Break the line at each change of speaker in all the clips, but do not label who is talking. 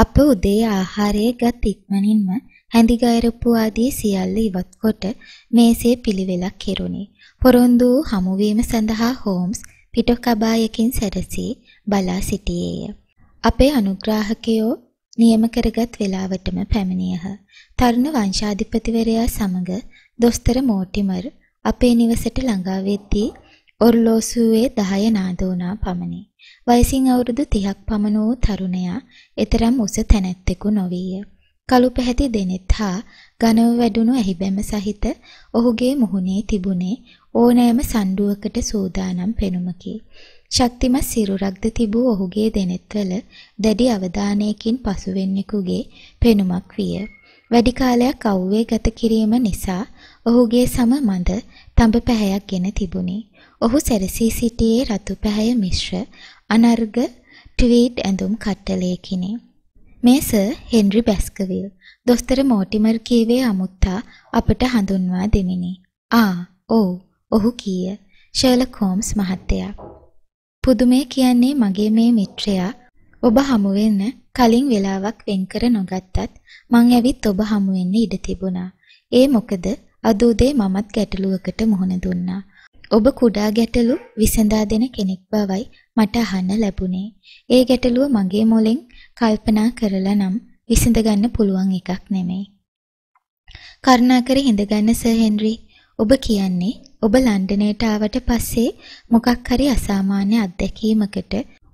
අප උදේ ආහාරය ගත් ඉක්මනින්ම හැඳිගයරප්පු ආදී සියල්ල ඉවත් කොට මේසේ පිළිවෙලක් කෙරුණි. පොරොන්දු හමුවීම සඳහා හෝම්ස් පිටකබායකින් සැරසී බලා සිටියේය. අපේ අනුග්‍රාහකයෝ නියම කරගත් වේලාවටම පැමිණියහ. තරුණ වංශාධිපතිවරයා සමග දොස්තර මෝටිමර් අපේ නිවසට ළඟා වෙද්දී ඔර්ලෝසුවේ 10 නාද වුණා පමණි. වයසින් අවුරුදු 30ක් පමණ වූ තරුණයා එතරම් උස තැනැත්තෙකු නොවිය. කළු පැහැති දෙනෙත් හා ඝනව වැඩුණු ඇහිබැම සහිත ඔහුගේ මුහුණේ තිබුණේ ඕනෑම සණ්ඩුවකට සූදානම් පෙනුමකි. ශක්තිමත් සිරුරක්ද තිබූ ඔහුගේ දෙනෙත්වල දැඩි අවධානයකින් පසුවෙන්නෙකුගේ පෙනුමක් විය. වැඩි කාලයක් අවුවේ ගත කිරීම නිසා ඔහුගේ සම මඳ තඹ පැහැයක් ගෙන තිබුණේ. ඔහු සැරසී සිටියේ රතු පැහැය මිශ්‍ර අනර්ග ට්වීඩ් ඇඳුම් කට්ටලයකිනි. මේ සර් හෙන්රි බැස්කවිල් දොස්තර මෝටිමර් කීවේ අමුත්තා අපට හඳුන්වා දෙමිනි. ආ ඕ ඔහු කීය ෂර්ලොක් හෝම්ස් මහත්තයා. පුදුමේ කියන්නේ මගේ මේ මිත්‍රයා ඔබ හමු වෙන්න කලින් වෙලාවක් වෙන් කර නොගත්තත් මං ඇවිත් ඔබ හමු වෙන්න ඉඩ තිබුණා. ඒ මොකද අද උදේ මමත් ගැටලුවකට මුහුණ දුන්නා. ඔබ කුඩා ගැටලු විසඳා දෙන කෙනෙක් බවයි මට අහන්න ලැබුණේ. ඒ ගැටලුව මගේ මොලෙන් කල්පනා කරලා නම් විසඳ ගන්න පුළුවන් එකක් නෙමෙයි. කරුණාකර හිඳගන්න සර් හෙන්රි. ඔබ කියන්නේ ඔබ ලන්ඩනයට ආවට පස්සේ මොකක් හරි අසාමාන්‍ය අත්දැකීමකට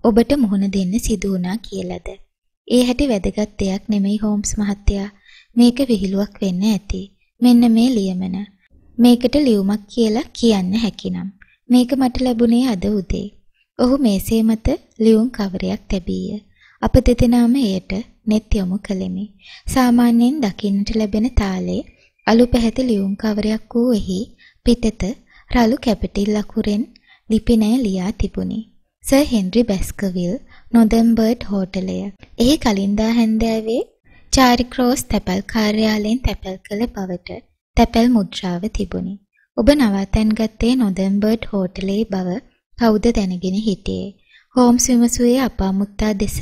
ඔබට මුහුණ දෙන්න සිදු වුණා කියලාද? ඒ හැටි වැදගත් දෙයක් නෙමෙයි හෝම්ස් මහත්තයා. මේක විහිළුවක් වෙන්න ඇති. මෙන්න මේ ලියමන. මේකට ලියුමක් කියලා කියන්න හැකිනම් මේක මට ලැබුණේ අද උදේ. ඔහු මේසේ මත ලියුම් කවරයක් තැබීය. අප දෙදෙනාම එයට net යොමු කළෙමි. සාමාන්‍යයෙන් දකින්නට ලැබෙන තාලේ අලු පැහැති ලියුම් කවරයක් වූ එහි පිටත රළු කැපිටල් අකුරෙන් ලිපිනය ලියා තිබුණි. සර් හෙන්රි බැස්කවිල් නොදම්බර්ඩ් හෝටලය. එහි කලින්දා හැන්දෑවේ චාරික්‍රෝස් තැපැල් කාර්යාලයෙන් තැපැල් කළ බවට තැපැල් මුද්‍රාව තිබුණි. ඔබ නවාතැන් ගත්තේ නොදැම්බර්ඩ් හෝටලේ බව කවුද දැනගෙන හිටියේ. හෝම්ස් විමසුවේ අපාමුත්තා දෙස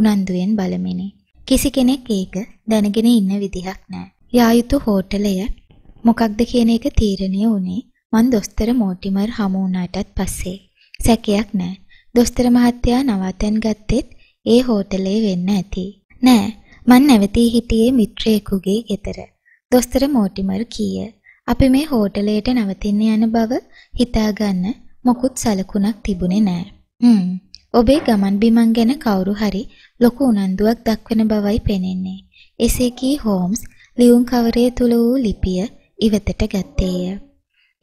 උනන්දුවෙන් බලමිනි. කිසි කෙනෙක් ඒක දැනගෙන ඉන්න විදිහක් නෑ. යායුතු හෝටලය මොකක්ද කියන එක තීරණය වුණේ මන් දොස්තර මෝටිමර් හමු වුණාටත් පස්සේ. සැකයක් නෑ. දොස්තර මහත්තයා නවාතැන් ගත්තෙත් ඒ හෝටලේ වෙන්න ඇති. නෑ මන් නැවතී හිටියේ මිත්‍රයෙකුගේ ගෙදර. දොස්තර මෝටිමර් කීය. අපි මේ හෝටලයට නවතින්න යන බව හිතාගන්න මොකුත් සලකුණක් තිබුණේ නෑ. හ්ම්. ඔබේ ගමන් බිමන් ගැන කවුරු හරි ලොකු උනන්දුවක් දක්වන බවයි පෙනෙන්නේ. එසේ කී හෝම්ස් ලියුම් කවරය තුල වූ ලිපිය ඉවතට ගත්තේය.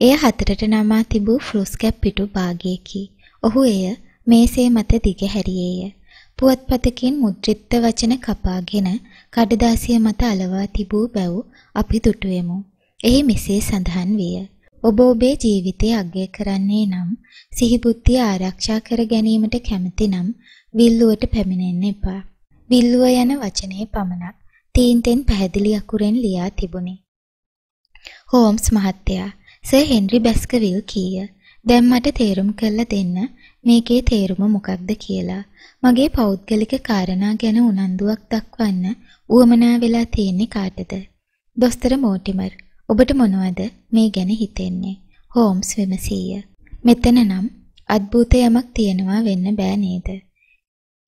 එය හතරට නමා තිබූ ෆ්ලුස් කැප් පිටු භාගයකි. ඔහු එය මේසේ මත දිගහැරියේය. පුවත්පතකින් මුද්‍රිත වචන කපාගෙන කඩදාසිය මත අලවා තිබූ බැව් අපි දුටුවෙමු. එහි මෙසේ සඳහන් විය. ඔබ ඔබේ ජීවිතය අගය කරන්නේ නම් සිහිබුද්ධිය ආරක්ෂා කර ගැනීමට කැමති නම් විල්ලුවට පැමිණෙන්න එපා. විල්ලුව යන වචනේ පමණක් තීන්තෙන් පැහැදිලි අකුරෙන් ලියා තිබුණි. හෝම්ස් මහත්තයා සර් හෙන්රි බැස්කවිල් කීය. දැන් මට තේරුම් කරලා දෙන්න මේකේ තේරුම මොකක්ද කියලා මගේ පෞද්ගලික කාරණා ගැන උනන්දුවක් දක්වන්න උවමනා වෙලා තියෙන්නේ කාටද? දොස්තර මෝටිමර්, ඔබට මොනවද මේ ගැන හිතෙන්නේ? හෝම්ස් විමසීය. මෙතන නම් අద్භූත යමක් තියෙනවා වෙන්න බෑ නේද?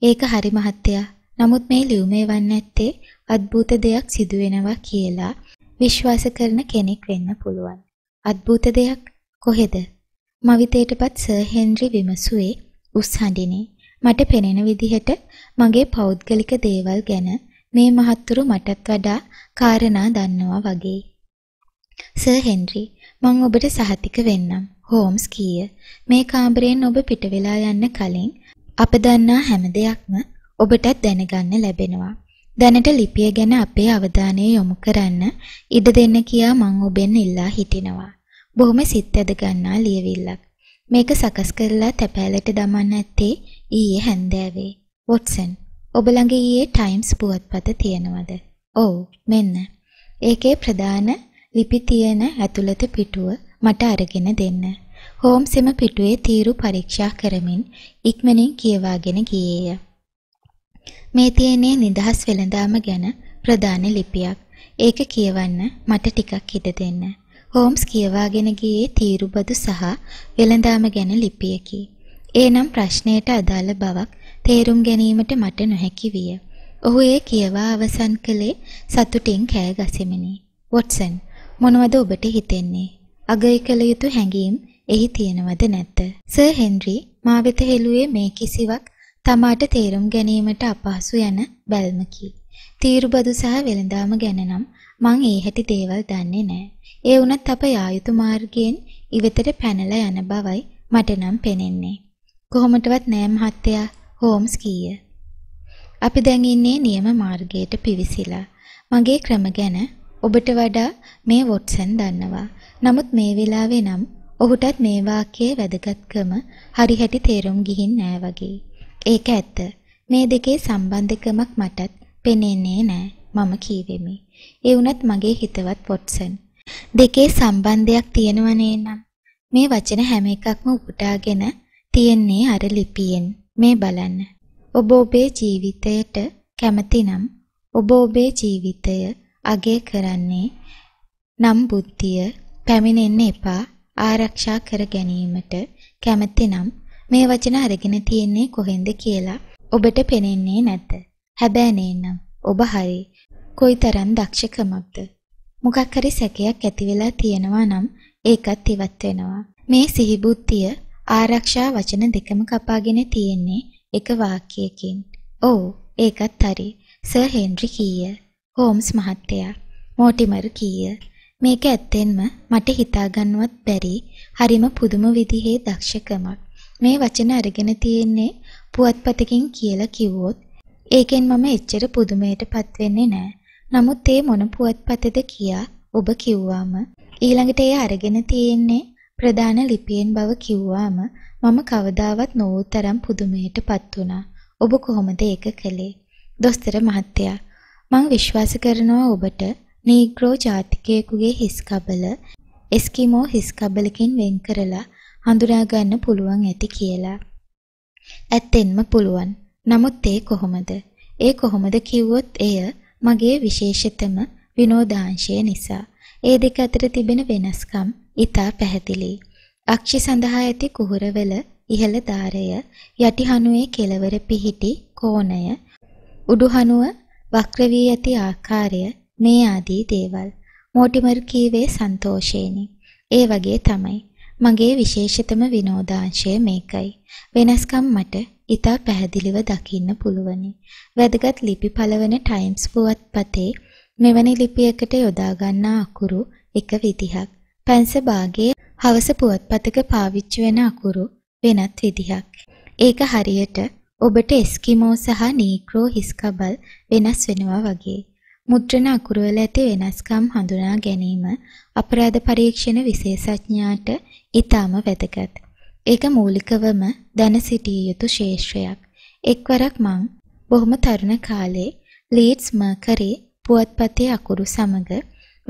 ඒක හරි මහත්තයා. නමුත් මේ ලියුමේ වන්නැත්තේ අద్භූත දෙයක් සිදු වෙනවා කියලා විශ්වාස කරන කෙනෙක් වෙන්න පුළුවන්. අద్භූත දෙයක් කොහෙද? මවිතයටපත් සර් හෙන්රි විමසුවේ උස් හඬිනේ. මට පෙනෙන විදිහට මගේ පෞද්ගලික දේවල් ගැන මේ මහත්තුරු මටත් වඩා කාරණා දන්නවා වගේ. සර් හෙන්රි, මං ඔබට සහතික වෙන්නම්. හෝම්ස් කීය. මේ කාමරයෙන් ඔබ පිට වෙලා යන්න කලින් අප දන්නා හැම දෙයක්ම ඔබටත් දැනගන්න ලැබෙනවා. දැනට ලිපිය ගැන අපේ අවධානය යොමු කරන්න ඉඩ දෙන්න කියා මං ඔබෙන් ඉල්ලා හිටිනවා. බොහොම සිත් ඇද ගන්නා ලියවිල්ලක්. මේක සකස් කරලා තැපෑලට දමන්න ඇත්තේ ඊයේ හැන්දෑවේ. වොට්සන්, ඔබ ළඟ ඊයේ ටයිම්ස් පුවත්පත තියෙනවද? ඔව්, මෙන්න. ඒකේ ප්‍රධාන ලිපි තියෙන ඇතුළත පිටුව මට අරගෙන දෙන්න. හෝම්ස් එම පිටුවේ තීරු පරීක්ෂා කරමින් ඉක්මනින් කියවාගෙන ගියේය. මේ තියෙන්නේ නිදහස් වෙළඳාම ගැන ප්‍රධාන ලිපියක්. ඒක කියවන්න මට ටිකක් ඉඩ දෙන්න. හෝම්ස් කියවාගෙන ගියේ තීරුබදු සහ වෙළඳාම ගැන ලිපියකි. එනම් ප්‍රශ්නයට අදාළ බවක් තේරුම් ගැනීමට මට නොහැකි විය. ඔහු ඒ කියවා අවසන් කළේ සතුටින් කෑ ගසෙමිනි. වොට්සන් මොනවද ඔබට හිතෙන්නේ? අගය කළ යුතු හැඟීම් එහි තියෙනවද නැත? සර් හෙන්රි මා වෙත හෙළුවේ මේ කිසිවක් තමාට තේරුම් ගැනීමට අපහසු යන බැල්මකි. තීරුබදු සහ වෙළඳාම ගැන නම් මං ඒ හැටි දේවල් දන්නේ නැහැ. ඒ වුණත් අප යා යුතු මාර්ගයෙන් ඉවතට පැනලා යන බවයි මට නම් පෙනෙන්නේ. කොහොමටවත් නෑ මහත්තයා හෝම්ස් කීය. අපි දැන් ඉන්නේ නියම මාර්ගයට පිවිසිලා. මගේ ක්‍රම ගැන ඔබට වඩා මේ වොට්සන් දන්නවා. නමුත් මේ වෙලාවේ නම් ඔහුටත් මේ වාක්‍යයේ වැදගත්කම හරි හැටි තේරුම් ගිහින් නෑ වගේ. ඒක ඇත්ත. මේ දෙකේ සම්බන්ධකමක් මටත් පෙනෙන්නේ නෑ. මම කීවෙමි. ඒ වුණත් මගේ හිතවත් පොට්සන්. දෙකේ සම්බන්ධයක් තියෙනවනේ නම් මේ වචන හැම එකක්ම උපුටාගෙන තියෙන්නේ අර ලිපියෙන්. මේ බලන්න. ඔබ ඔබේ ජීවිතයට කැමතිනම් ඔබ ඔබේ ජීවිතය අගය කරන්නේ නම් බුද්ධිය පැමිණෙන්න එපා ආරක්ෂා කර ගැනීමට කැමතිනම් මේ වචන අරගෙන තියෙන්නේ කොහෙන්ද කියලා ඔබට පෙනෙන්නේ නැත. හැබැයි නේනම් ඔබ හරි කොයිතරම් දක්ෂකමක්ද මොකක් හරි සැකයක් ඇති වෙලා තියෙනවා නම් ඒකත් ඉවත් වෙනවා මේ සිහිබුද්ධිය ආරක්ෂා වචන දෙකම කපාගෙන තියෙන්නේ එක වාක්‍යයකින් ඔව් ඒකත් හරි සර් හෙන්රි කීය හෝම්ස් මහත්තයා මෝටිමර් කීය මේක ඇත්තෙන්ම මට හිතාගන්නවත් බැරි හරිම පුදුම විදිහේ දක්ෂකමක් මේ වචන අරගෙන තියෙන්නේ පුවත්පතකින් කියලා කිව්වොත් ඒකෙන් මම එච්චර පුදුමයටපත් වෙන්නේ නෑ. නමුත් ඒ මොන පුවත්පතද කියා ඔබ කිව්වාම ඊළඟට ඒ අරගෙන තියෙන්නේ ප්‍රධාන ලිපියෙන් බව කිව්වාම මම කවදාවත් නොවුතරම් පුදුමයටපත් වුණා. ඔබ කොහොමද ඒක කළේ? දොස්තර මහත්තයා මං විශ්වාස කරනවා ඔබට නීග්‍රෝ ජාතිකයෙකුගේ හිස් කබල එස්කිමෝ හිස් කබලකින් වෙන් කරලා හඳුනා ගන්න පුළුවන් ඇති කියලා. ඇත්තෙන්ම පුළුවන්. නමුත් ඒ කොහොමද? ඒ කොහොමද කිව්වොත් එය මගේ විශේෂතම විනෝදාංශය නිසා. ඒ දෙක අතර තිබෙන වෙනස්කම් ඉතා පැහැදිලියි. අක්ෂි සඳහා ඇති කුහරවල ඉහළ ධාරය යටි හනුවේ කෙළවර පිහිටි කෝණය උඩු හනුව වක්‍ර වී ඇති ආකාරය මේ ආදී දේවල් මෝටිමර් කීවේ සන්තෝෂේනි ඒ වගේ තමයි මගේ විශේෂතම විනෝදාංශය මේකයි වෙනස්කම් මට ඉතා පැහැදිලිව දකින්න පුළුවනි. වැදගත් ලිපි පළවන ටයිම්ස් පුවත්පතේ මෙවැනි ලිපියකට යොදා ගන්නා අකුරු එක විදිහක්. පැන්ස භාගයේ හවස පුවත්පතක පාවිච්චි වෙන අකුරු වෙනත් විදිහක්. ඒක හරියට ඔබට එස්කිමෝ සහ නීග්‍රෝ හිස්කබල් වෙනස් වෙනවා වගේ. මුද්‍රණ අකුරු වල ඇති වෙනස්කම් හඳුනා ගැනීම අපරාධ පරීක්ෂණ විශේෂඥයාට ඊටාම වැදගත්. ඒක මූලිකවම දැන සිටිය යුතු ශේෂ්ත්‍රයක්. එක්වරක් මං බොහොම තරුණ කාලේ ලීඩ්ස් මර්කරි පුවත්පතේ අකුරු සමග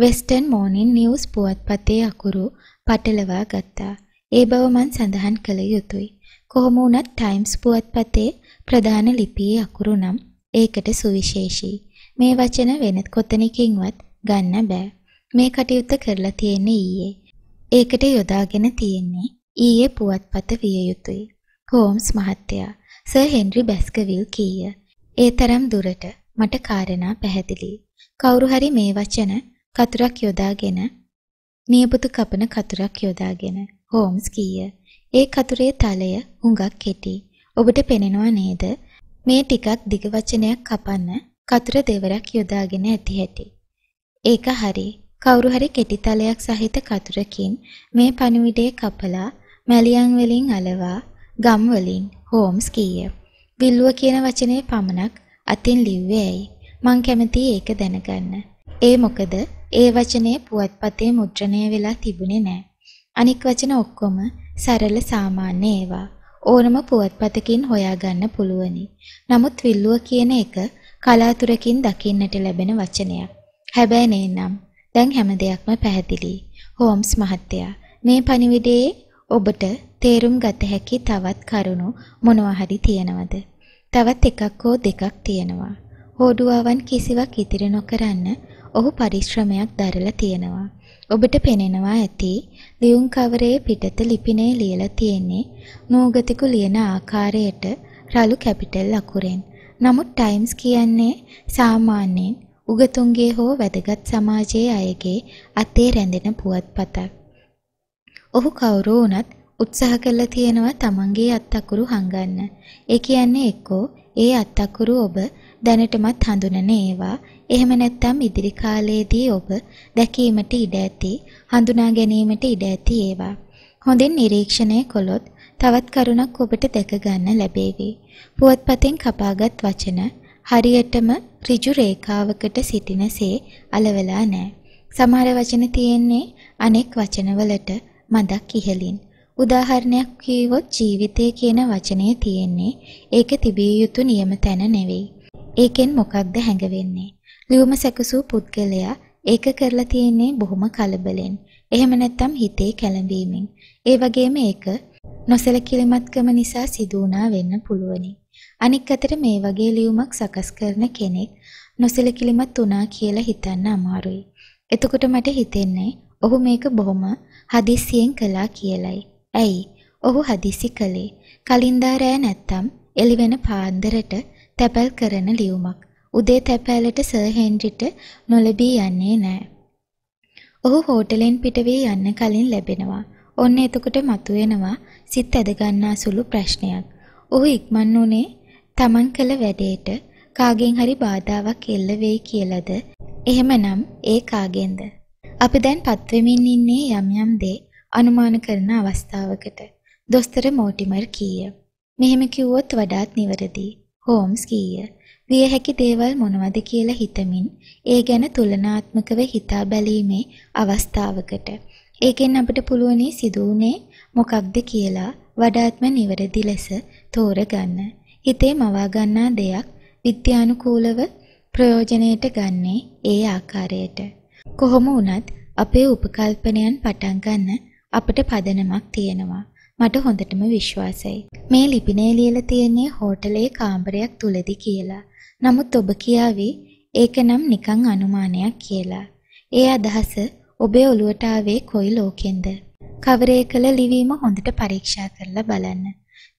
වෙස්ටර්න් මෝනින් නිවුස් පුවත්පතේ අකුරු පටලවා ගත්තා. ඒ බව මන් සඳහන් කළ යුතුයි. කොහොම වුණත් ටයිම්ස් පුවත්පතේ ප්‍රධාන ලිපියේ අකුරු නම් ඒකට සුවිශේෂී. මේ වචන වෙනත් කොතනකින්වත් ගන්න බෑ. මේ කටයුත්ත කරලා තියෙන්නේ ඊයේ. ඒකට යොදාගෙන තියෙන්නේ ඊයේ පුවත්පත විය යුතුය. හෝම්ස් මහත්තයා සර් හෙන්රි බැස්කවිල් කීය. ඒ තරම් දුරට මට කාරණා පැහැදිලි. කවුරු හරි මේ වචන කතරක් යොදාගෙන නියපොතු කපන කතරක් යොදාගෙන හෝම්ස් කීය. ඒ කතුරේ තලය හුඟක් කෙටි. ඔබට පෙනෙනවා නේද? මේ ටිකක් දිග වචනයක් කපන්න කතර දෙවරක් යොදාගෙන ඇති හැටි. ඒක හරි. කවුරු හරි කෙටි තලයක් සහිත කතරකින් මේ පණිවිඩය කපලා මැලියන් වලින් අලවා ගම් වලින් හෝම්ස් කීය. විල්ලුව කියන වචනේ පමණක් අතින් ලිව්වේ ඇයි? මං කැමතියි ඒක දැනගන්න. ඒ මොකද ඒ වචනේ පුවත්පතේ මුද්‍රණය වෙලා තිබුණේ නෑ. අනික් වචන ඔක්කොම සරල සාමාන්‍ය ඒවා. ඕනම පුවත්පතකින් හොයාගන්න පුළුවනි. නමුත් විල්ලුව කියන එක කලාතුරකින් දකින්නට ලැබෙන වචනයක්. හැබැයි නේනම් දැන් හැම දෙයක්ම පැහැදිලි. හෝම්ස් මහත්තයා මේ පණිවිඩයේ ඔබට තේරුම් ගත හැකි තවත් කරුණු මොනවා හරි තියෙනවද? තවත් එකක් හෝ දෙකක් තියෙනවා. හෝඩුවාවන් කිසිවක් ඉතිරි නොකරන්න ඔහු පරිශ්‍රමයක් දරලා තියෙනවා. ඔබට පෙනෙනවා ඇති ලියුම් කවරේ පිටත ලිපිනේ ලියලා තියෙන්නේ නූගතිකු ලියන ආකාරයට රළු කැපිටල් අකුරෙන්. නමුත් ටයිම්ස් කියන්නේ සාමාන්‍යයෙන් උගතුන්ගේ හෝ වැදගත් සමාජයේ අයගේ අතේ රැඳෙන පුවත්පතක්. ඔහු කවුරු වුණත් උත්සාහ කරලා තියෙනවා තමන්ගේ අත්අකුරු හංගන්න. ඒ කියන්නේ එක්කෝ ඒ අත්අකුරු ඔබ දැනටමත් හඳුනන ඒවා එහෙම නැත්නම් ඉදිරි කාලයේදී ඔබ දැකීමට ඉඩ ඇති හඳුනා ගැනීමට ඉඩ ඇති ඒවා. හොඳින් නිරීක්ෂණය කළොත් තවත් කරුණක් ඔබට දැක ගන්න ලැබේවි. පුවත්පතෙන් කපාගත් වචන හරියටම ඍජු රේඛාවකට සිටිනසේ అలවලා නැහැ. සමහර වචන තියෙන්නේ අනෙක් වචනවලට මදක් ඉහලින්. උදාහරණයක් කිව්වොත් ජීවිතය කියන වචනේ තියෙන්නේ ඒක තිබිය යුතු නියම තැන නෙවෙයි. ඒකෙන් මොකක්ද හැඟවෙන්නේ? ලියුම සැකසූ පුද්ගලයා ඒක කරලා තියෙන්නේ බොහොම කලබලෙන්. එහෙම නැත්නම් හිතේ කැළඹීමෙන්. ඒ වගේම ඒක නොසලකිලිමත්කම නිසා සිදු වෙන්න පුළුවනි. අනික් අතට මේ වගේ ලියුමක් සකස් කරන කෙනෙක් නොසලකිලිමත් වුණා කියලා හිතන්න අමාරුයි. එතකොට මට හිතෙන්නේ ඔහු මේක බොහොම හදිස්සියෙන් කළා කියලයි. ඇයි? ඔහු හදිසි කළේ. කලින්දා රෑ නැත්තම් එළිවෙන පාන්දරට තැපැල් කරන ලියුමක්. උදේ තැපැලට සර් හෙන්රිට නොලැබී යන්නේ නෑ. ඔහු හෝටලෙන් පිටවී යන්න කලින් ලැබෙනවා. ඔන්න එතකොට මතුවෙනවා සිත් ඇදගන්නා සුළු ප්‍රශ්නයක්. ඔහු ඉක්මන් උනේ තමන් කළ වැඩේට කාගෙන් හරි බාධාවක් එල්ල වෙයි කියලාද? එහෙමනම් ඒ කාගෙන්ද? අපි දැන් පත්වෙමින් ඉන්නේ යම් යම් දේ අනුමාන කරන අවස්ථාවකට. දොස්තර මෝටිමර් කීය. මෙහෙම කිව්වොත් වඩාත් නිවැරදි. හෝම්ස් කීය. විය හැකි දේවල් මොනවද කියලා හිතමින් ඒ ගැන තුලනාත්මකව හිතා බැලීමේ අවස්ථාවකට. ඒකෙන් අපිට පුළුවනි සිදු වුණේ මොකක්ද කියලා වඩාත්ම නිවැරදි ලෙස තෝරගන්න. හිතේ මවා ගන්නා දෙයක් විද්‍යානුකූලව ප්‍රයෝජනයට ගන්නේ ඒ ආකාරයට. කොහොම වුණත් අපේ උපකල්පනයන් පටන් ගන්න අපිට පදනමක් තියෙනවා. මට හොඳටම විශ්වාසයි. මේ ලිපිනේ ලියලා තියෙන්නේ හෝටලේ කාමරයක් තුලදී කියලා. නමුත් ඔබ කියාවේ ඒක නම් නිකන් අනුමානයක් කියලා. ඒ අදහස ඔබේ ඔළුවට ආවේ කොයි ලෝකෙන්ද? කවරේ කළ ලිවීම හොඳට පරීක්ෂා කරලා බලන්න.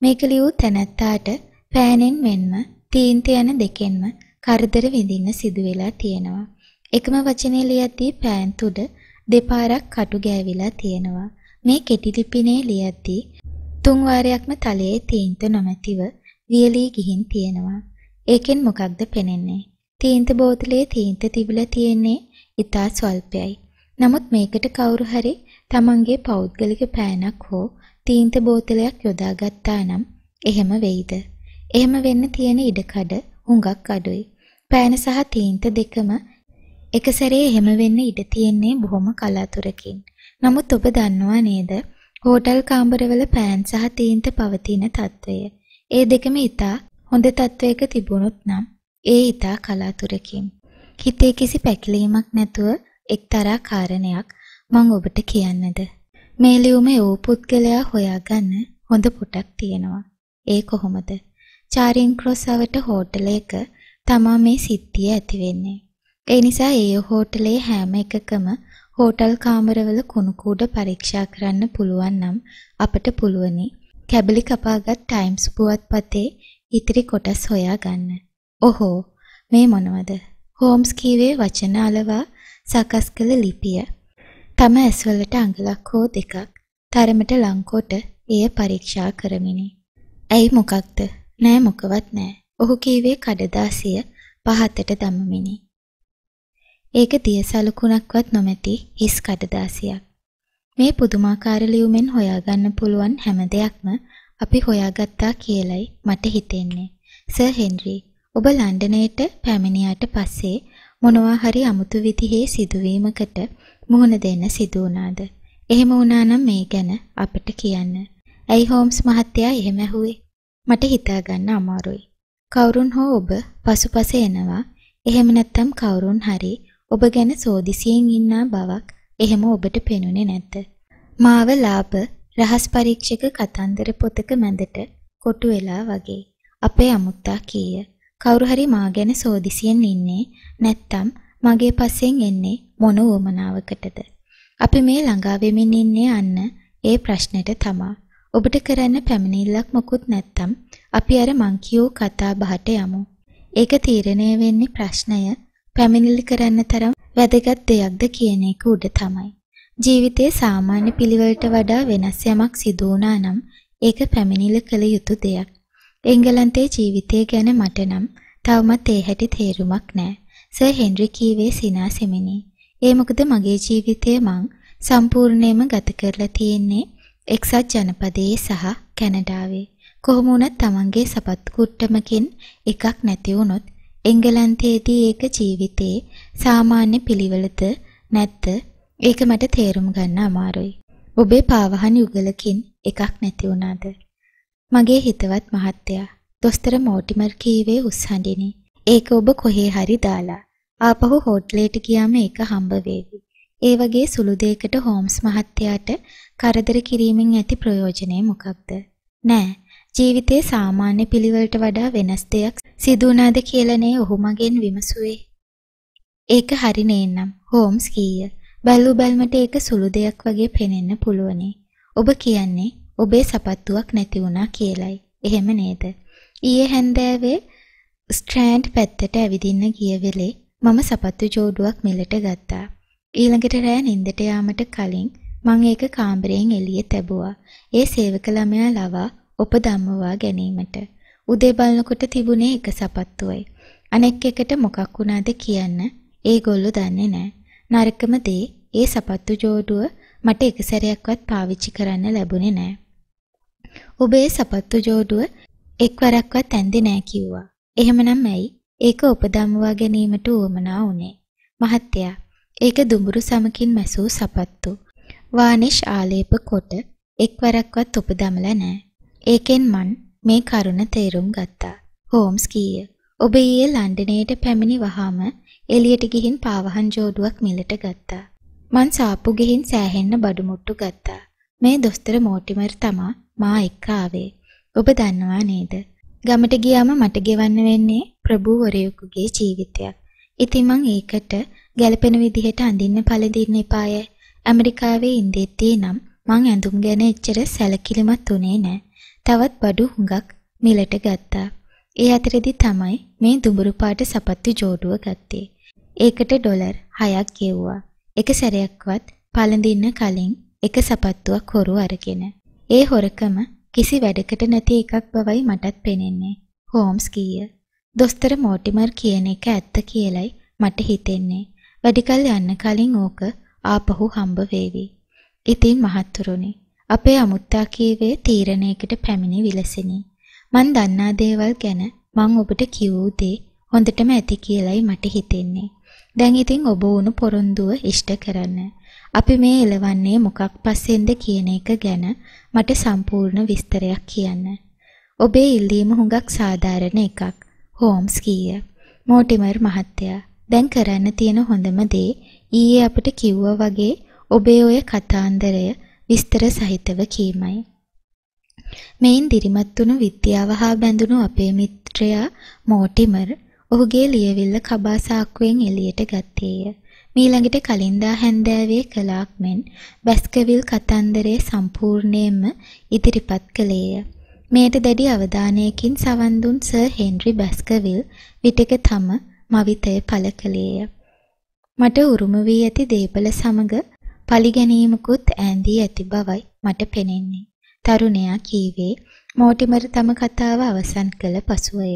මේක ලියූ තැනැත්තාට පෑනෙන් මෙන්ම තීන්ත යන දෙකෙන්ම කරදර විඳින්න සිදු වෙලා තියෙනවා. එකම වචනේ ලියද්දී පෑන් තුඩ දෙපාරක් කටු ගෑවිලා තියෙනවා. මේ කෙටි ලිපිනේ ලියද්දී තුන් වාරයක්ම තලයේ තීන්ත නොමැතිව වියලී ගිහින් තියෙනවා. ඒකෙන් මොකක්ද පෙනෙන්නේ? තීන්ත බෝතලයේ තීන්ත තිබිලා තියෙන්නේ ඉතා ස්වල්පයයි. නමුත් මේකට කවුරු හරි තමන්ගේ පෞද්ගලික පෑනක් හෝ තීන්ත බෝතලයක් යොදාගත්තා නම් එහෙම වෙයිද? එහෙම වෙන්න තියෙන ඉඩකඩ හුඟක් අඩුයි. පෑන සහ තීන්ත දෙකම එක සැරේ එහෙම වෙන්න ඉඩ තියෙන්නේ බොහොම කලාතුරකින්. නමුත් ඔබ දන්නවා නේද? හෝටල් කාමරවල පෑන් සහ තීන්ත පවතින తත්වය. ඒ දෙකම ඊට හොඳ తත්වයක තිබුණොත් නම් ඒ ඊට කලාතුරකින්. හිතේ කිසි පැකිලීමක් නැතුව එක්තරා කාරණයක් මම ඔබට කියන්නද මේ ලියුමේ ඌ පුද්ගලයා හොයාගන්න හොඳ පොටක් තියෙනවා ඒ කොහොමද චාරින් ක්‍රොස් අවට හෝටලයක තමා මේ සිද්ධිය ඇති වෙන්නේ ඒ නිසා ඒ හෝටලේ හැම එකකම හෝටල් කාමරවල කුණු කූඩ පරීක්ෂා කරන්න පුළුවන් නම් අපට පුළුවනි කැබලි කපාගත් ටයිම්ස් පුවත්පතේ ඉතිරි කොටස් හොයාගන්න. ඔහෝ මේ මොනවද? හෝම්ස් කීවේ වචන අලවා සකස් කළ ලිපිය. තම ඇස්වලට අඟලක් හෝ දෙකක් තරමට ලංකොට එය පරීක්ෂා කරමිනි. ඇයි මොකක්ද? නෑ මොකවත් නෑ. ඔහු කීවේ කඩදාසිය පහතට දමමිනි. ඒක දිය සලකුණක්වත් නොමැති හිස් කඩදාසියක්. මේ පුදුමාකාර ලියුමෙන් හොයාගන්න පුළුවන් හැම දෙයක්ම අපි හොයාගත්තා කියලයි මට හිතෙන්නේ. සර් හෙන්රි, ඔබ ලන්ඩනයට පැමිණියාට පස්සේ මොනවා හරි අමුතු විදිහේ සිදුවීමකට මුහුණ දෙන්න සිදු වුණාද? එහෙම වුණා නම් මේ ගැන අපිට කියන්න. ඇයි හෝම්ස් මහත්තයා එහෙම ඇහුවේ? මට හිතාගන්න අමාරුයි. කවුරුන් හෝ ඔබ පසුපස එනවා. එහෙම නැත්නම් කවුරුන් හරි ඔබ ගැන සෝදිසියෙන් ඉන්නා බවක් එහෙම ඔබට පෙනුනේ නැත. මාව ලාභ රහස් පරීක්ෂක කතන්දර පොතක මැදට කොටු වෙලා වගේ. අපේ අමුත්තා කීය. කවුරු හරි මා ගැන සෝදිසියෙන් ඉන්නේ නැත්තම් මගේ පස්සෙන් එන්නේ මොන උවමනාවකටද? අපි මේ ළඟා වෙමින් ඉන්නේ අන්න ඒ ප්‍රශ්නෙට තමා. ඔබට කරන්න පැමිණිල්ලක් මොකුත් නැත්තම් අපි අර මං කතා බහට යමු. ඒක තීරණය වෙන්නේ ප්‍රශ්නය පැමිණිලි කරන්න තරම් වැදගත් දෙයක්ද කියන එක උඩ තමයි. ජීවිතයේ සාමාන්‍ය පිළිවෙලට වඩා වෙනස් යමක් සිදු වුණා නම් ඒක පැමිණිලි කළ යුතු දෙයක්. එංගලන්තයේ ජීවිතය ගැන මට නම් තවමත් ඒ හැටි තේරුමක් නෑ. සර් හෙන්රි කීවේ සිනාසෙමිනි. ඒ මොකද මගේ ජීවිතය මං සම්පූර්ණයෙන්ම ගත කරලා තියෙන්නේ එක්සත් ජනපදයේ සහ කැනඩාවේ. කොහොම වුණත් Tamange සපත් කුට්ටමකින් එකක් නැති වුණොත් එංගලන්තයේදී ඒක ජීවිතේ සාමාන්‍ය පිළිවෙලද නැත්ද ඒක මට තේරුම් ගන්න අමාරුයි. ඔබේ පාවහන් යුගලකින් එකක් නැති වුණාද? මගේ හිතවත් මහත්තයා දොස්තර මෝටිමර් කීවේ උස්සහඬිනි. ඒක ඔබ කොහේ හරි දාලා ආපහු හෝටලයට ගියාම ඒක හම්බ වේවි. ඒ වගේ සුළු දෙයකට හෝම්ස් මහත්තයාට කරදර කිරීමෙන් ඇති ප්‍රයෝජනය මොකක්ද? නෑ ජීවිතයේ සාමාන්‍ය පිළිවෙලට වඩා වෙනස් දෙයක් සිදු වුණාද කියලානේ ඔහු මගෙන් විමසුවේ. ඒක හරි නේනම් හෝම්ස් කීය. බැලූ බැල්මට ඒක සුළු දෙයක් වගේ පෙනෙන්න පුළුවනි. ඔබ කියන්නේ ඔබේ සපත්තුවක් නැති වුණා කියලයි. එහෙම නේද? ඊයේ හැන්දෑවේ ස්ට්‍රෑන්ඩ් පැත්තට ඇවිදින්න ගිය වෙලේ මම සපත්තු ජෝඩුවක් මිලට ගත්තා. ඊළඟට රෑ නින්දට යාමට කලින් මං ඒක කාමරයෙන් එළියේ තැබුවා. ඒ සේවක ළමයා ලවා උපදම්මවා ගැනීමට. උදේ බලනකොට තිබුණේ එක සපත්තුවයි. අනෙක් එකට මොකක් වුණාද කියන්න ඒගොල්ලෝ දන්නේ නැහැ. නරකම දේ ඒ සපත්තු جوړුව මට එක සැරයක්වත් පාවිච්චි කරන්න ලැබුණේ නැහැ. ඔබේ සපත්තු جوړුව එක්වරක්වත් ඇඳේ නැහැ කිව්වා. එහෙමනම් ඇයි ඒක උපදම්මවා ගැනීමට උවමනා වුනේ? මහත්තයා, ඒක දුඹුරු සමකින් මැසූ සපත්තු. වානිෂ් ආලේප කොට එක්වරක්වත් උපදමලා නැහැ. ඒකෙන් මන් මේ කරුණ තේරුම් ගත්තා. හෝම්ස් කීය. ඔබ ඊයේ ලන්ඩනයට පැමිණි වහාම එළියට ගිහින් පාවහන් ජෝඩුවක් මිලට ගත්තා. මං සාප්පු ගිහින් සෑහෙන්න බඩු මුට්ටු ගත්තා. මේ දොස්තර මෝටිමර් තමා මා එක්ක ආවේ. ඔබ දන්නවා නේද? ගමට ගියාම මට ගෙවන්න වෙන්නේ ප්‍රභූවරයෙකුගේ ජීවිතයක්. ඉතින් මං ඒකට ගැළපෙන විදිහට අඳින්න පළඳින්න එපාය. ඇමරිකාවේ ඉඳෙද්දී නම් මං ඇඳුම් ගැන එච්චර සැලකිලිමත් උනේ නෑ. තවත් බඩු හුඟක් මිලට ගත්තා. ඒ අතරෙදි තමයි මේ දුඹුරු පාට සපත්තු ජෝඩුව ගත්තේ. ඒකට ඩොලර් 6ක් ගෙව්වා. එක සැරයක්වත් පළඳින්න කලින් එක සපත්තුවක් හොරු අරගෙන. ඒ හොරකම කිසි වැඩකට නැති එකක් බවයි මටත් පෙනෙන්නේ. හෝම්ස් කීය. දොස්තර මෝටිමර් කියන එක ඇත්ත කියලයි මට හිතෙන්නේ. වැඩිකල් යන්න කලින් ඕක ආපහු හම්බ වේවි. ඉතින් මහත්තුරුනි අපේ අමුත්තා කීවේ තීරණයකට පැමිණි විලසිනි. මං දන්නා දේවල් ගැන මං ඔබට කිව්වූ දේ හොඳටම ඇති කියලයි මට හිතෙන්නේ. දැන් ඉතින් ඔබ වුණු පොරොන්දුව ඉෂ්ට කරන්න. අපි මේ එළවන්නේ මොකක් පස්සෙන්ද කියන එක ගැන මට සම්පූර්ණ විස්තරයක් කියන්න. ඔබේ ඉල්ලීම හුඟක් සාධාරණ එකක්. හෝම්ස් කීය. මෝටිමර් මහත්තයා දැන් කරන්න තියෙන හොඳම දේ ඊයේ අපිට කිව්වා වගේ ඔබේ ඔය කතාන්දරය විස්තර සහිතව කීමයි. මෙයින් දිරිමත් වුණු විද්‍යාව හා බැඳුණු අපේ මිත්‍රයා මෝටිමර් ඔහුගේ ලියවිල්ල කබා සාක්කුවෙන් එළියට ගත්තේය. මීළඟට කලින්දා හැන්දෑවේ කලාක් මෙන් බැස්කවිල් කතන්දරය සම්පූර්ණයෙන්ම ඉදිරිපත් කළේය. මෙයට දැඩි අවධානයකින් සවන් දුන් සර් හෙන්රි බැස්කවිල් විටක තම මවිතය පළ කළේය. මට උරුම වී ඇති දේපල සමග පලිගැනීමකුත් ඈඳී ඇති බවයි මට පෙනෙන්නේ. තරුණයා කීවේ මෝටිමර් තම කතාව අවසන් කළ පසුවය.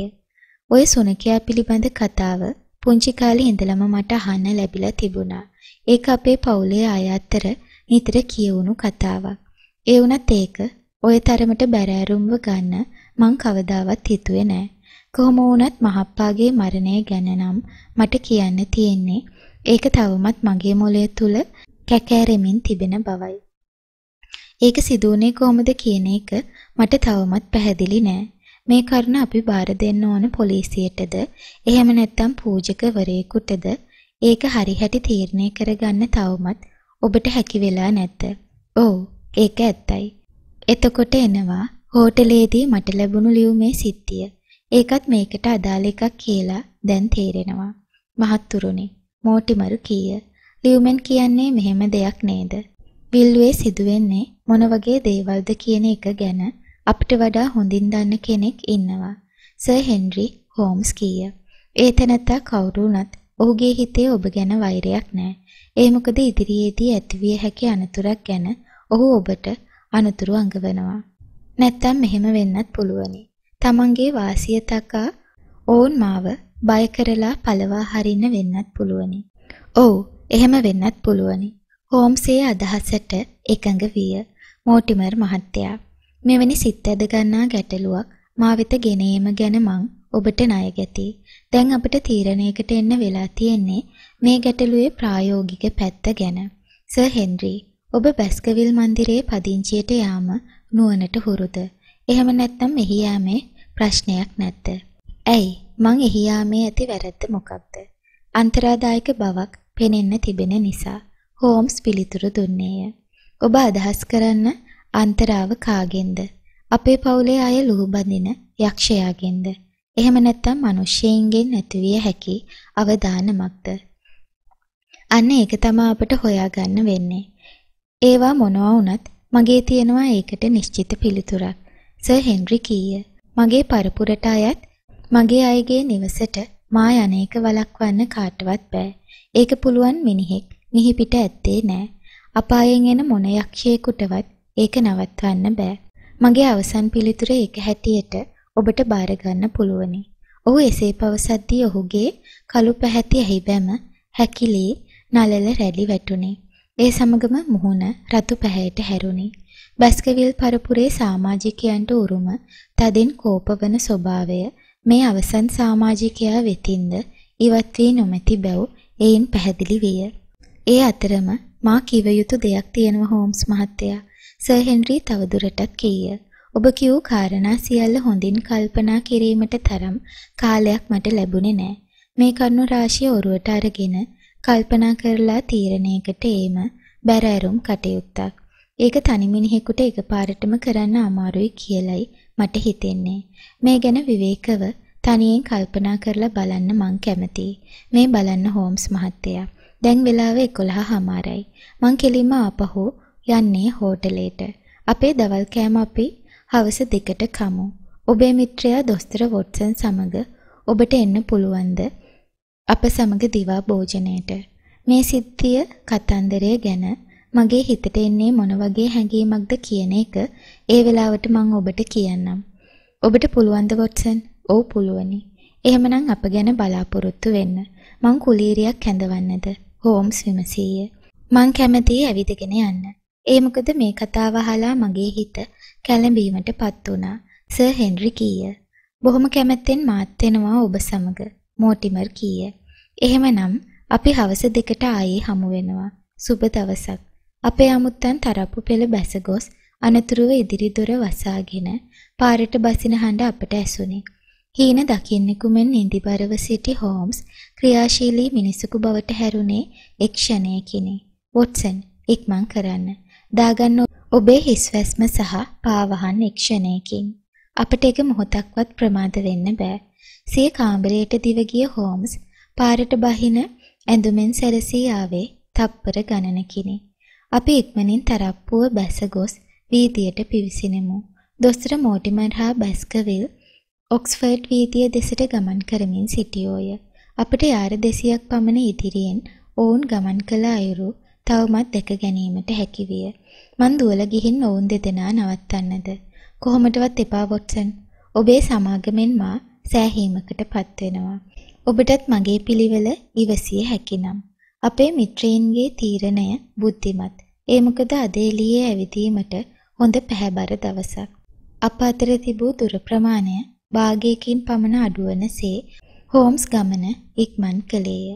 ඔය සුනකයා පිළිබඳ කතාව පුංචි කාලේ ඉඳලම මට අහන්න ලැබිලා තිබුණා. ඒක අපේ පවුලේ අය අතර නිතර කියවුණු කතාවක්. ඒ වුණත් ඒක ওই තරමට බැරෑරුම්ව ගන්න මං කවදාවත් හිතුවේ නෑ. කොහොම වුණත් මහප්පාගේ මරණය ගැන නම් මට කියන්න තියෙන්නේ ඒක තවමත් මගේ මොළය තුල කැකෑරෙමින් තිබෙන බවයි. ඒක සිදුවුනේ කොහොමද කියන එක මට තවමත් පැහැදිලි නෑ. මේ කරුණ අපි බාර දෙන්න ඕන පොලිසියටද එහෙම නැත්නම් පූජකවරයෙකුටද ඒක හරිහැටි තීරණය කරගන්න තවමත් ඔබට හැකි වෙලා නැත. ඔව් ඒක ඇත්තයි. එතකොට එනවා හෝටලේදී මට ලැබුණු ලියුමේ සිද්ධිය. ඒකත් මේකට අදාළ එකක් කියලා දැන් තේරෙනවා. මහත්තුරුනි, මෝටිමරු කීය. ලියුමෙන් කියන්නේ මෙහෙම දෙයක් නේද? විල්ුවේ සිදුවෙන්නේ මොන වගේ දේවල්ද කියන එක ගැන අපිට වඩා හොඳින් දන්න කෙනෙක් ඉන්නවා. සර් හෙන්රි හෝම්ස් කීය. ඒ තැනත්තා කවුරු වුණත් ඔහුගේ හිතේ ඔබ ගැන වෛරයක් නැහැ. ඒ මොකද ඉදිරියේදී ඇතිවිය හැකි අනතුරක් ගැන ඔහු ඔබට අනතුරු අඟවනවා. නැත්තම් මෙහෙම වෙන්නත් පුළුවනි. තමන්ගේ වාසිය තකා ඔවුන් මාව බය කරලා පළවා හරින්න වෙන්නත් පුළුවනි. ඔව් එහෙම වෙන්නත් පුළුවනි. හෝම්සේ අදහසට එකඟ විය මෝටිමර් මහත්තයා. මෙවැනි සිත් ඇද ගන්නා ගැටලුවක් මා වෙත ගෙන ඒම ගැන මං ඔබට ණය ගැති. දැන් අපිට තීරණයකට එන්න වෙලා තියෙන්නේ මේ ගැටලුවේ ප්‍රායෝගික පැත්ත ගැන. සර් හෙන්රි, ඔබ බැස්කවිල් මන්දිරයේ පදිංචියට යාම නුවණට හුරුද? එහෙම නැත්නම් මෙහි යාමේ ප්‍රශ්නයක් නැද්ද? ඇයි? මං එහි යාමේ ඇති වැරද්ද මොකක්ද? අන්තරාදායක බවක් පෙනෙන්න තිබෙන නිසා හෝම්ස් පිළිතුරු දුන්නේය. ඔබ අදහස් කරන්න අන්තරාව කාගෙන්ද? අපේ පවුලේ අය ලුහු බඳින යක්ෂයාගෙන්ද? එහෙම නැත්නම් මිනිසෙයින්ගෙන් නැතිවිය හැකි අවදානමක්ද? අන්න ඒක තමයි අපට හොයාගන්න වෙන්නේ. ඒවා මොනවා වුණත් මගේ තියෙනවා ඒකට නිශ්චිත පිළිතුරක්. සර් හෙන්රි කීය. මගේ පරපුරට අයත් මගේ අයගේ නිවසට මා යන එක වළක්වන්න කාටවත් බෑ. ඒක පුළුවන් මිනිහෙක්. මිහි පිට ඇත්තේ නෑ. අපායෙන් එන මොන යක්ෂයෙකුටවත් ඒක නවත්වන්න බෑ. මගේ අවසන් පිළිතුර ඒක හැටියට ඔබට බාර ගන්න පුළුවනි. ඔහු එසේ පවසද්දී ඔහුගේ කළු පැහැති ඇහිබැම හැකිලී නලල රැලි වැටුනේ. ඒ සමගම මුහුණ රතු පැහැයට හැරුණි. බස්කවිල් පරපුරේ සමාජිකයන්ට උරුම තදින් කෝපවන ස්වභාවය මේ අවසන් සාමාජිකයා වෙතින්ද ඉවත් වී නොමැති බැව් එයින් පැහැදිලි විය. ඒ අතරම මා කිව යුතු දෙයක් තියෙනවා හෝම්ස් මහත්තයා. සර් හෙන්රි තවදුරටත් කීය. ඔබ කියූ කාරණා සියල්ල හොඳින් කල්පනා කිරීමට තරම් කාලයක් මට ලැබුණේ නෑ. මේ කරුණු රාශිය ඔරුවට අරගෙන කල්පනා කරලා තීරණයකට ඒම බැරෑරුම් කටයුත්තක්. ඒක තනි මිනිහෙකුට එකපාරටම කරන්න අමාරුයි කියලයි මට හිතෙන්නේ මේ ගැන විවේකව තනියෙන් කල්පනා කරලා බලන්න මං කැමතියි. මේ බලන්න හෝම්ස් මහත්තයා. දැන් වෙලාව 11:00මාරයි. මං කෙලින්ම ආපහු යන්නේ හෝටලේට. අපේ දවල් කෑම අපි හවස දෙකට කමු. ඔබේ මිත්‍රයා දොස්තර වොට්සන් සමග ඔබට එන්න පුළුවන්ද? අප සමග දිවා භෝජනයට. මේ සිද්ධිය කතන්දරය ගැන මගේ හිතට එන්නේ මොන වගේ හැඟීමක්ද කියන එක ඒ වෙලාවට මම ඔබට කියන්නම්. ඔබට පුළුවන්ද වොට්සන්? ඔව් පුළුවනි. එහෙමනම් අප ගැන බලාපොරොත්තු වෙන්න. මං කුලීරියක් කැඳවන්නද? හෝම්ස් විමසීය. මං කැමතියි ඇවිදගෙන යන්න. ඒ මොකද මේ කතාව අහලා මගේ හිත කැළඹීමටපත් වුණා. සර් හෙන්රි කීය. බොහොම කැමැත්තෙන් මාත් වෙනවා ඔබ සමග. මෝටිමර් කීය. එහෙමනම් අපි හවස දෙකට ආයේ හමු වෙනවා. සුබ දවසක්. අපේ අමුත්තන් තරප්පු පෙළ බැස ගොස් අනතුරුව ඉදිරි දොර වසාගෙන පාරට බසින හඬ අපට ඇසුණි. හීන දකින්නෙකු මෙන් නිදිබරව සිටි හෝම්ස් ක්‍රියාශීලී මිනිසෙකු බවට හැරුණේ එක් ක්ෂණයකිනි. වොට්සන් ඉක්මන් කරන්න. දාගන්න ඔබේ හිස්වැස්ම සහ පාවහන් එක් ක්ෂණයකින්. අපට එක මොහොතක්වත් ප්‍රමාද වෙන්න බෑ. සිය කාමරයට දිව ගිය හෝම්ස් පාරට බහින ඇඳුමෙන් සැරසී ආවේ තප්පර ගණනකිනි. අපි ඉක්මනින් තරප්පුව බැස ගොස් වීදියට පිවිසිනෙමු. දොස්තර මෝටිමර් හා බැස්කවිල් ඔක්ස්ෆර්ඩ් වීදිය දෙසට ගමන් කරමින් සිටියෝය. අපට යාර 200ක් පමණ ඉදිරියෙන් ඔවුන් ගමන් කළ අයුරු තවමත් දැක ගැනීමට හැකිවිය. මං දුවල ගිහින් ඔවුන් දෙදෙනා නවත්තන්නද? කොහොමදවත් එපා වොට්සන්. ඔබේ සමාගමෙන් මා සෑහීමකටපත් වෙනවා. ඔබටත් මගේ පිළිවෙල ඉවසිය හැකිනම් අපේ මිත්‍රයින්ගේ තීරණය බුද්ධිමත් ඒ මොකද අද එළියේ ඇවිදීමට හොඳ පැහැබර දවසක්. අප අතර තිබූ දුර ප්‍රමාණය භාගයකින් පමණ අඩුවනසේ හෝම්ස් ගමන ඉක්මන් කළේය.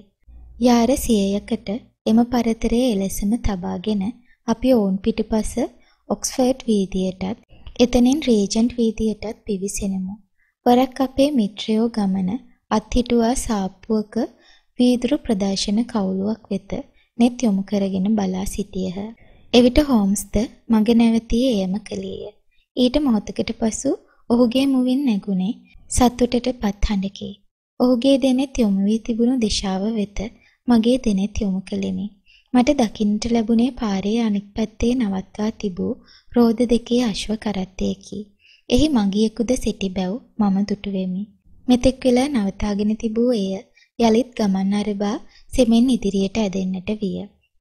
යාර සියයකට එම පරතරය එලෙසම තබාගෙන අපි ඔවුන් පිටිපස ඔක්ස්ෆර්ඩ් වීදියටත් එතනින් රේජන්ට් වීදියටත් පිවිසෙනමු. වරක් අපේ මිත්‍රයෝ ගමන අත්හිටුවා සාප්පුවක වීදුරු ප්‍රදර්ශන කවුලුවක් වෙත net යොමු කරගෙන බලා සිටියහ. එවිට හෝම්ස්ද මග නැවතී එයම කළේය. ඊට මොහොතකට පසු ඔහුගේ මුවින් නැගුණේ සතුටට පත් හඬකි. ඔහුගේ දෙනෙත් යොමු වී තිබුණු දිශාව වෙත මගේ දෙනෙත් යොමු කළෙමි. මට දකින්නට ලැබුණේ පාරේ අනෙක් පැත්තේ නවත්වා තිබූ රෝද දෙකේ අශ්ව කරත්තයකි. එහි මගියෙකුද සිටි බැව් මම දුටුවෙමි. මෙතෙක් වෙලා නවතාගෙන තිබූ එය යලිත් ගමන් අරබා සෙමෙන් ඉදිරියට ඇදෙන්නට විය.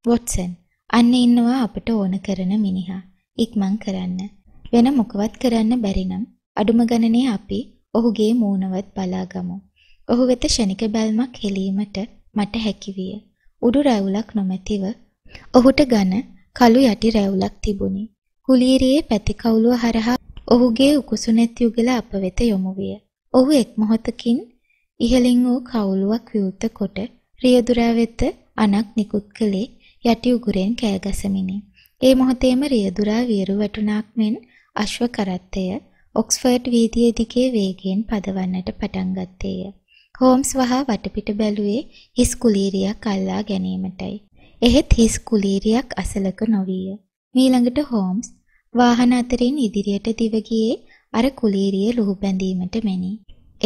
වොට්සන් අන්න ඉන්නවා අපට ඕන කරන මිනිහා. ඉක්මන් කරන්න. වෙන මොකවත් කරන්න බැරි නම් අඩුම ගණනේ අපි ඔහුගේ මූණවත් බලාගමු. ඔහු වෙත ෂණික බැල්මක් හෙලීමට මට හැකිවිය. උඩු රැවුලක් නොමැතිව ඔහුට ඝන කළු යටි රැවුලක් තිබුණි. කුලීරියේ පැති කවුලුව හරහා ඔහුගේ උකුසුනැත් යුගල අප වෙත යොමු විය. ඔහු එක් මොහොතකින් ඉහළින් වූ කවුලුවක් විවුර්ත කොට රියදුරා වෙත අනක් නිකුත් කළේ යටි උගුරෙන් කෑ ගැසමිනි. ඒ මොහොතේම රියදුරා වියරු වැටුණාක් මෙන් අශ්ව කරත්තය ඔක්ස්ෆර්ඩ් වීදිය දිගේ වේගයෙන් පදවන්නට පටන් ගත්තේය. හෝම්ස් වහා වටපිට බැලුවේ හිස් කුලීරියක් අල්ලා ගැනීමටයි. එහෙත් හිස් කුලීරියක් අසලක නොවිය. මීළඟට හෝම්ස් වාහන අතරින් ඉදිරියට දිව ගියේ අර කුලීරිය ලුහු බැඳීමට මෙනි.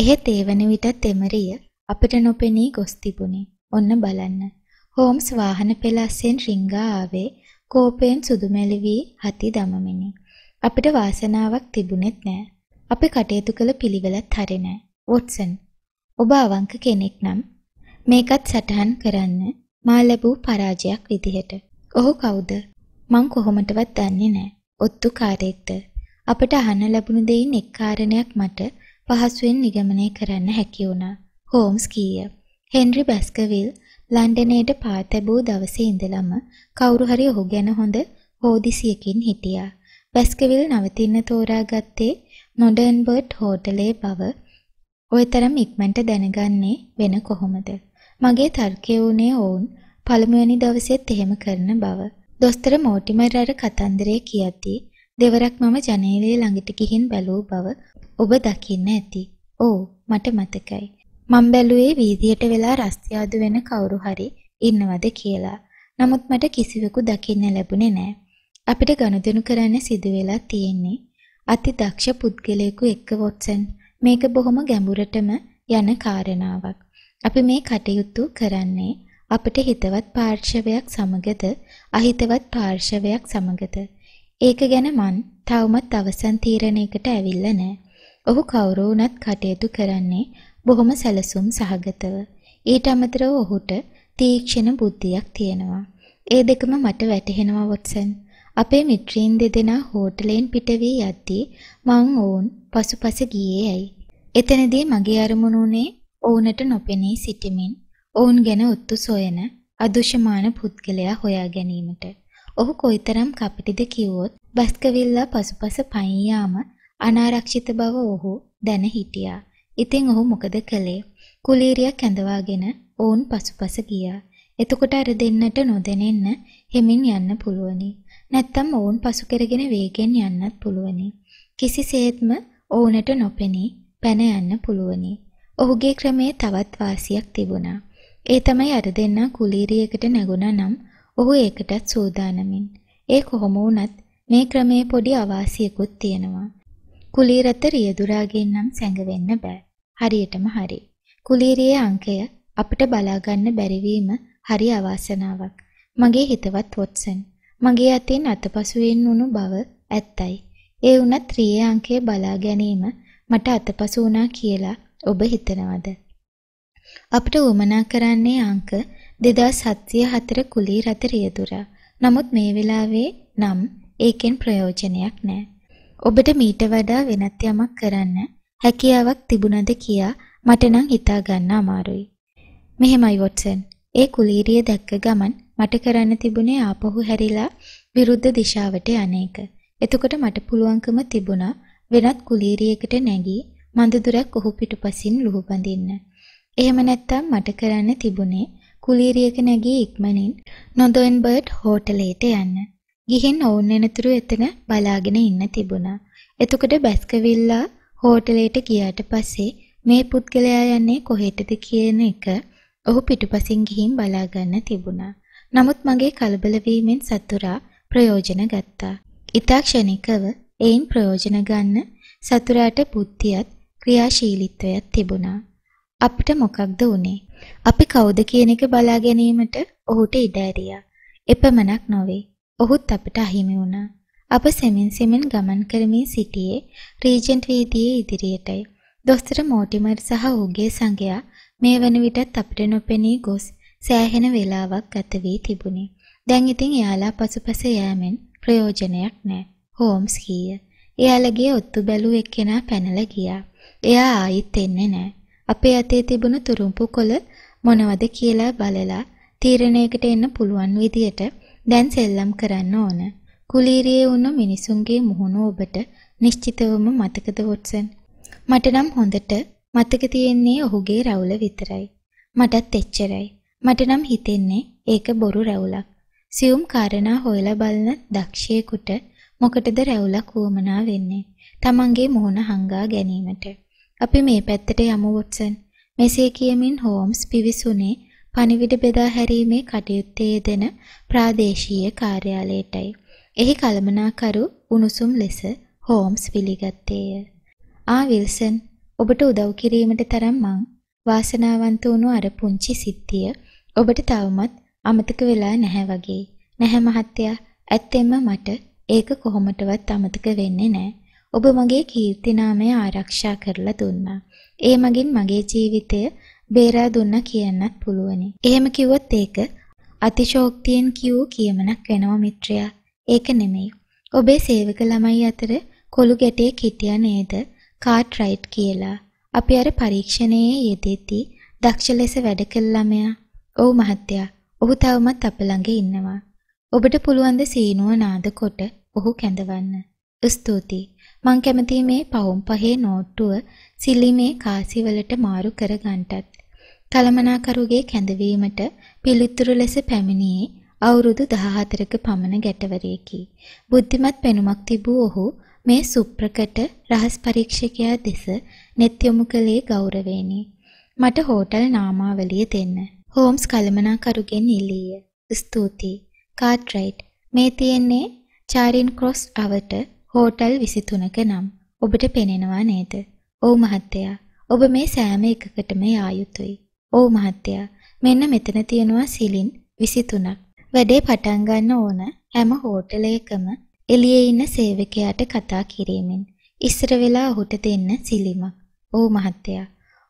එහෙත් ඒ වන විටත් එමරිය අපිට නොපෙනී ගොස් තිබුණි. ඔන්න බලන්න. හෝම්ස් වාහන පෙළස්සෙන් රිංගා ආවේ කෝපයෙන් සුදුමැලි වී හති දමමිනි. අපිට වාසනාවක් තිබුණෙත් නෑ. අපි කටයුතු කළ පිළිවෙලත් හරි නෑ. වොට්සන් ඔබ අවංක කෙනෙක් නම් මේකත් සටහන් කරන්න මා ලැබූ පරාජයක් විදිහට. ඔහු කවුද? මං කොහොමටවත් දන්නේ නැහැ. ඔත්තු කාර්යෙක්ද? අපට අහන්න ලැබුණු දෙයින් එක් කාරණයක් මට පහසුවෙන් නිගමනය කරන්න හැකි වුණා. හෝම්ස් කීය. හෙන්රි බැස්කවිල් ලන්ඩනයට පා තැබූ දවසේ ඉඳලම කවුරු හරි ඔහු ගැන හොඳ හෝදිසියකින් හිටියා. බැස්කවිල් නවතින්න තෝරාගත්තේ මොඩර්න් බර්ඩ් හෝටලේ බව ඔය තරම් ඉක්මනට දැනගන්නේ වෙන කොහොමද? මගේ තර්කය වුණේ ඔවුන් පළමුවැනි දවසෙත් එහෙම කරන බව. දොස්තර මෝටිමර් අර කතන්දරේ කියද්දී දෙවරක් මම ජනේලය ළඟට ගිහින් බැලූ බව ඔබ දකින්න ඇති. ඕ මට මතකයි. මම බැලුවේ වීදියට වෙලා රස්තියාදු වෙන කවුරු හරි ඉන්නවද කියලා. නමුත් මට කිසිවෙකු දකින්න ලැබුණේ නෑ. අපිට ගනුදෙනු කරන්න සිදු වෙලා තියෙන්නේ අති දක්ෂ පුද්ගලයෙකු එක්ක වොට්සන්. මේක බොහොම ගැඹුරටම යන කාරණාවක්. අපි මේ කටයුතු කරන්නේ අපිට හිතවත් පාර්ශවයක් සමගද අහිතවත් පාර්ශවයක් සමගද ඒක ගැන මන් තවමත් අවසන් තීරණයකට ඇවිල්ලා නැහැ. ඔහු කවුරු වුණත් කටයුතු කරන්නේ බොහොම සැලසුම් සහගතව. ඊට අමතරව ඔහුට තීක්ෂණ බුද්ධියක් තියෙනවා. ඒ දෙකම මට වැටහෙනවා වොට්සන්. අපේ මිත්‍රීන් දෙදෙනා හෝටලෙන් පිට වී යද්දී මං ඔවුන් පසුපස ගියේ ඇයි. එතනදී මගේ අරමුණ උනේ ඔවුන්ට නොපෙනී සිටමින් ඔවුන් ගැන ඔත්තු සොයන අදුෂමාන පුද්ගලයා හොයා ගැනීමට. ඔහු කොයිතරම් කපටිද කිව්වොත් බස්කවිල්ලා පසුපස පයින් යාම අනාරක්ෂිත බව ඔහු දැන හිටියා. ඉතින් ඔහු මොකද කළේ? කුලීරියක් ඇඳවාගෙන ඔවුන් පසුපස ගියා. එතකොට අර දෙන්නට නොදැනෙන්න හෙමින් යන්න පුළුවනි. නැත්තම් ඔවුන් පසු කරගෙන වේගෙන් යන්නත් පුළුවනි. කිසිසේත්ම ඔවුනට නොපෙනී පැන යන්න පුළුවනි. ඔහුගේ ක්‍රමයේ තවත් වාසියක් තිබුණා. ඒ තමයි අර දෙන්නා කුලීරියකට නැගුණා නම් ඔහු ඒකටත් සූදානමින්. ඒ කොහොම වුණත් මේ ක්‍රමයේ පොඩි අවාසියකුත් තියෙනවා. කුලීරත රියදුරාගෙන් නම් සැඟවෙන්න බෑ. හරියටම හරි. කුලීරියේ අංකය අපිට බලාගන්න බැරිවීම හරි අවාසනාවක්. මගේ හිතවත් වොට්සන්. මගේ අතින් අතපසුවෙන් වුණු බව ඇත්තයි. ඒ වුණත් ත්‍රියේ අංකය බලා ගැනීම මට අතපසු වුණා කියලා ඔබ හිතනවද? අපිට උමනා කරන්නේ අංක 2704 කුලී රත රියදුරා. නමුත් මේ වෙලාවේ නම් ඒකෙන් ප්‍රයෝජනයක් නැහැ. ඔබට මීට වඩා වෙනත් යමක් කරන්න හැකියාවක් තිබුණද කියා මට නම් හිතා ගන්න අමාරුයි. මෙහෙමයි වොට්සන්. ඒ කුලීරිය දැක්ක ගමන් මට කරන්න තිබුණේ ආපහු හැරිලා විරුද්ධ දිශාවට යන එක. එතකොට මට පුළුවන්කම තිබුණා වෙනත් කුලීරියකට නැගී මඳ දුරක් ඔහු පිටුපසින් ලුහු බඳින්න. එහෙම නැත්තම් මට කරන්න තිබුණේ කුලීරියක නැගී ඉක්මනින් නොදොන්බර්ඩ් හෝටලයට යන්න. ගිහින් ඔවුන් එනතුරු එතන බලාගෙන ඉන්න තිබුණා. එතකොට බැස්කවිල්ලා හෝටලයට ගියාට පස්සේ මේ පුද්ගලයා යන්නේ කොහෙටද කියන එක ඔහු පිටුපසින් ගිහින් බලා ගන්න තිබුණා. නමුත් මගේ කලබල වීමෙන් සතුරා ප්‍රයෝජන ගත්තා. ඉතා ක්ෂණිකව එයින් ප්‍රයෝජන ගන්න සතුරාට බුද්ධියත් ක්‍රියාශීලීත්වයත් තිබුණා. අපිට මොකක්ද වුනේ? අපි කවුද කියන එක බලා ගැනීමට ඔහුට ඉඩ ඇරියා. එපමණක් නොවේ. ඔහුත් අපිට අහිමි වුණා. අප සෙමින් සෙමින් ගමන් කරමින් සිටියේ රීජන්ට් වීදියේ ඉදිරියටයි. දොස්තර මෝටිමර් සහ ඔහුගේ සඟයා මේ වන විටත් අපිට නොපෙනී ගොස් සෑහෙන වේලාවක් ගත වී තිබුණි. දැන් ඉතින් එයාලා පසුපස යෑමෙන් ප්‍රයෝජනයක් නැහැ. හෝම්ස් කීය. එයාලගේ ඔත්තු බැලූ එක්කෙනා පැනලා ගියා. එයා ආයිත් එන්නේ නැහැ. අපේ අතේ තිබුණු තුරුම්පු කොළ මොනවද කියලා බලලා තීරණයකට එන්න පුළුවන් විදියට දැන් සෙල්ලම් කරන්න ඕන. කුලීරියේ වුණු මිනිසුන්ගේ මුහුණු ඔබට නිශ්චිතවම මතකද වොට්සන්? මට නම් හොඳට මතක තියෙන්නේ ඔහුගේ රවුල විතරයි. මටත් එච්චරයි. මට නම් හිතෙන්නේ ඒක බොරු රැවුලක්. සියුම් කාරණා හොයලා බලන දක්ෂයෙකුට මොකටද රැවුලක් වුවමනා වෙන්නේ? තමන්ගේ මුහුණ හංගා ගැනීමට. අපි මේ පැත්තට යමු වොට්සන්. මෙසේ කියමින් හෝම්ස් පිවිසුනේ පණිවිඩ බෙදා හැරීමේ කටයුත්තේ යෙදෙන ප්‍රාදේශීය කාර්යාලයටයි. එහි කළමනාකරු උණුසුම් ලෙස හෝම්ස් පිළිගත්තේය. "ආ විල්සන්, ඔබට උදව් කිරීමට තරම් මං වාසනාවන්ත වුණු අර පුංචි සිද්ධිය ඔබට තවමත් අමතක වෙලා නැහැ වගේ. නැහැ මහත්තයා, ඇත්තෙන්ම මට ඒක කොහොමටවත් අමතක වෙන්නේ නැහැ. ඔබ මගේ කීර්ති නාමය ආරක්ෂා කරලා දුන්නා. ඒ මගින් මගේ ජීවිතය බේරා දුන්නා කියන්නත් පුළුවනි. එහෙම කිව්වොත් ඒක අතිශෝක්තියෙන් කියූ කියමනක් වෙනවා මිත්‍රයා. ඒක නෙමෙයි. ඔබේ සේවක ළමයි අතර කොළු ගැටේ හිටියා නේද? කාට් රයිට් කියලා. අපි අර පරීක්ෂණයේ යෙදෙති දක්ෂ ලෙස වැඩ කළ ළමයා. ඔව් මහත්තයා. ඔහු තවමත් අප ළඟ ඉන්නවා. ඔබට පුළුවන් ද සීනුව නාද කොට ඔහු කැඳවන්න. ස්තුතියි. මං කැමති මේ පවුම් පහේ නෝට්ටුව සිලිමේ කාසිවලට මාරු කර ගන්නටත්. කලමනාකරුගේ කැඳවීමට පිළිතුරු ලෙස පැමිණියේ අවුරුදු 14ක පමණ ගැටවරයෙකි. බුද්ධිමත් පෙනුමක් තිබූ ඔහු මේ සුප්‍රකට රහස් පරීක්ෂකයා දෙස net යොමු කළේ ගෞරවයෙනි. මට හෝටල් නාමාවලිය දෙන්න. හෝම්ස් කළමනාකරුගෙන් ඉල්ලීය. ස්තුතියි. කාට්රයිට් මේ තියෙන්නේ චාරින් ක්‍රොස් අවට හෝටල් 23ක නම්. ඔබට පෙනෙනවා නේද? ඔව් මහත්තයා. ඔබ මේ සෑම එකකටම යා යුතුයි. ඔව් මහත්තයා. මෙන්න මෙතන තියෙනවා සිලින් 23ක්. වැඩේ පටන් ගන්න ඕන හැම හෝටලයකම එළියේ ඉන්න සේවකයාට කතා කිරීමෙන් ඉස්සර වෙලා ඔහුට දෙන්න සිලිමක්. "ඔව් මහත්තයා,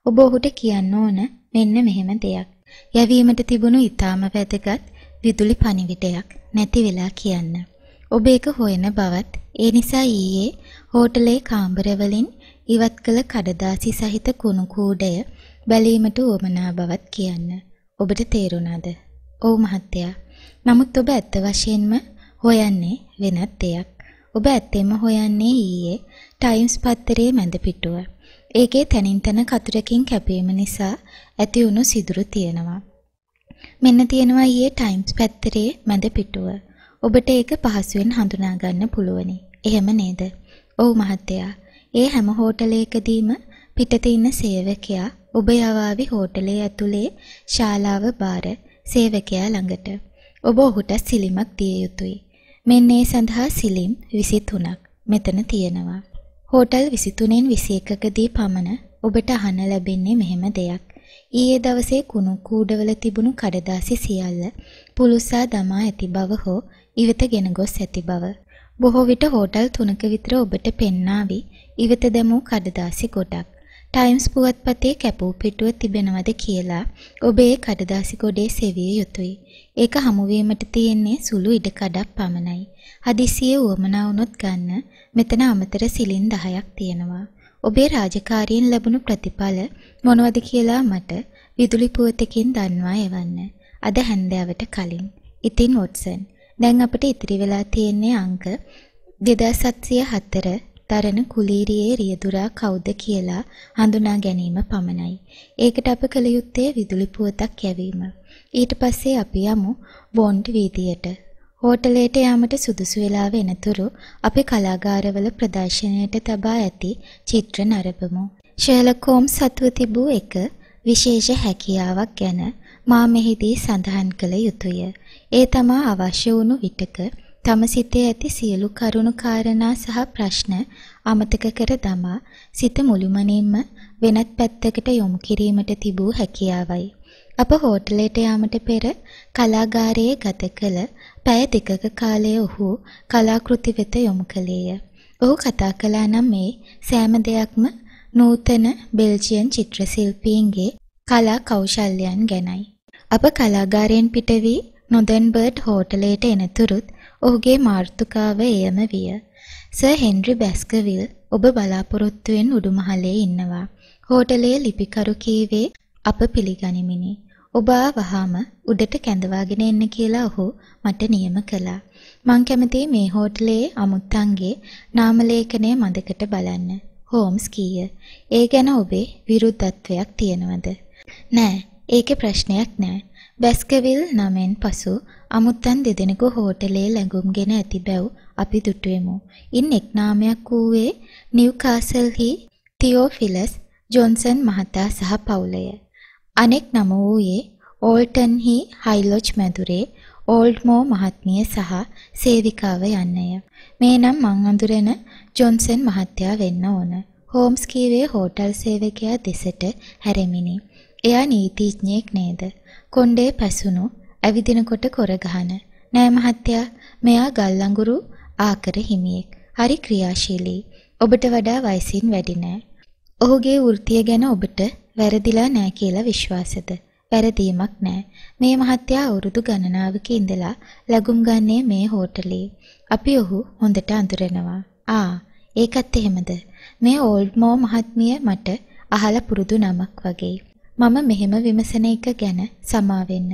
ඔබ ඔහුට කියන්න ඕන මෙන්න මෙහෙම දෙයක්. යැවීමට තිබුණු ඊටාම වැදගත් විදුලි පණිවිඩයක් නැති වෙලා කියන්න. ඔබ ඒක හොයන බවත් ඒ නිසා ඊයේ හෝටලේ කාමරවලින් ඉවත් කළ කඩදාසි සහිත කුණු කූඩය බැලීමට උවමනා බවත් කියන්න. ඔබට තේරුණාද?" "ඔව් මහත්තයා." නමුත් ඔබ ඇත්ත වශයෙන්ම හොයන්නේ වෙනත් දෙයක්. ඔබ ඇත්තෙන්ම හොයන්නේ ඊයේ ටයිම්ස් පත්තරයේ මැද පිටුව. ඒකේ තනින් තන කතරකින් කැපීම නිසා ඇති වුණු සිදුරු තියෙනවා. මෙන්න තියෙනවා ඊයේ ටයිම්ස් පත්තරයේ මැද පිටුව. ඔබට ඒක පහසුවෙන් හඳුනා ගන්න පුළුවනි. එහෙම නේද? ඔව් මහත්තයා. ඒ හැම හෝටලයකදීම පිටත ඉන්න සේවකයා ඔබ යවාවි හෝටලේ ඇතුලේ ශාලාව බාර සේවකයා ළඟට ඔබ ඔහුට සිලිමක් දිය යුතුයි. මෙන්න ඒ සඳහා සිලිම් 23ක් මෙතන තියෙනවා. හෝටල් 23න් 21කදී පමණ ඔබට අහන ලැබෙන්නේ මෙහෙම දෙයක්. ඊයේ දවසේ කුණු කූඩවල තිබුණු කඩදාසි සියල්ල පුලුස්සා දමා ඇති බව හෝ ඉවතගෙන ගොස් ඇති බව. බොහෝ විට හෝටල් තුනක විතර ඔබට පෙන්නාවි ඉවත දැමූ කඩදාසි ගොඩක්. ටයිම්ස් පුවත්පතේ කැපූ පිටුව තිබෙනවද කියලා ඔබ ඒ කඩදාසි ගොඩේ සෙවිය යුතුයි. ඒක හමුවීමට තියෙන්නේ සුළු ඉඩකඩක් පමණයි. හදිසියේ උවමනා වුණොත් ගන්න මෙතන අමතර සිලින් 10ක් තියෙනවා. ඔබේ රාජකාරියෙන් ලැබුණු ප්‍රතිඵල මොනවද කියලා මට විදුලි පුවතකින් දන්වා එවන්න. අද හැන්දෑවට කලින්. ඉතින් වොට්සන්, දැන් අපිට ඉතිරි වෙලා තියෙන්නේ අංක 2704 දරණ කුලීරියේ රියදුරා කවුද කියලා හඳුනා ගැනීම පමණයි. ඒකට අප කළ යුත්තේ විදුලි පුවතක් යැවීම. ඊට පස්සේ අපි යමු බොන්ඩ් වීදියට. හෝටලයට යාමට සුදුසු වේලාව එනතුරු අපේ කලාගාරවල ප්‍රදර්ශනයට තබා ඇති චිත්‍ර නරඹමු. ෂර්ලොක් හෝම්ස් සතුව තිබූ එක විශේෂ හැකියාවක් ගැන මා මෙහිදී සඳහන් කළ යුතුය. ඒ තමා අවශ්‍ය වුණු විටක තම සිතේ ඇති සියලු කරුණු කාරණා සහ ප්‍රශ්න අමතක කර දමා සිත මුළුමනින්ම වෙනත් පැත්තකට යොමු කිරීමට තිබූ හැකියාවයි. අප හෝටලයට යාමට පෙර කලාගාරයේ ගත කළ පැය දෙකක කාලය ඔහු කලාකෘති වෙත යොමු කළේය. ඔහු කතා කළා නම් මේ සෑම දෙයක්ම නූතන බෙල්ජියන් චිත්‍ර ශිල්පීන්ගේ කලා කෞශල්‍යයන් ගැනයි. අප කලාගාරයෙන් පිට වී නොදෙන්බර්ඩ් හෝටලයට එනතුරුත් ඔහුගේ මාර්තුකාව එයම විය. සර් හෙන්රි බැස්කවිල් ඔබ බලාපොරොත්තුවෙන් උඩුමහලේ ඉන්නවා. හෝටලයේ ලිපිකරු කීවේ අප පිළිගනිමිනි. ඔබ වහාම උඩට කැඳවාගෙන එන්න කියලා ඔහු මට නියම කළා. මං කැමතියි මේ හෝටලයේ අමුත්තන්ගේ නාමලේඛනය මතකට බලන්න. හෝම්ස් කීය. ඒ ගැන ඔබේ විරුද්ධත්වයක් තියනවද? නෑ. ඒකේ ප්‍රශ්නයක් නෑ. බැස්කවිල් නමෙන් පසු අමුත්තන් දෙදෙනෙකු හෝටලේ ලැඟුම්ගෙන ඇති බැව් අපි දුටුවෙමු. ඉන් එක් නාමයක් වූයේ නිව්කාසල්හි තියෝෆිලස් ජොන්සන් මහතා සහ පවුලය. අනෙක් නම වූයේ ඕල්ටන්හි හයිලොච් මැදුරේ ඕල්ඩ්මෝ මහත්මිය සහ සේවිකාව යන්නය. මේ නම් මං අඳුරන ජොන්සන් මහත්තයා වෙන්න ඕන. හෝම්ස් කීවේ හෝටල් සේවකයා දෙසට හැරෙමිනි. එයා නීතිඥයෙක් නේද? කොණ්ඩේ පැසුණු ඇවිදිනකොට කොර ගහන නෑ මහත්තයා මෙයා ගල්ලඟුරු ආකර හිමියෙක් හරි ක්‍රියාශීලී ඔබට වඩා වයසින් වැඩි නෑ ඔහුගේ වෘත්තිය ගැන ඔබට වැරදිලා නෑ කියලා විශ්වාසද වැරදීමක් නෑ මේ මහත්තයා අවුරුදු ගණනාවක ඉඳලා ලැබුම් ගන්නේ මේ හෝටලේ අපි ඔහු හොඳට අඳුරනවා ආ ඒකත් එහෙමද මේ ඕල්ඩ් මෝ මහත්මිය මට අහලා පුරුදු නමක් වගේ මම මෙහෙම විමසන එක ගැන සමා වෙන්න.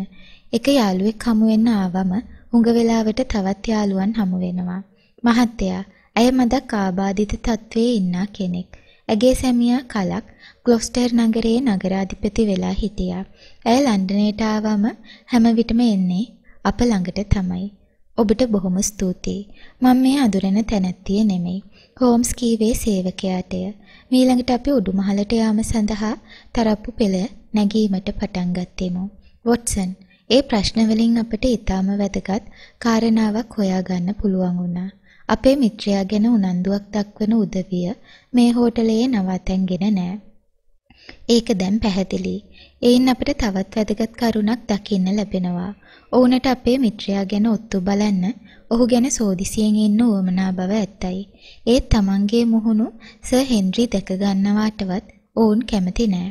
එක යාළුවෙක් හමු වෙන්න ආවම හුඟ වෙලාවට තවත් යාළුවන් හමු වෙනවා. මහත්තයා, ඇය මදක් ආබාධිත තත්වයේ ඉන්න කෙනෙක්. ඇගේ සැමියා කලක් ග්ලොස්ටර් නගරයේ නගරාධිපති වෙලා හිටියා. ඇය ලන්ඩනයට ආවම හැම විටම එන්නේ අප ළඟට තමයි. ඔබට බොහොම ස්තුතියි. මම මේ අඳුරන තැනැත්තිය නෙමෙයි. හෝම්ස් කීවේ සේවකයාටය. මීළඟට අපි උඩුමහලට යාම සඳහා තරප්පු පෙළ නැගීමට පටන් ගත්තෙමු. වොට්සන්, ඒ ප්‍රශ්න වලින් අපට ඊටාම වැදගත් කාරණාවක් හොයාගන්න පුළුවන් වුණා. අපේ මිත්‍රයා ගැන උනන්දුවක් දක්වන උදවිය මේ හෝටලයේ නවතැන්ගෙන නෑ. ඒක දැන් පැහැදිලි. එයින් අපට තවත් වැදගත් කරුණක් දකින්න ලැබෙනවා. ඔවුන්ට අපේ මිත්‍රයා ගැන ඔත්තු බලන්න ඔහු ගැන සෝදිසියෙන් එන්න උවමනා බව ඇත්තයි. ඒත් Tamanගේ මුහුණු සර් හෙන්රි දැක ගන්නවාටවත් ඔවුන් කැමති නෑ.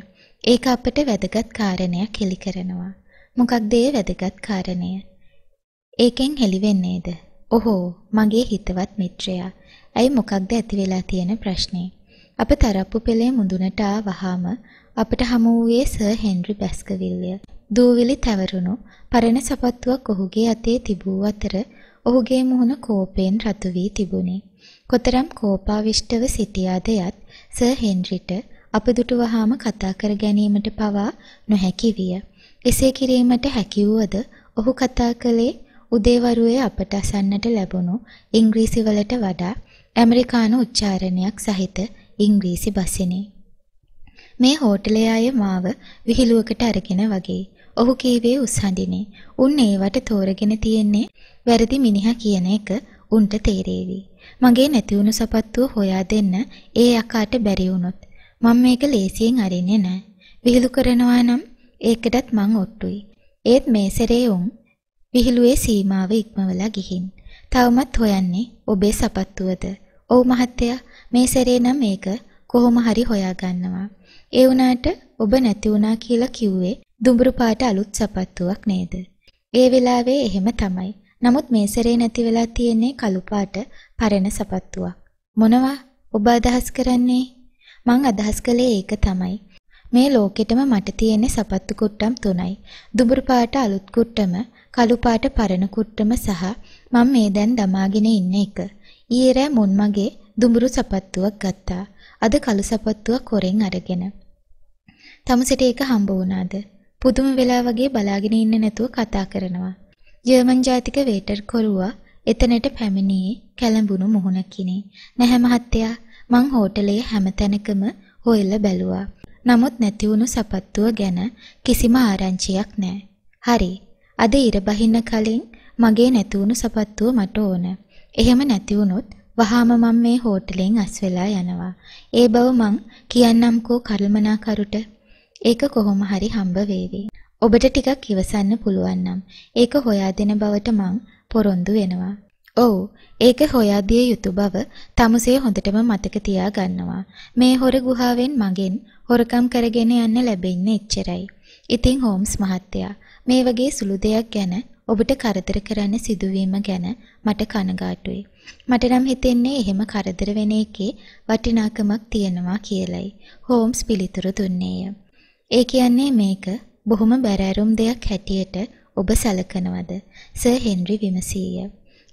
ඒක අපට වැදගත් කාරණයක් හෙලි කරනවා. මොකක්ද ඒ වැදගත් කාරණය? ඒකෙන් හෙලි වෙන්නේද? ඔහෝ, මගේ හිතවත් මිත්‍රයා. ඇයි මොකක්ද ඇති වෙලා තියෙන ප්‍රශ්නේ? අප තරප්පු පෙළේ මුඳුනට ආවහම අපට හමු වූයේ සර් හෙන්රි බැස්කවිල්ය. දූවිලි තැවරුණු පරණ සපත්තුවක් ඔහුගේ අතේ තිබූ අතර ඔහුගේ මුහුණ කෝපයෙන් රතු වී තිබුණේ. කොතරම් කෝපාවිෂ්ටව සිටියාද යත් සර් හෙන්රිට අපදුටු වහාම කතා කර ගැනීමට පවා නොහැකි විය. එසේ කිරීමට හැකි වුවද ඔහු කතා කළේ උදේවරුවේ අපට අසන්නට ලැබුණු ඉංග්‍රීසි වලට වඩා ඇමරිකානු උච්චාරණයක් සහිත ඉංග්‍රීසි බසිනේ. මේ හෝටලේ අය මාව විහිළුවකට අරගෙන වගේ ඔහු කීවේ උස් හඳිනේ. උන් ඒවට තෝරගෙන තියෙන්නේ වැරදි මිනිහා කියන එක උන්ට තේරේවි. මගේ නැති වුණු සපත්තුව හොයා දෙන්න ඒ අකාට බැරි වුණොත් මම මේක ලේසියෙන් අරින්නේ නැහැ. විහිළු කරනවා නම් ඒකටත් මං ඔට්ටුයි. ඒත් මේ සැරේ උන් විහිළුවේ සීමාව ඉක්මවලා ගිහින්. තවමත් හොයන්නේ ඔබේ සපත්තුවද? ඔව් මහත්තයා මේ සැරේ නම් මේක කොහොම හරි හොයා ගන්නවා. ඒ වුණාට ඔබ නැති වුණා කියලා කිව්වේ දුඹුරු පාට අලුත් සපත්තුවක් නේද? ඒ වෙලාවේ එහෙම තමයි. නමුත් මේ සැරේ නැති වෙලා තියෙන්නේ කළු පාට පරණ සපත්තුවක්. මොනවා? ඔබ අදහස් කරන්නේ? මං අදහස් කළේ ඒක තමයි. මේ ලෝකෙටම මට තියෙන්නේ සපත්තු කුට්ටම් තුනයි. දුඹුරු පාට අලුත් කුට්ටම, කළු පාට පරණ කුට්ටම සහ මම මේ දැන් දමාගෙන ඉන්න එක. ඊයේ රෑ මුන් මගේ දුඹුරු සපත්තුවක් ගත්තා. අද කළු සපත්තුවක් හොරෙන් අරගෙන. තමුසෙට ඒක හම්බ වුණාද? පුදුම වෙලා වගේ බලාගෙන ඉන්නේ නැතුව කතා කරනවා. ජර්මන් ජාතික වේටර් කොරුවා එතනට පැමිණියේ කැළඹුණු මුහුණකිනේ. නැහැ මහත්තයා, මං හෝටලයේ හැම තැනකම හොයලා බැලුවා. නමුත් නැති වුණු සපත්තුව ගැන කිසිම ආරංචියක් නැහැ. හරි. අද ඉර බහින්න කලින් මගේ නැති වුණු සපත්තුව මට ඕන. එහෙම නැති වුණොත් වහාම මම මේ හෝටලෙන් අස් වෙලා යනවා. ඒ බව මං කියන්නම්කෝ කර්මනාකරුට. ඒක කොහොම හරි හම්බ වේවි. ඔබට ටිකක් ඉවසන්න පුළුවන් නම් ඒක හොයා දෙන බවට මං පොරොන්දු වෙනවා. ඔව් ඒක හොයා දිය යුතු බව තමුසේ හොඳටම මතක තියා ගන්නවා මේ හොර ගුහාවෙන් මගෙන් හොරකම් කරගෙන යන්න ලැබෙන්නේ එච්චරයි ඉතින් හෝම්ස් මහත්තයා මේ වගේ සුළු දෙයක් ගැන ඔබට කරදර කරන්න සිදුවීම ගැන මට කනගාටුයි මට නම් හිතෙන්නේ එහෙම කරදර වෙන එකේ වටිනාකමක් තියෙනවා කියලයි හෝම්ස් පිළිතුරු දුන්නේය ඒ කියන්නේ මේක බොහොම බැරෑරුම් දෙයක් හැටියට ඔබ සැලකනවද? Sir Henry විමසීය.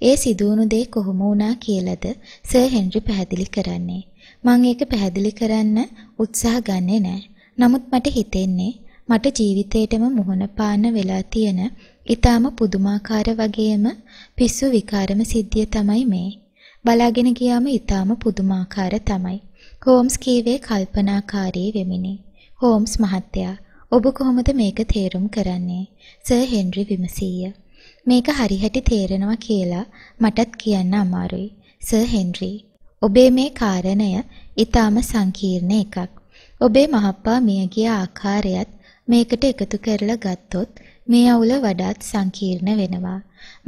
ඒ සිදුවුණු දේ කොහොම වුණා කියලාද සර් හෙන්රි පැහැදිලි කරන්නේ. මම ඒක පැහැදිලි කරන්න උත්සාහ ගන්නෙ නෑ. නමුත් මට හිතෙන්නේ මට ජීවිතේටම මුහුණ පාන්න වෙලා තියෙන ඊටාම පුදුමාකාර වගේම පිස්සු විකාරම සිද්ධිය තමයි මේ. බලාගෙන ගියාම ඊටාම පුදුමාකාර තමයි. හෝම්ස් කීවේ කල්පනාකාරී වෙමිනි. හෝම්ස් මහත්තයා ඔබ කොහොමද මේක තේරුම් කරන්නේ? සර් හෙන්රි විමසීය. මේක හරිහැටි තේරෙනවා කියලා මටත් කියන්න අමාරුයි. සර් හෙන්රි, ඔබේ මේ කාරණය ඊටාම සංකීර්ණ එකක්. ඔබේ මහප්පා මියගිය ආකාරයත් මේකට එකතු කරලා ගත්තොත් මේ අවුල වඩාත් සංකීර්ණ වෙනවා.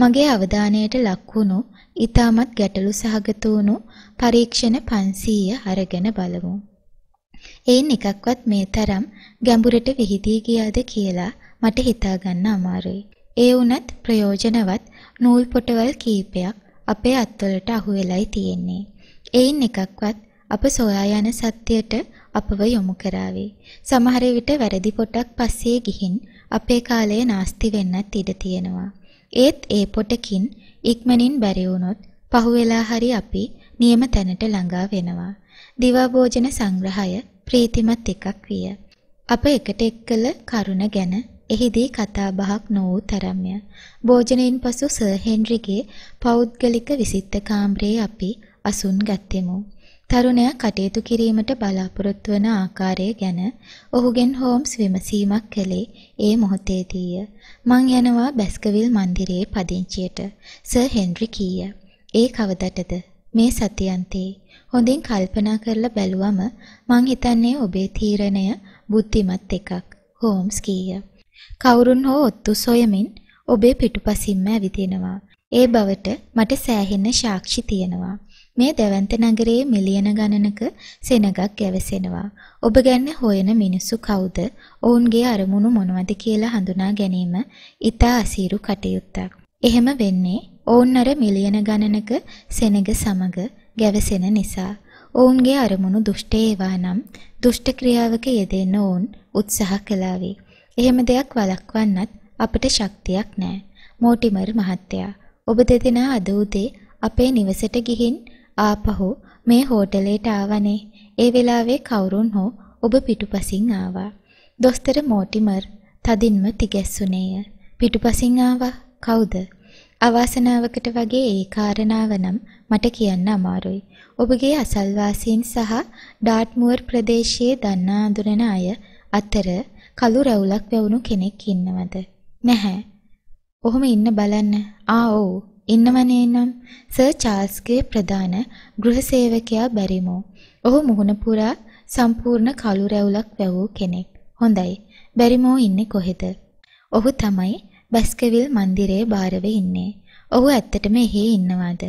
මගේ අවධානයට ලක් වුණු ඊටමත් ගැටලු සහගත වුණු පරීක්ෂණ 500 අරගෙන බලමු. එයින් එකක්වත් මේ තරම් ගැඹුරට විහිදී ගියාද කියලා මට හිතාගන්න අමාරුයි. ඒ වුණත් ප්‍රයෝජනවත් නූල් පොටවල් කීපයක් අපේ අත්වලට අහුවෙලයි තියෙන්නේ. එයින් එකක්වත් අප සොයා යන සත්‍යයට අපව යොමු කරાવી. සමහර විට වැරදි පොටක් පස්සේ ගිහින් අපේ කාලය නාස්ති වෙන්නත් ඉඩ තියෙනවා. ඒත් ඒ පොටකින් ඉක්මනින් බැරි වුණොත් පහුවෙලා හරි අපි නියම තැනට ළඟා වෙනවා. දිවා භෝජන සංග්‍රහය ප්‍රීතිමත් එකක් විය. අප එකට එක් කළ කරුණ ගැන එහිදී කතාබහක් නොවූ තරම්ය. භෝජනයෙන් පසු සර් හෙන්රිගේ පෞද්ගලික විසිත්ත කාමරයේ අපි අසුන් ගත්තෙමු. තරුණයා කටයුතු කිරීමට බලාපොරොත්තු වන ආකාරය ගැන ඔහුගෙන් හෝම්ස් විමසීමක් කළේ ඒ මොහොතේදීය. මං යනවා බැස්කවිල් මන්දිරයේ පදිංචියට. සර් හෙන්රි කීය. ඒ කවදටද? මේ සතියන්තේ. හොඳින් කල්පනා කරලා බැලුවම මං හිතන්නේ ඔබේ තීරණය බුද්ධිමත් එකක්. හෝම්ස් කීය. කවුරුන් හෝ ඔත්තු සොයමින් ඔබේ පිටුපසින්ම ඇවිදිනවා. ඒ බවට මට සෑහෙන සාක්ෂි තියෙනවා. මේ දැවැන්ත නගරයේ මිලියන ගණනක සෙනගක් ගැවසෙනවා. ඔබ ගැන හොයන මිනිස්සු කවුද? ඔවුන්ගේ අරමුණු මොනවද කියලා හඳුනා ගැනීම ඉතා අසීරු කටයුත්තක්. එහෙම වෙන්නේ ඔවුන් අර මිලියන ගණනක සෙනග සමග ගැවසෙන නිසා ඔවුන්ගේ අරමුණු දුෂ්ට ඒවා නම් දුෂ්ට ක්‍රියාවක යෙදෙන්න ඔවුන් උත්සාහ කළා වේ. එහෙම දෙයක් වළක්වන්නත් අපට ශක්තියක් නැහැ. මෝටිමර් මහත්තයා, ඔබ දෙදෙනා අද උදේ අපේ නිවසට ගිහින් ආපහු මේ හෝටලයට ආවනේ. ඒ වෙලාවේ කවුරුන් හෝ ඔබ පිටුපසින් ආවා. දොස්තර මෝටිමර් තදින්ම තිගැස්සුනේය. පිටුපසින් ආවා කවුද? අවාසනාවකට වගේ ඒ කාරණාව නම් මට කියන්න අමාරුයි. ඔබගේ අසල්වාසීන් සහ ඩාට්මුවර් ප්‍රදේශයේ දන්නා අඳුරන අය අතර කළු රැවුලක් වැවුණු කෙනෙක් ඉන්නවද? නැහැ. ඔහොම ඉන්න බලන්න. ආ ඔව්. ඉන්නවනේ නම් සර් චාල්ස්ගේ ප්‍රධාන ගෘහසේවකයා බැරිමෝ. ඔහු මුහුණ පුරා සම්පූර්ණ කළු රැවුලක් වැවූ කෙනෙක්. හොඳයි. බැරිමෝ ඉන්නේ කොහෙද? ඔහු තමයි බැස්කවිල් මන්දිරයේ බාරව ඉන්නේ. ඔහු ඇත්තටම එහි ඉන්නවාද?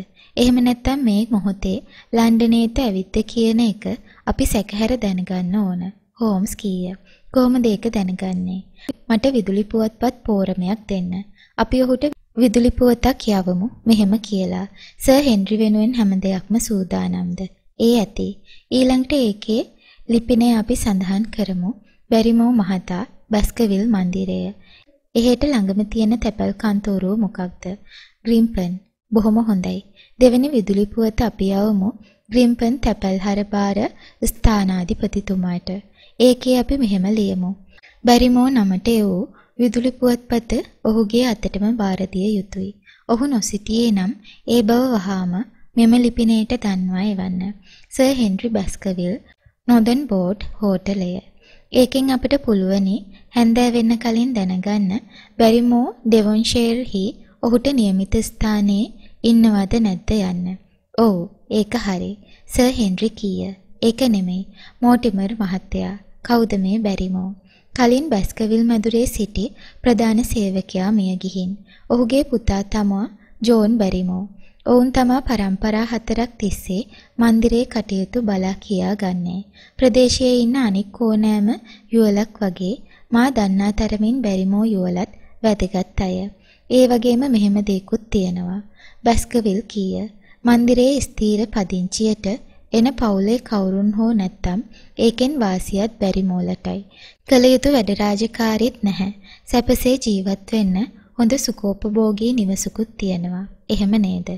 එහෙම නැත්නම් මේ මොහොතේ ලන්ඩනයේට ඇවිත්ද කියන එක අපි සැකහැර දැනගන්න ඕන. හෝම්ස් කීය. කොහොමද ඒක දැනගන්නේ? මට විදුලි පුවත්පත් පෝරමයක් දෙන්න. අපි ඔහුට විදුලි පුවතක් යවමු මෙහෙම කියලා. සර් හෙන්රි වෙනුවෙන් හැම දෙයක්ම සූදානම්ද? ඒ ඇති. ඊළඟට ඒකේ ලිපිනේ අපි සඳහන් කරමු. බැරිමෝ මහතා බස්කවිල් මන්දිරය. එහෙට ළඟම තියෙන තැපැල් කන්තෝරුව මොකක්ද? ග්‍රිම්පන් බොහොම හොඳයි. දෙවෙනි විදුලි පුවත අපි යවමු ග්‍රිම්පන් තැපැල්හර බාර ස්ථානාධිපතිතුමාට. ඒකේ අපි මෙහෙම ලියමු. බැරිමෝ නමට එවූ විදුලි පුවත්පත ඔහුගේ අතටම බාර දිය යුතුය. ඔහු නොසිටියේ නම් ඒ බව වහාම මෙම ලිපිනයට දන්වා එවන්න. Sir Henry Baskerville Northumberland හෝටලය. ඒකෙන් අපිට පුළුවනි හැන්දෑ වෙන්න කලින් දැනගන්න බැරිමෝ ඩෙවොන්ෂයර්හි ඔහුට નિયમિત ස්ථානයේ ඉන්නවද නැද්ද යන්න. "ඔව්, ඒක හරි." සර් හෙන්රි කීය. "ඒක නෙමෙයි, මෝටිමර් මහත්තයා. කවුද මේ බැරිමෝ?" කලින් බැස්කවිල් මැදුරේ සිටි ප්‍රධාන සේවකයා මිය ගිහින්. ඔහුගේ පුතා තමා ජෝන් බැරිමෝ. ඔවුන් තමා පරම්පරා හතරක් තිස්සේ මන්දිරේ කටයුතු බලා කියා ගන්නේ. ප්‍රදේශයේ ඉන්න අනෙක් ඕනෑම යුවලක් වගේ මා දන්නා තරමින් බැරිමෝ යුවලත් වැදගත් අය. ඒ වගේම මෙහෙම දෙයක්ත් තියෙනවා. බස්කවිල් කීය මන්දිරයේ ස්ථීර පදිංචියට එන පවුලේ කවුරුන් හෝ නැත්තම් ඒකෙන් වාසියත් බැරි මෝලටයි. කළ යුතු වැඩ රාජකාරීත් නැහැ. සැපසේ ජීවත් වෙන්න හොඳ සුඛෝපභෝගී නිවසකුත් තියෙනවා. එහෙම නේද?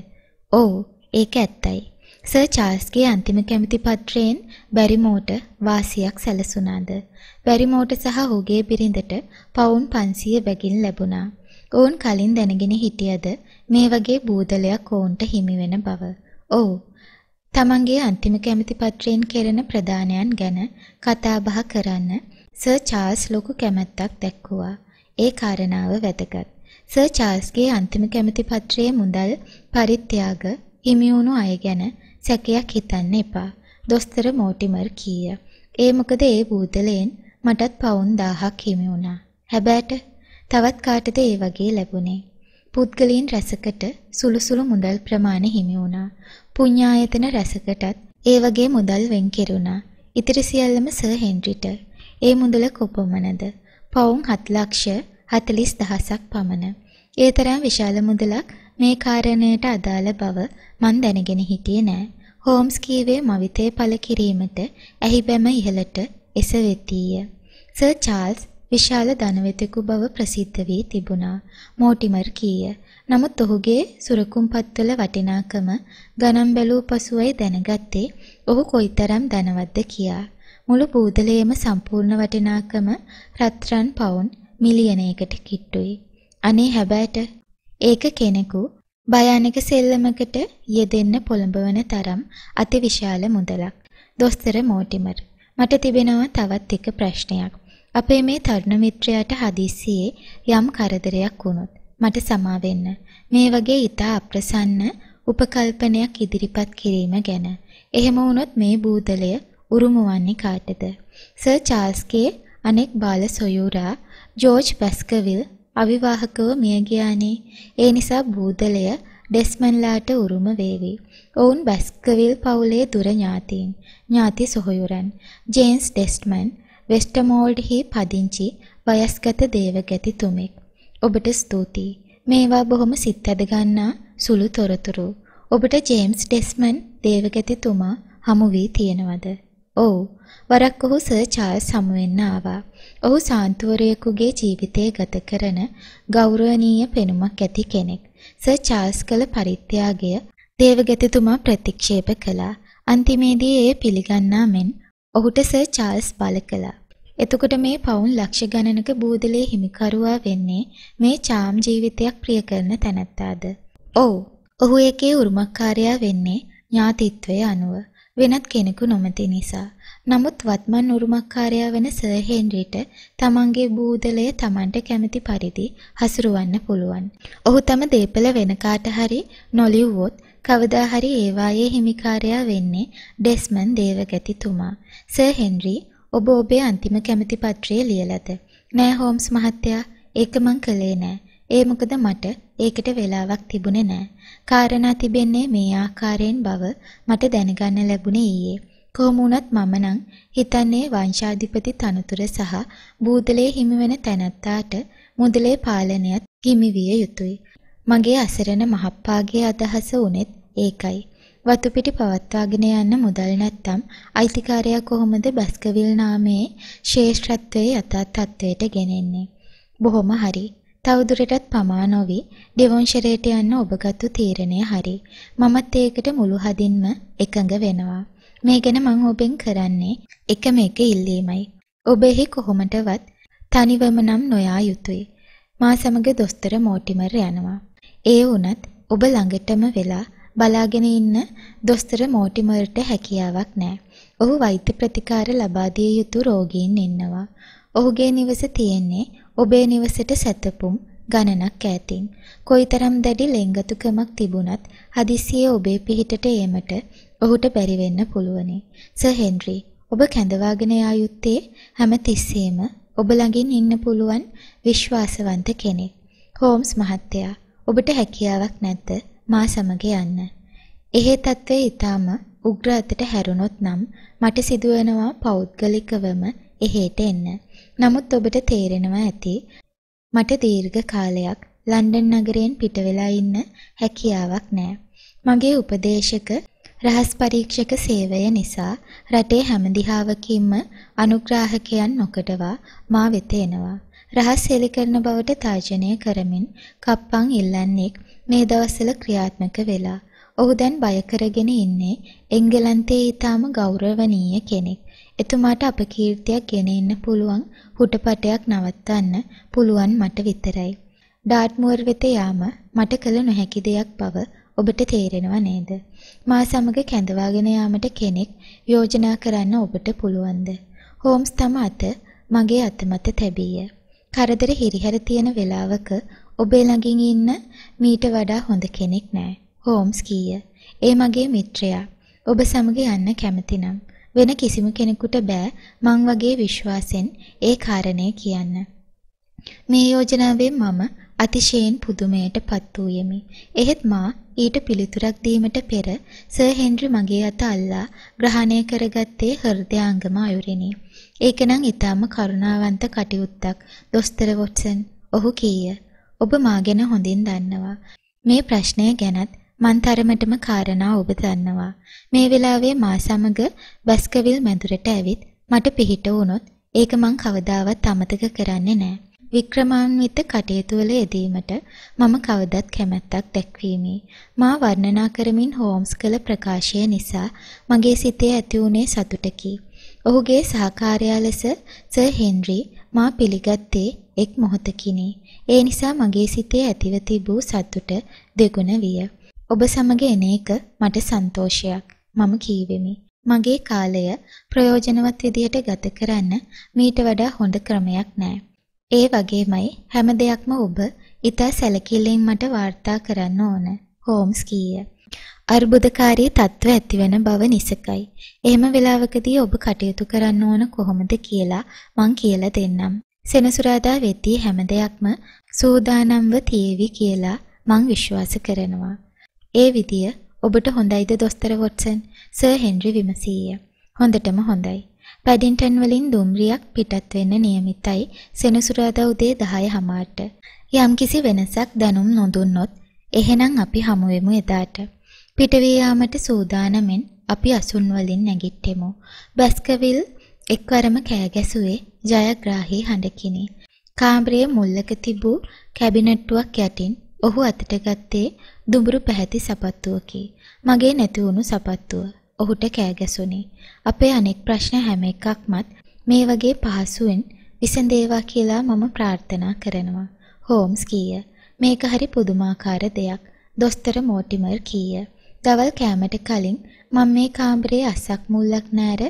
ඔව්, ඒක ඇත්තයි. සර් චාල්ස්ගේ අන්තිම කැමති පත්‍රයෙන් බැරිමෝට වාසියක් සැලසුණාද? බැරිමෝට සහ ඔහුගේ බිරිඳට පවුම් 500 බැගින් ලැබුණා. ඔවුන් කලින් දැනගෙන හිටියද මේ වගේ බූදලයක් ඔවුන්ට හිමි වෙන බව. ඔව්. තමන්ගේ අන්තිම කැමති පත්‍රයෙන් කෙරෙන ප්‍රදානයන් ගැන කතාබහ කරන්න සර් චාල්ස් ලොකු කැමැත්තක් දැක්වුවා. ඒ කාරණාව වැදගත්. සර් චාල්ස්ගේ අන්තිම කැමති පත්‍රයේ මුදල් පරිත්‍යාග හිමිවුණු අය ගැන සැකයක් හිතන්න එපා. දොස්තර මෝටිමර් කීය. ඒ මොකද ඒ බූතලයෙන් මටත් පවුන් 1000ක් හිමි වුණා. හැබැයිට තවත් කාටද ඒ වගේ ලැබුණේ? පුද්ගලයන් රැසකට සුළු සුළු මුදල් ප්‍රමාණ හිමි වුණා. පුණ්‍යායතන රැසකටත් ඒ වගේ මුදල් වෙන් කෙරුණා. ඉතිරි සියල්ලම සර් හෙන්රිට. ඒ මුදල කොපමණද? පවුම් 7 ලක්ෂ 40 දහසක් පමණ. ඒ තරම් විශාල මුදලක් මේ කාරණයට අදාළ බව මන් දැනගෙන හිටියේ නෑ. හෝම්ස් කීවේ මවිතේ පළ කිරීමට ඇහි බැම ඉහළට එසවෙතිය. සර් චාල්ස් විශාල ධනවතෙකු බව ප්‍රසිද්ධ වී තිබුණා. මෝටිමර් කීය. නමුත් ඔහුගේ සුරකුම්පත්වල වටිනාකම ගණන් බැලූ පසුවයි දැනගත්තේ ඔහු කොයිතරම් ධනවත්ද කියා. මුළු බූදලයේම සම්පූර්ණ වටිනාකම රත්රන් පවුන් මිලියනයකට කිට්ටුයි. අනේ හැබෑට ඒක කෙනෙකු භයානක සෙල්ලමකට යෙදෙන්න පොළඹවන තරම් අතිවිශාල මුදලක්. දොස්තර මෝටිමර් මට තිබෙනවා තවත් එක ප්‍රශ්නයක්. අපේ මේ තරුණ මිත්‍රයාට හදිස්සියේ යම් කරදරයක් වුණොත් මට සමා වෙන්න. මේ වගේ ඊට අප්‍රසන්න උපකල්පනයක් ඉදිරිපත් කිරීම ගැන. එහෙම වුණොත් මේ බූදලය උරුමවන්නේ කාටද? සර් චාල්ස්ගේ අනෙක් බාල සොයුරා ජෝර්ජ් පැස්කවිල් අවිවාහකව මිය ගියානේ. ඒ නිසා බූදලය ඩෙස්මන්ලාට උරුම වේවි. ඔවුන් බැස්කවිල් පවුලේ දුර ඥාතීන්, ඥාති සොහොයුරන්. ජේම්ස් ඩෙස්මන් වෙස්ටමෝල්ඩ්හි පදිංචි වයස්ගත දේවගැතිතුමෙක්. ඔබට ස්තුතියි. මේවා බොහොම සිත් ඇද ගන්නා සුළු තොරතුරු. ඔබට ජේම්ස් ඩෙස්මන් දේවගැතිතුමා හමු වී තියෙනවද? ඔව්. වරක් ඔහු සර් චාල්ස් හමු වෙන්න ආවා. ඔහු සාන්තුවරයෙකුගේ ජීවිතය ගත කරන ගෞරවනීය පෙනුමක් ඇති කෙනෙක්. සර් චාල්ස් කළ පරිත්‍යාගය දේවගැතිතුමා ප්‍රතික්ෂේප කළා. අන්තිමේදී එය පිළිගන්නා මෙන් ඔහුට සර් චාල්ස් බල කළා. එතකොට මේ පවුන් ලක්ෂ ගණනක බූදලේ හිමිකරුවා වෙන්නේ මේ චාම් ජීවිතයක් ප්‍රිය කරන තැනැත්තාද? ඔව්. ඔහු එකේ උරුමකාරයා වෙන්නේ ඥාතිත්වයේ අනුව වෙනත් කෙනෙකු නොමැති නිසා. නමුත් වත්මන් උරුමකාරයා වෙන සර් හෙන්රිට තමන්ගේ බූදලය තමන්ට කැමති පරිදි හසුරවන්න පුළුවන්. ඔහු තම දේපල වෙන කාට හරි නොලිව්වොත් කවදා හරි ඒවායේ හිමිකාරයා වෙන්නේ ඩෙස්මන් දේවගතිතුමා. සර් හෙන්රි ඔබ ඔබේ අන්තිම කැමති පත්‍රය ලියලද? නෑ හෝම්ස් මහත්තයා, ඒක මං කළේ නෑ. ඒ මොකද මට ඒකට වෙලාවක් තිබුණේ නෑ. කාරණා තිබෙන්නේ මේ ආකාරයෙන් බව මට දැනගන්න ලැබුණේ ඊයේ. කොහොම වුණත් මම නම් හිතන්නේ වංශාධිපති තනතුර සහ බූදලේ හිමි වෙන තැනැත්තාට මුදලේ පාලනයත් හිමි විය යුතුය. මගේ අසරණ මහප්පාගේ අදහස උනේත් ඒකයි. වතුපිටි පවත්වාගෙන යන්න මුදල් නැත්නම් අයිතිකාරයා කොහොමද බස්කවිල් නාමයේ ශ්‍රේෂ්ඨත්වයේ යථා තත්වයට ගෙනෙන්නේ? බොහොම හරි. තවදුරටත් පමා නොවි ඩෙවොන්ෂරේට යන්න ඔබගත්තු තීරණය හරි. මමත් ඒකට මුළු හදින්ම එකඟ වෙනවා. මේ ගැන මම ඔබෙන් කරන්නේ එකම එක ඉල්ලීමයි. ඔබ එහි කොහොමටවත් තනිවම නම් නොයා යුතුය. මා සමග දොස්තර මෝටිමර් යනවා. ඒ වුණත් ඔබ ළඟටම වෙලා බලාගෙන ඉන්න දොස්තර මෝටිමර්ට හැකියාවක් නැහැ. ඔහු වෛද්‍ය ප්‍රතිකාර ලබා දිය යුතු රෝගීන් ඉන්නවා. ඔහුගේ නිවස තියෙන්නේ ඔබේ නිවසට සැතපුම් ගණනක් ඈතින්. කොයිතරම් දැඩි ලෙංගතුකමක් තිබුණත් හදිස්සියේ ඔබේ පිහිටට ඒමට ඔහුට බැරි වෙන්න පුළුවනි. සර් හෙන්රි, ඔබ කැඳවාගෙන යා යුත්තේ හැම තිස්සෙම ඔබ ළඟින් ඉන්න පුළුවන් විශ්වාසවන්ත කෙනෙක්. හෝම්ස් මහත්තයා, ඔබට හැකියාවක් නැද්ද? මා සමග යන්න. එහෙ తත්වයේ ඊටාම උග්‍ර අතට හැරුණොත් නම් මට සිදුවෙනවා පෞද්ගලිකවම එහෙට එන්න. නමුත් ඔබට තේරෙනවා ඇති මට දීර්ඝ කාලයක් ලන්ඩන් නගරයෙන් පිටවෙලා ඉන්න හැකියාවක් නෑ. මගේ උපදේශක රහස් පරීක්ෂක සේවය නිසා රටේ හැම දිහාවකින්ම අනුග්‍රාහකයන් නොකඩවා මා වෙත එනවා. රහස් හෙළි කරන බවට තාජනය කරමින් කප්පන් ඉල්ලන්නේක් මේ දවස්වල ක්‍රියාත්මක වෙලා. ඔහු දැන් බය කරගෙන ඉන්නේ එංගලන්තයේ ඊටාම ගෞරවනීය කෙනෙක්. එතුමාට අපකීර්තියක් ගෙන එන්න පුළුවන් හුටපටයක් නවත්තන්න පුළුවන් මට විතරයි. ඩාට්මුවර් වෙත යාම මට කළ නොහැකි දෙයක් බව ඔබට තේරෙනව නේද? මා සමග කැඳවාගෙන යාමට කෙනෙක් යෝජනා කරන්න ඔබට පුළුවන්ද? හෝම්ස් තම අත මගේ අත මත තැබීය. කරදර හිරිහැර තියෙන වෙලාවක ඔබේ ළඟින් ඉන්න මීට වඩා හොඳ කෙනෙක් නෑ. හෝම්ස් කීය. ඒ මගේ මිත්‍රයා. ඔබ සමග යන්න කැමතිනම් වෙන කිසිම කෙනෙකුට බෑ මං වගේ විශ්වාසෙන් ඒ කාරණය කියන්න. මේ යෝජනාවෙන් මම අතිශයින් පුදුමයට පත් වූයෙමි. එහෙත් මා ඊට පිළිතුරක් දීමට පෙර සර් හෙන්රි මගේ අත අල්ලා ග්‍රහණය කරගත්තේ හෘදයාංගම අයුරිනි. ඒකනම් ඊටාම කරුණාවන්ත කටයුත්තක්. දොස්තර වොට්සන් ඔහු කීය. ඔබ මා ගැන හොඳින් දන්නවා. මේ ප්‍රශ්නය ගැනත් මන් තරමටම කාරණා ඔබ දන්නවා. මේ වෙලාවේ මා සමග බස්කවිල් මැදුරට ඇවිත් මට පිහිට වුණොත් ඒක මං කවදාවත් අමතක කරන්නේ නෑ. වික්‍රමාන්විත කටයුතු වල යෙදීමට මම කවදත් කැමැත්තක් දැක්වීමි. මා වර්ණනා කරමින් හෝම්ස් කළ ප්‍රකාශය නිසා මගේ සිතේ ඇති වුණේ සතුටකි. ඔහුගේ සහකාරයා ලෙස සර් හෙන්රි මා පිළිගත්තේ එක් මොහොතකිනි. ඒ නිසා මගේ සිතේ ඇතිව තිබූ සතුට දෙගුණ විය. ඔබ සමග එන එක මට සන්තෝෂයක්. මම කීවෙමි. මගේ කාලය ප්‍රයෝජනවත් විදියට ගත කරන්න මීට වඩා හොඳ ක්‍රමයක් නෑ. ඒ වගේමයි හැම දෙයක්ම ඔබ ඉතා සැලකිල්ලෙන් මට වාර්තා කරන්න ඕන. හෝම්ස් කීය. අර්බුදකාරී තත්ත්ව ඇතිවන බව නිසකයි. එහෙම වෙලාවකදී ඔබ කටයුතු කරන්න ඕන කොහොමද කියලා මං කියලා දෙන්නම්. සෙනසුරාදා වෙද්දී හැම දෙයක්ම සූදානම්ව තියේවි කියලා මං විශ්වාස කරනවා. ඒ විදිය ඔබට හොඳයිද දොස්තර වොට්සන්? Sir Henry විමසීය. හොඳටම හොඳයි. පැඩින්ටන් වලින් දුම්රියක් පිටත් වෙන්න નિયમિતයි සෙනසුරාදා උදේ 10 හමාරට. යම්කිසි වෙනසක් දැනුම් නොදුන්නොත් එහෙනම් අපි හමු වෙමු එදාට. පිටවී යාමට සූදානම්ෙන් අපි අසුන් වලින් නැගිට්ටෙමු. බස්කවිල් එක්වරම කෑ ගැසුවේ ජයග්‍රාහී හඬකිනි. කාමරයේ මුල්ලක තිබූ කැබිනට්ටුවක් යටින් ඔහු අතට ගත්තේ දුඹුරු පැහැති සපත්තුවකි. මගේ නැති වුණු සපත්තුව. ඔහුට කෑ ගැසුණි. අපේ අනෙක් ප්‍රශ්න හැම එකක්මත් මේ වගේ පහසුවෙන් විසඳේවා කියලා මම ප්‍රාර්ථනා කරනවා. හෝම්ස් කීය. මේක හරි පුදුමාකාර දෙයක්. දොස්තර මෝටිමර් කීය. දවල් කෑමට කලින් මම මේ කාමරේ අස්සක් මුල්ලක් නෑර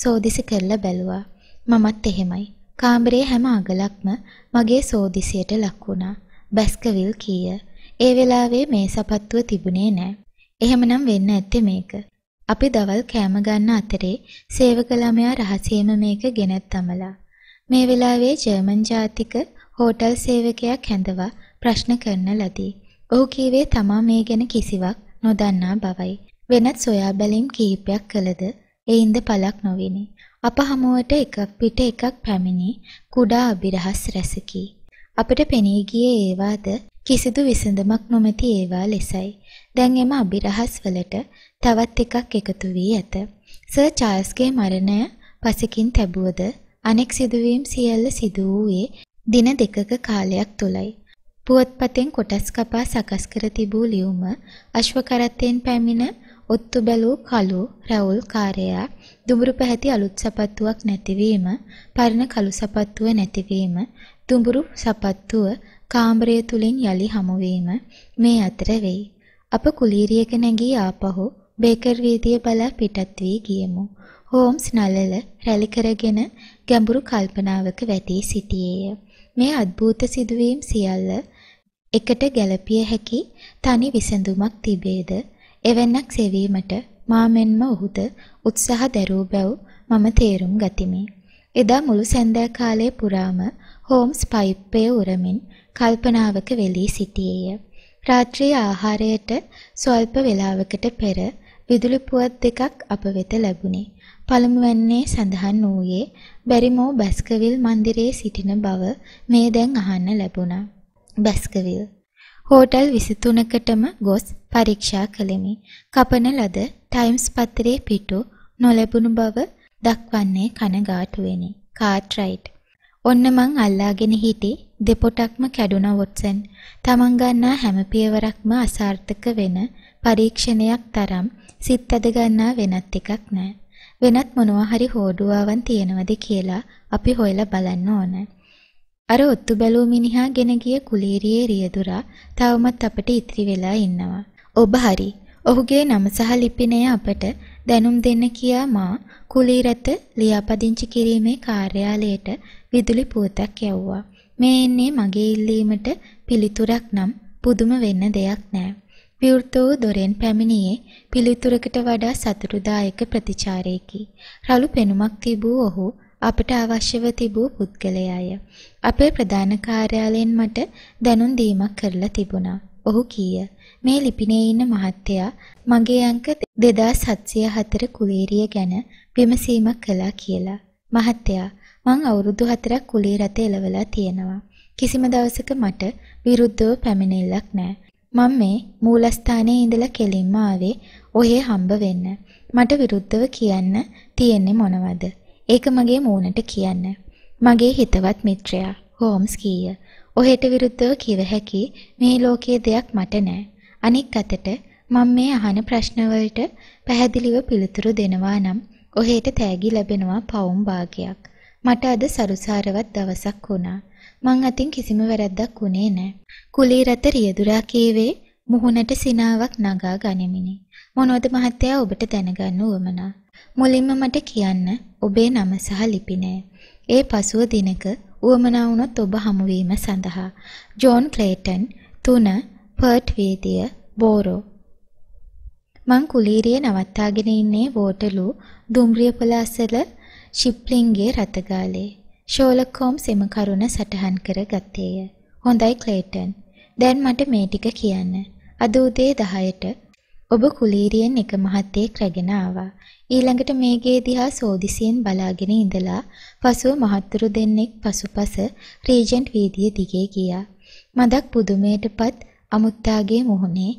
සෝදිසි කරලා බැලුවා. මමත් එහෙමයි. කාමරේ හැම අගලක්ම මගේ සෝදිසියට ලක් වුණා. බැස්කවිල් කීය. ඒ වෙලාවේ මේ සපත්තුව තිබුණේ නෑ. එහෙමනම් වෙන්න ඇත්තේ මේක. අපි දවල් කෑම ගන්න අතරේ සේවක ළමයා රහසෙම මේක ගෙනත් තමලා. මේ වෙලාවේ ජර්මන් ජාතික හෝටල් සේවකයා කැඳවා ප්‍රශ්න කරන ලදී. ඔහු කීවේ තමා මේ ගැන කිසිවක් නොදන්නා බවයි. වෙනත් සොයා බැලීම් කිහිපයක් කළද එයින්ද පළක් නොවිනි. අප හමුවට එකක් පිට එකක් පැමිණි කුඩා අබිරහස් රැසකි. අපට පෙනී ගියේ ඒවාද කිසිදු විසඳමක් නොමැති ඒවා ලෙසයි. දැන් එම අබිරහස් වලට තවත් එකක් එකතු වී ඇත. සර් චාල්ස්ගේ මරණය පසකින් තැබුවද අනෙක් සිදුවීම් සියල්ල සිදු වූයේ දින දෙකක කාලයක් තුලයි. පුවත්පතෙන් කොටස් කපා සකස් කර තිබූ ලියුම අශ්ව කරත්තෙන් පැමිණ ඔත්තු බැලූ කළු රැවුල් කාර්යයා දුඹුරු පැහැති අලුත් සපත්තුවක් නැතිවීම පරණ කළු සපත්තුව නැතිවීම දුඹුරු සපත්තුව කාමරය තුලින් යලි හමුවීම මේ අතර වෙයි අප කුලීරියක නැගී ආපහු බේකර් වීදිය බලා පිටත් වී ගියමු හෝම්ස් නළල රැලි කරගෙන ගැඹුරු කල්පනාවක වැටී සිටියේය මේ අద్භූත සිදුවීම් සියල්ල එකට ගැළපිය හැකි තනි විසඳුමක් තිබේද? එවැන්නක් සෙවීමට මා මෙන්ම ඔහුද උත්සාහ දරූ බැව් මම තේරුම් ගතිමි. එදා මුළු සැන්දෑ කාලය පුරාම හෝම්ස් පයිප්පය උරමින් කල්පනාවක වෙලී සිටියේය. රාත්‍රී ආහාරයට ස්වල්ප වේලාවකට පෙර විදුලි පුවත් දෙකක් අප වෙත ලැබුණේ. පළමුවැන්නේ සඳහන් වූයේ බැරිමෝ බැස්කවිල් මන්දිරයේ සිටින බව මේ දැන් අහන්න ලැබුණා. බැස්කවිල් හෝටල් 23කටම ගොස් පරීක්ෂා කළෙමි. කපන ලද ටයිම්ස් පත්තරේ පිටු නොලැබුණු බව දක්වන්නේ කනගාටුවෙනි. කාට්රයිට් ඔන්න මං අල්ලාගෙන හිටි දෙපොටක්ම කැඩුණ වොට්සන් තමන් ගන්නා හැම පියවරක්ම අසාර්ථක වෙන පරීක්ෂණයක් තරම් සිත් ඇද ගන්නා වෙනත් එකක් නෑ වෙනත් මොනවා හරි හෝඩුවාවන් තියනවද කියලා අපි හොයලා බලන්න ඕනේ අර ඔත්තු බැලූ මිනිහා ගෙන ගිය කුලීරියේ රියදුරා තවමත් අපට ඉතිරි වෙලා ඉන්නවා. ඔබ හරි. ඔහුගේ නම සහ ලිපිනය අපට දැනුම් දෙන්න කියා මා කුලීරත ලියාපදිංචි කිරීමේ කාර්යාලයට විදුලි පුවතක් යවුවා. මේ එන්නේ මගේ ඉල්ලීමට පිළිතුරක් නම් පුදුම වෙන්න දෙයක් නෑ. විවෘත වූ දොරෙන් පැමිණියේ පිළිතුරකට වඩා සතුටුදායක ප්‍රතිචාරයකි. රළු පෙනුමක් තිබූ ඔහු අපට අවශ්‍යව තිබූ පුද්ගලයාය. අපේ ප්‍රධාන කාර්යාලයෙන් මට දැනුම් දීමක් කරලා තිබුණා. ඔහු කීය. මේ ලිපිනේ ඉන්න මහත්තයා මගේ අංක 2704 කුලීරිය ගැන විමසීමක් කළා කියලා. මහත්තයා මං අවුරුදු 4ක් කුලී රට එලවලා තියෙනවා. කිසිම දවසක මට විරුද්ධව පැමිණෙල්ලක් නැහැ. මම මේ මූලස්ථානයේ ඉඳලා කෙලින්ම ආවේ ඔහේ හම්බ වෙන්න. මට විරුද්ධව කියන්න තියෙන්නේ මොනවද? ඒක මගේ මූණට කියන්න. මගේ හිතවත් මිත්‍රයා හෝම්ස් කීය. ඔහෙට විරුද්ධව කිව හැකි මේ ලෝකයේ දෙයක් මට නෑ. අනික් අතට මම මේ අහන ප්‍රශ්නවලට පැහැදිලිව පිළිතුරු දෙනවා නම් ඔහෙට තෑගි ලැබෙනවා පවුම් භාගයක්. මට අද සරුසාරවත් දවසක් වුණා. මං අතින් කිසිම වැරද්දක් වුණේ නෑ. කුලී රත රියදුරා කීවේ මුහුණට සිනාවක් නගා ගනිමිනි. මොනවද මහත්තයා ඔබට දැනගන්න උවමනා? මුලින්ම මට කියන්න ඔබේ නම සහ ලිපි නෑ. ඒ පසුව දිනක වුවමනා වුණොත් ඔබ හමුවීම සඳහා. ජෝන් ක්ලේටන් 3 පර්ට් වීදිය බෝරෝ මං කුලීරිය නවත්තාගෙන ඉන්නේ වෝටලු දුම්රිය පොළාසල ශිප්ලින්ගේ රතගාලේ. ෂෝලොක් හෝම්ස් එම කරුණ සටහන් කර ගත්තේය. හොඳයි ක්ලේටන්. දැන් මට මේ ටික කියන්න. අද උදේ 10ට ඔබ කුලීරියෙන් එක මහත්තයෙක් රැගෙන ආවා. ඊළඟට මේ ගේ දිහා සෝදිසියෙන් බලාගෙන ඉඳලා පසුව මහත්තුරු දෙන්නෙක් පසුපස රීජන්ට් වීදිය දිගේ ගියා. මදක් පුදුමයටපත් අමුත්තාගේ මොහොනේ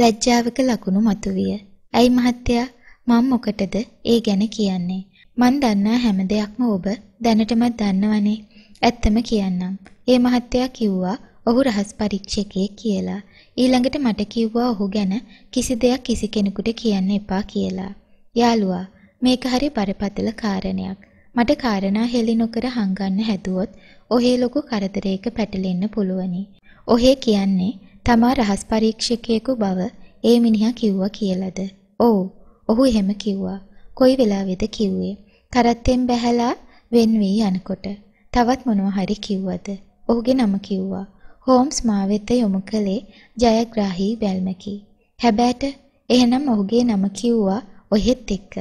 ලැජ්ජාවක ලකුණු මතුවිය. "ඇයි මහත්තයා මම මොකටද ඒ ගැන කියන්නේ? මන් දන්නා හැම දෙයක්ම ඔබ දැනටමත් දන්නවනේ. ඇත්තම කියන්නම්." ඒ මහත්තයා කිව්වා ඔහු රහස් පරීක්ෂකයෙක් කියලා. ඊළඟට මට කිව්වා ඔහු ගැන කිසි දෙයක් කිසි කෙනෙකුට කියන්න එපා කියලා. යාළුවා, මේක හරි බරපතල කාරණයක්. මට කාරණා හෙළි නොකර හංගන්න හැදුවොත් ඔහේ ලොකු කරදරයක පැටලෙන්න පුළුවනි. ඔහේ කියන්නේ තමා රහස් පරීක්ෂකයෙකු බව ඒ මිනිහා කිව්වා කියලාද? ඔව්. ඔහු එහෙම කිව්වා. කොයි වෙලාවෙද කිව්වේ? කරත්තෙන් බැහැලා වෙන් වී යනකොට. තවත් මොනවා හරි කිව්වද? ඔහුගේ නම කිව්වා. හෝම්ස් මා වෙත යොමු කළේ ජයග්‍රාහී බැල්මකි. හැබෑට එහෙනම් ඔහුගේ නම කිව්වා ඔහෙත් එක්ක.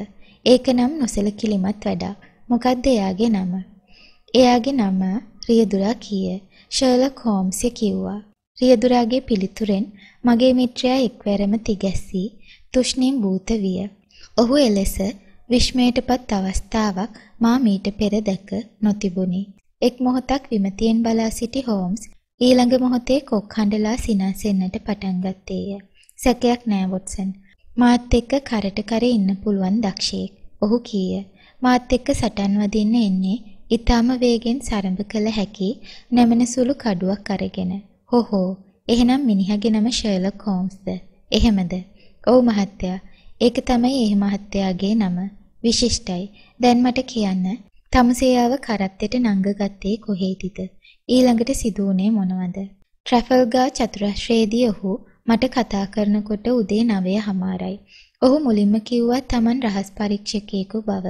ඒක නම් නොසලකිලිමත් වැඩක්. මොකද්ද එයාගේ නම? එයාගේ නම රියදුරා කීය. ෂර්ලොක් හෝම්ස්ය කිව්වා. රියදුරාගේ පිළිතුරෙන් මගේ මිත්‍රයා එක්වරම තිගැස්සී තුෂ්ණිම් භූත විය. ඔහු එලෙස විශ්මයටපත් අවස්ථාවක් මා මීට පෙර දැක නොතිබුණි. එක් මොහොතක් විමතියෙන් බලා සිටි හෝම්ස් ඊළඟ මොහොතේ කොක් හඬලා සිනාසෙන්නට පටන් ගත්තේය. සැකයක් නෑ වොට්සන්. මාත් එක්ක කරට කර ඉන්න පුළුවන් දක්ෂයෙක්. ඔහු කීය. මාත් එක්ක සටන් වදින්න එන්නේ ඊටම වේගෙන් සරඹ කළ හැකි නැමෙන සුළු කඩුවක් අරගෙන. හොහෝ. එහෙනම් මිනිහගේ නම ෂර්ලොක් හෝම්ස්ද? එහෙමද? ඔව් මහත්තයා. ඒක තමයි ඒ මහත්තයාගේ නම. විශිෂ්ටයි. දැන් මට කියන්න තමසේයාව කරත්තෙට නංගගත්තේ කොහේදද? ඊළඟට සිදු වුණේ මොනවද? ට්‍රැෆල්ගා චතුරස්‍රයේදී ඔහු මට කතා කරනකොට උදේ 9:00යි. ඔහු මුලින්ම කිව්වා Taman රහස් පරීක්ෂකයෙකු බව.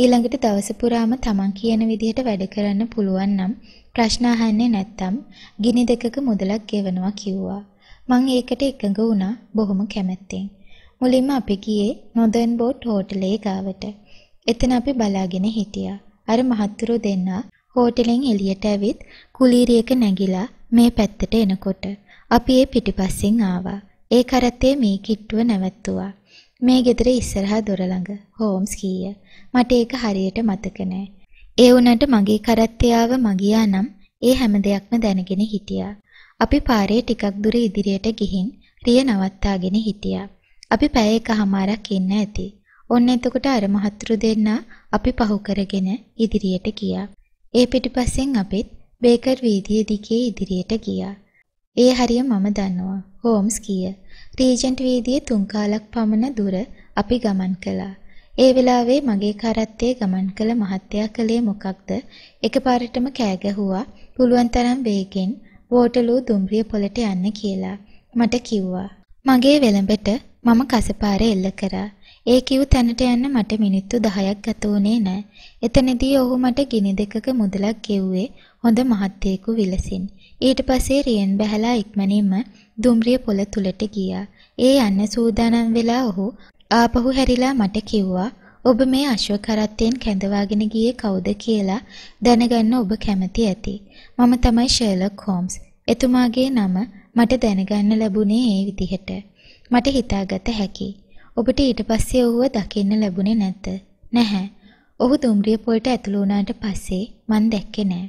ඊළඟට දවස පුරාම Taman කියන විදිහට වැඩ කරන්න පුළුවන් නම් ප්‍රශ්න අහන්නේ නැත්තම් ගිනි දෙකක මුදලක් ගෙවනවා කිව්වා. මං ඒකට එකඟ වුණා බොහොම කැමැත්තෙන්. මුලින්ම අපි ගියේ නොදර්න් බෝට් හෝටලේ ගාවට. එතන අපි බලාගෙන හිටියා. අර මහත්තුරු දෙන්නා හෝටලෙන් එළියට ඇවිත් කුලීරියක නැගිලා මේ පැත්තට එනකොට අපි ඒ පිටිපස්සෙන් ආවා. ඒ කරත්තේ මේ කිට්ටුව නැවැත්තුවා. මේ ගෙදර ඉස්සරහා දොර ළඟ හෝම්ස් කීය. මට ඒක හරියට මතක නෑ. ඒ වුණාට මගේ කරත්තයාව මගියා නම් ඒ හැම දෙයක්ම දැනගෙන හිටියා. අපි පාරේ ටිකක් දුර ඉදිරියට ගිහින් රිය නවත්තාගෙන හිටියා. අපි පැය එකහමාරක් ඉන්න ඇති. ඔන්න එතකොට අර මහතුරු දෙන්නා අපි පහු කරගෙන ඉදිරියට ගියා. ඒ පිටිපස්සෙන් අපිත් බේකර් වීදිය දිගේ ඉදිරියට ගියා. ඒ හරිය මම දන්නවා. හෝම්ස් කීය. රීජන්ට් වීදියේ තුන් කාලක් පමණ දුර අපි ගමන් කළා. ඒ වෙලාවේ මගේ කරත්තේ ගමන් කළ මහත්තයා කළේ මොකක්ද? එකපාරටම කෑ ගැහුවා. පුළුවන් තරම් වේගෙන් වෝටලූ දුම්රිය පොළට යන්න කියලා. මට කිව්වා. මගේ වෙලඹට මම කසපාරේ එල්ල කරා. ඒ කිව් තැනට යන්න මට මිනිත්තු 10ක් ගත වුණේ නෑ. එතනදී ඔහු මට ගිනි දෙකක මුදලක් ගෙව්වේ හොඳ මහත්තයෙකු විලසින්. ඊට පස්සේ රියෙන් බැහැලා ඉක්මනින්ම දුම්රිය පොළ තුලට ගියා. ඒ යන්න සූදානම් වෙලා ඔහු ආපහු හැරිලා මට කිව්වා ඔබ මේ අශ්ව කරත්තයෙන් කැඳවාගෙන ගියේ කවුද කියලා දැනගන්න ඔබ කැමති ඇති. මම තමයි ෂර්ලොක් හෝම්ස්. එතුමාගේ නම මට දැනගන්න ලැබුණේ ඒ විදිහට. මට හිතාගත හැකියි. ඔබට ඊට පස්සේ ඔහුව දකින්න ලැබුණේ නැද්ද? නැහැ. ඔහු දුම්රිය පොළට ඇතුළු වුණාට පස්සේ මං දැක්කේ නෑ.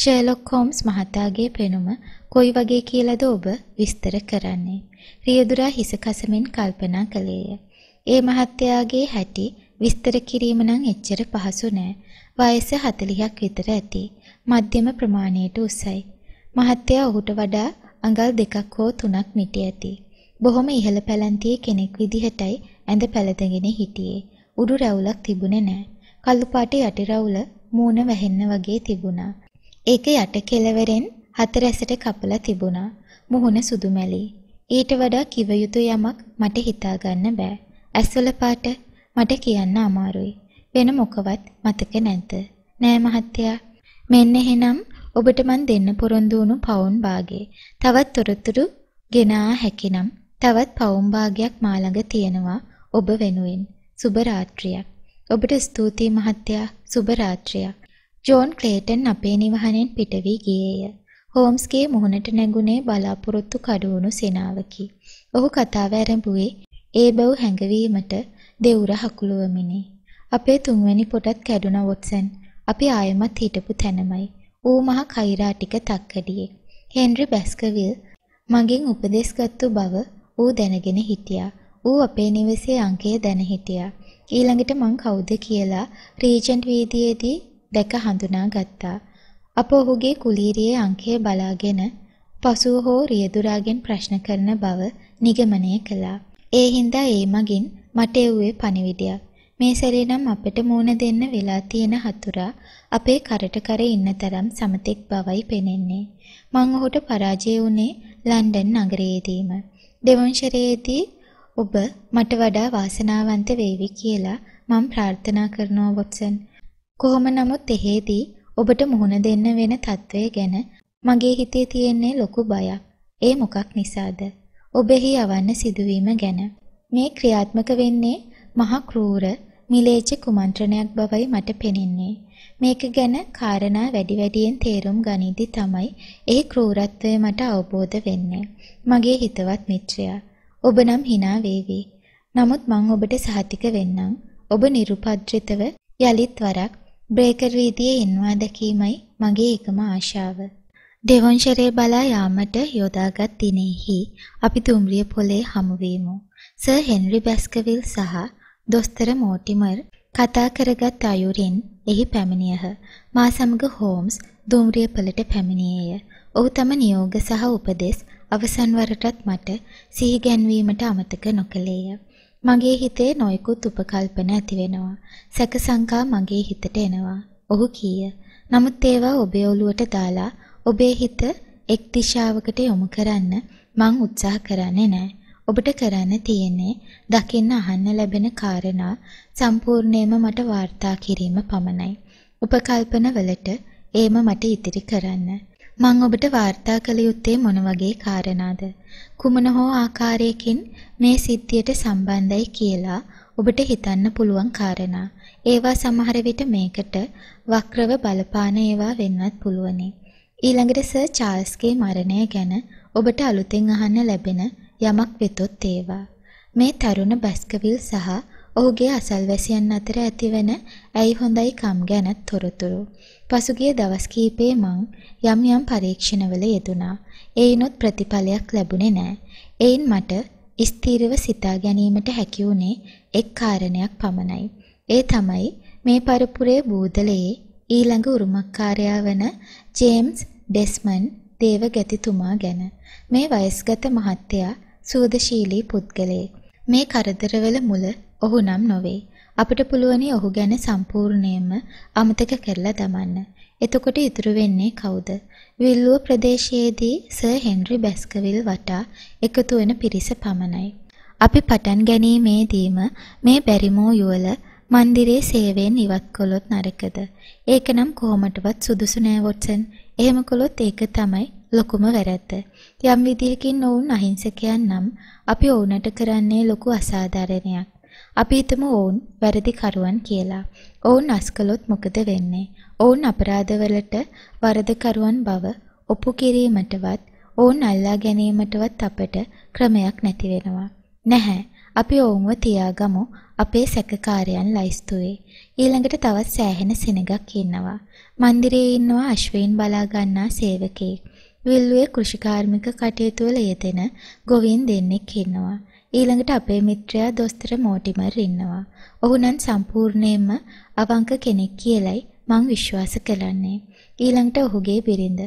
ෂර්ලොක් හෝම්ස් මහතාගේ පෙනුම කොයි වගේ කියලාද ඔබ විස්තර කරන්නේ? රියදුරා හිස කසමින් කල්පනා කළේය. ඒ මහත්තයාගේ හැටි විස්තර කිරීම නම් එච්චර පහසු නෑ. වයස 40ක් විතර ඇති. මධ්‍යම ප්‍රමාණයට උසයි. මහත්තයා ඔහුට වඩා අඟල් දෙකක් හෝ තුනක් මිටි ඇති. බොහොම ඉහළ පැලැන්තියේ කෙනෙක් විදිහටයි ඇඳ පැළඳගෙන හිටියේ. උඩු රැවුලක් තිබුණේ නෑ. කළු පාට යට රැවුල මූණ වැහෙන්න වගේ තිබුණා. ඒක යට කෙළවරෙන් හතරැසට කපලා තිබුණා. මුහුණ සුදුමැලි. ඊට වඩා කිව යුතු යමක් මට හිතාගන්න බෑ. ඇස්වල පාට මට කියන්න අමාරුයි. වෙන මොකවත් මතක නැද්ද? නෑ මහත්තයා. මෙන්න එහෙනම් ඔබට මන් දෙන්න පොරොන්දු වුණු පවුන් භාගේ. තවත් තොරතුරු ගෙනා හැකිනම් තවත් පවුම් භාගයක් මා ළඟ තියෙනවා ඔබ වෙනුවෙන්. සුබ රාත්‍රියක්. ඔබට ස්තුතියි මහත්තයා. සුබ රාත්‍රියක්. ජෝන් ක්ලේටන් අපේ නිවහනෙන් පිට වී ගියේය. හෝම්ස්ගේ මුහුණට නැගුණේ බලාපොරොත්තු කඩවුණු සෙනාවකි. ඔහු කතාව ඇරඹුවේ ඒ බව හැඟවීමට දෙවුර හකුළුවමිනි. අපේ තුන්වැනි පොටත් කැඩුණ වොට්සන්. අපි ආයෙමත් හිටපු තැනමයි. ඌ මහ කෛරාටික තක්කඩියෙක්. හෙන්රි බැස්කවිල් මගෙන් උපදෙස් ගත්තු බව ඌ දැනගෙන හිටියා. ඌ අපේ නිවසේ අංකය දැන හිටියා. ඊළඟට මං කවුද කියලා රීජන්ට් වීදියේදී දැක හඳුනා ගත්තා. අප ඔහුගේ කුලීරියේ අංකය බලාගෙන පසුව හෝ රියදුරාගෙන් ප්‍රශ්න කරන බව නිගමනය කළා. ඒ හින්දා ඒ මගින් මට එව්වේ පණිවිඩයක්. මේ සැරේ නම් අපිට මූණ දෙන්න වෙලා තියෙන හතුරා අපේ කරට කර ඉන්න තරම් සමතෙක් බවයි පෙනෙන්නේ. මං ඔහුට පරාජය වුණේ ලන්ඩන් නගරයේදීම. දෙවංශරයේදී ඔබ මට වඩා වාසනාවන්ත වේවි කියලා මම ප්‍රාර්ථනා කරනවා වොට්සන්. කොහොම නමුත් එහෙදී ඔබට මුහුණ දෙන්න වෙන තත්වය ගැන මගේ හිතේ තියෙන්නේ ලොකු බයක්. ඒ මොකක් නිසාද? ඔබෙහි යවන්න සිදුවීම ගැන. මේ ක්‍රියාත්මක වෙන්නේ මහා ක්‍රූර මිලේච්ඡ කුමන්ත්‍රණයක් බවයි මට පෙනෙන්නේ. මේක ගැන කාරණා වැඩි වැඩියෙන් තේරුම් ගනිද්දි තමයි ඒ క్రూරත්වය මට අවබෝධ වෙන්නේ. මගේ හිතවත් මිත්‍රයා, ඔබ නම් hina වේවි. නමුත් මං ඔබට සහතික වෙන්නම්. ඔබ nirupadritව යලිත් වරක් බ්‍රේකර් වීදියේ එනවා දැකීමයි මගේ එකම ආශාව. ඩෙවොන්ෂරේ බලා යාමට යොදාගත් දිනෙහි අපි දුම්රිය පොලේ හමු වෙමු. සර් හෙන්රි බැස්කවිල් සහ දොස්තර මෝටිමර් කතා කරගත් අයුරින් එහි පැමිණියහ. මා සමග හෝම්ස් දුම්රියපලට පැමිණියේය. ඔහු තම නියෝග සහ උපදෙස් අවසන් වරටත් මට සිහි ගැන්වීමට අමතක නොකළේය. මගේ හිතේ නොයෙකුත් උපකල්පන ඇති වෙනවා. සැක සංකා මගේ හිතට එනවා. ඔහු කීය. නමුත් ඒවා ඔබේ ඔළුවට දාලා ඔබේ හිත එක් දිශාවකට යොමු කරන්න මං උත්සාහ කරන්නේ නැහැ. ඔබට කරන්න තියෙන්නේ දකින්න අහන්න ලැබෙන කාරණා සම්පූර්ණයෙන්ම මට වාර්තා කිරීම පමණයි. උපකල්පනවලට ඒම මට ඉතිරි කරන්න. මං ඔබට වාර්තා කළ යුත්තේ මොන වගේ කාරණාද? කුමන හෝ ආකාරයකින් මේ සිද්ධියට සම්බන්ධයි කියලා ඔබට හිතන්න පුළුවන් කාරණා. ඒවා සමහර විට මේකට වක්‍රව බලපාන ඒවා වෙන්නත් පුළුවනි. ඊළඟට සර් චාල්ස්ගේ මරණය ගැන ඔබට අලුතෙන් අහන්න ලැබෙන යමක් වෙතොත් ඒවා. මේ තරුණ බැස්කවිල් සහ ඔහුගේ අසල්වැසියන් අතර ඇතිවන ඇයි හොඳයි කම් ගැනත් තොරතුරු. පසුගිය දවස් කීපේ මං යම් යම් පරීක්ෂණවල යෙදුණා. ඒයිනොත් ප්‍රතිඵලයක් ලැබුණේ නෑ. එයින් මට ස්ථීරව සිතා ගැනීමට හැකි වුණේ එක් කාරණයක් පමණයි. ඒ තමයි මේ පරපුරේ බූදලයේ ඊළඟ උරුමකාරයා වන ජේම්ස් ඩෙස්මන් දේවගැතිතුමා ගැන. මේ වයස්ගත මහත්තයා සුවදශීලී පුද්ගලයෙක්. මේ කරදරවල මුල ඔහු නම් නොවේ. අපට පුළුවනි ඔහු ගැන සම්පූර්ණයෙන්ම අමතක කරලා දමන්න. එතකොට ඉතුරු වෙන්නේ කවුද? විල්ලුව ප්‍රදේශයේදී සර් හෙන්රි බැස්කවිල් වටා එකතු වෙන පිරිස පමණයි. අපි පටන් ගැනීමේදීම මේ බැරිමෝ යුවල මන්දිරයේ සේවයෙන් ඉවත් කළොත් නරකද? ඒකනම් කොහොමටවත් සුදුසු නෑ වොට්සන්. එහෙම කළොත් ඒක තමයි ලොකුම වැරැද්ද. යම් විදිහකින් ඔවුන් අහිංසකයන් නම් අපි ඔවුන්ට කරන්නේ ලොකු අසාධාරණයක්. අපි හිතමු ඔවුන් වැරදිකරුවන් කියලා. ඔවුන් අස්කලොත් මොකද වෙන්නේ? ඔවුන් අපරාධවලට වරදකරුවන් බව ඔප්පු කිරීමටවත් ඔවුන් අල්ලා ගැනීමටවත් අපට ක්‍රමයක් නැති වෙනවා. නැහැ. අපි ඔවුන්ව තියාගමු අපේ සැකකාරයන් ලයිස්තුවේ. ඊළඟට තවත් සෑහෙන සෙනගක් ඉන්නවා. මන්දිරයේ ඉන්නවා අශ්වයින් බලා ගන්නා සේවකයෙක්. විල්ලුවේ කෘෂිකාර්මික කටයුතුවල යෙදෙන ගොවීන් දෙන්නෙක් ඉන්නවා. ඊළඟට අපේ මිත්‍රයා දොස්තර මෝටිමර් ඉන්නවා. ඔහු නම් සම්පූර්ණයෙන්ම අවංක කෙනෙක් කියලයි මං විශ්වාස කරන්නේ. ඊළඟට ඔහුගේ බිරිඳ.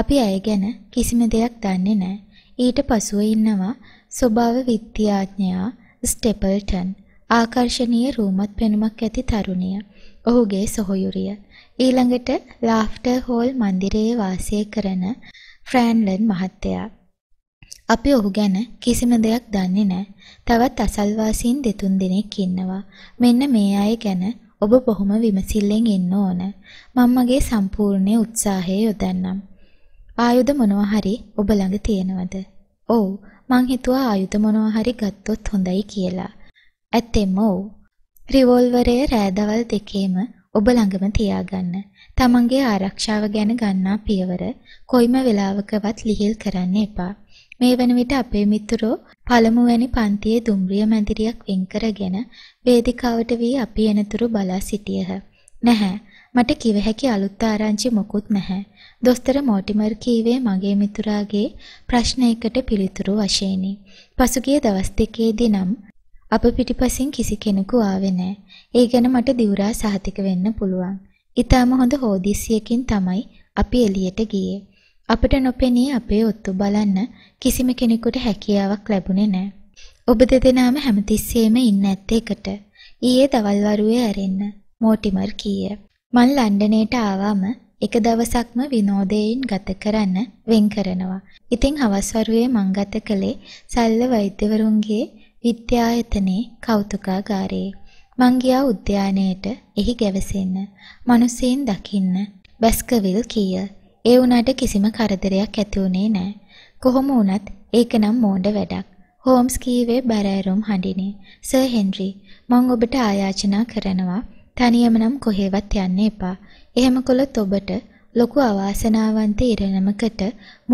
අපි ඇය ගැන කිසිම දෙයක් දන්නේ නැහැ. ඊට පසුව ඉන්නවා ස්වභාව විද්‍යාඥයා ස්ටෙපල්ටන්. ආකර්ශනීය රූමත් පෙනුමක් ඇති තරුණිය. ඔහුගේ සොහොයුරිය. ඊළඟට ලාෆ්ටර් හෝල් මන්දිරයේ වාසය කරන ෆ්‍රෑන්ලන් මහත්තයා. අපි ඔහු ගැන කිසිම දෙයක් දන්නේ නැහැ. තවත් අසල්වාසීන් දෙතුන් දෙනෙක් ඉන්නවා. මෙන්න මේ අය ගැන ඔබ බොහොම විමසිල්ලෙන් ඉන්න ඕන. මම මගේ සම්පූර්ණ උත්සාහය යොදන්නම්. ආයුධ මොනවා හරි ඔබ ළඟ තියෙනවද? ඔව්. මං හිතුවා ආයුධ මොනවා හරි ගත්තොත් හොඳයි කියලා. ඇත්තෙන්ම ඔව්. රිවෝල්වරය රෑ දවල් දෙකේම ඔබ ළඟම තියාගන්න. තමන්ගේ ආරක්ෂාව ගැන ගන්නා පියවර කොයිම වෙලාවකවත් ලිහිල් කරන්න එපා. මේ වන විට අපේ මිතුරෝ පළමුවැනි පන්තියේ දුම්රිය මැදිරියක් වෙන් කරගෙන වේදිකාවට වී අපි එනතුරු බලා සිටියහ. නැහැ. මට කිව හැකි අලුත් ආරංචි මොකුත් නැහැ. දොස්තර මෝටිමර් කීවේ මගේ මිතුරාගේ ප්‍රශ්නයකට පිළිතුරු වශයෙනි. පසුගිය දවස් දෙකේදී නම් අප පිටිපසින් කිසි කෙනෙකු ආවේ නැහැ. ඒ ගැන මට දිවුරා සහතික වෙන්න පුළුවන්. ඊටම හොඳ හෝදිසියකින් තමයි අපි එළියට ගියේ. අපිට නොපෙනී අපේ ඔත්තු බලන්න කිසිම කෙනෙකුට හැකියාවක් ලැබුණේ නැහැ. ඔබ දෙදෙනාම හැමතිස්සෙම ඉන්න ඇත්තේ එකට. ඊයේ දවල් වරුවේ ඇරෙන්න මෝටිමර් කීය. මං ලන්ඩනයට ආවම එක දවසක්ම විනෝදයෙන් ගත කරන්න වෙන් කරනවා. ඉතින් හවස් වරුවේ මං ගත කළේ සල්ල වෛද්‍යවරුන්ගේ විද්‍යායතනයේ කෞතුකාගාරයේ. මං ගියා උද්‍යානයට එහි ගැවසෙන්න මිනිසෙන් දකින්න බැස්කවිල් කීය ඒ වුණාට කිසිම කරදරයක් ඇති වුණේ නැහැ කොහොම වුණත් ඒක නම් මෝඩ වැඩක් හෝම්ස් කීවේ බැරෑරුම් හඬිනේ සර් හෙන්රි මං ඔබට ආයාචනා කරනවා තනියම නම් කොහෙවත් යන්න එපා එහෙම කළොත් ඔබට ලොකු අවාසනාවන්ත ඉරණමකට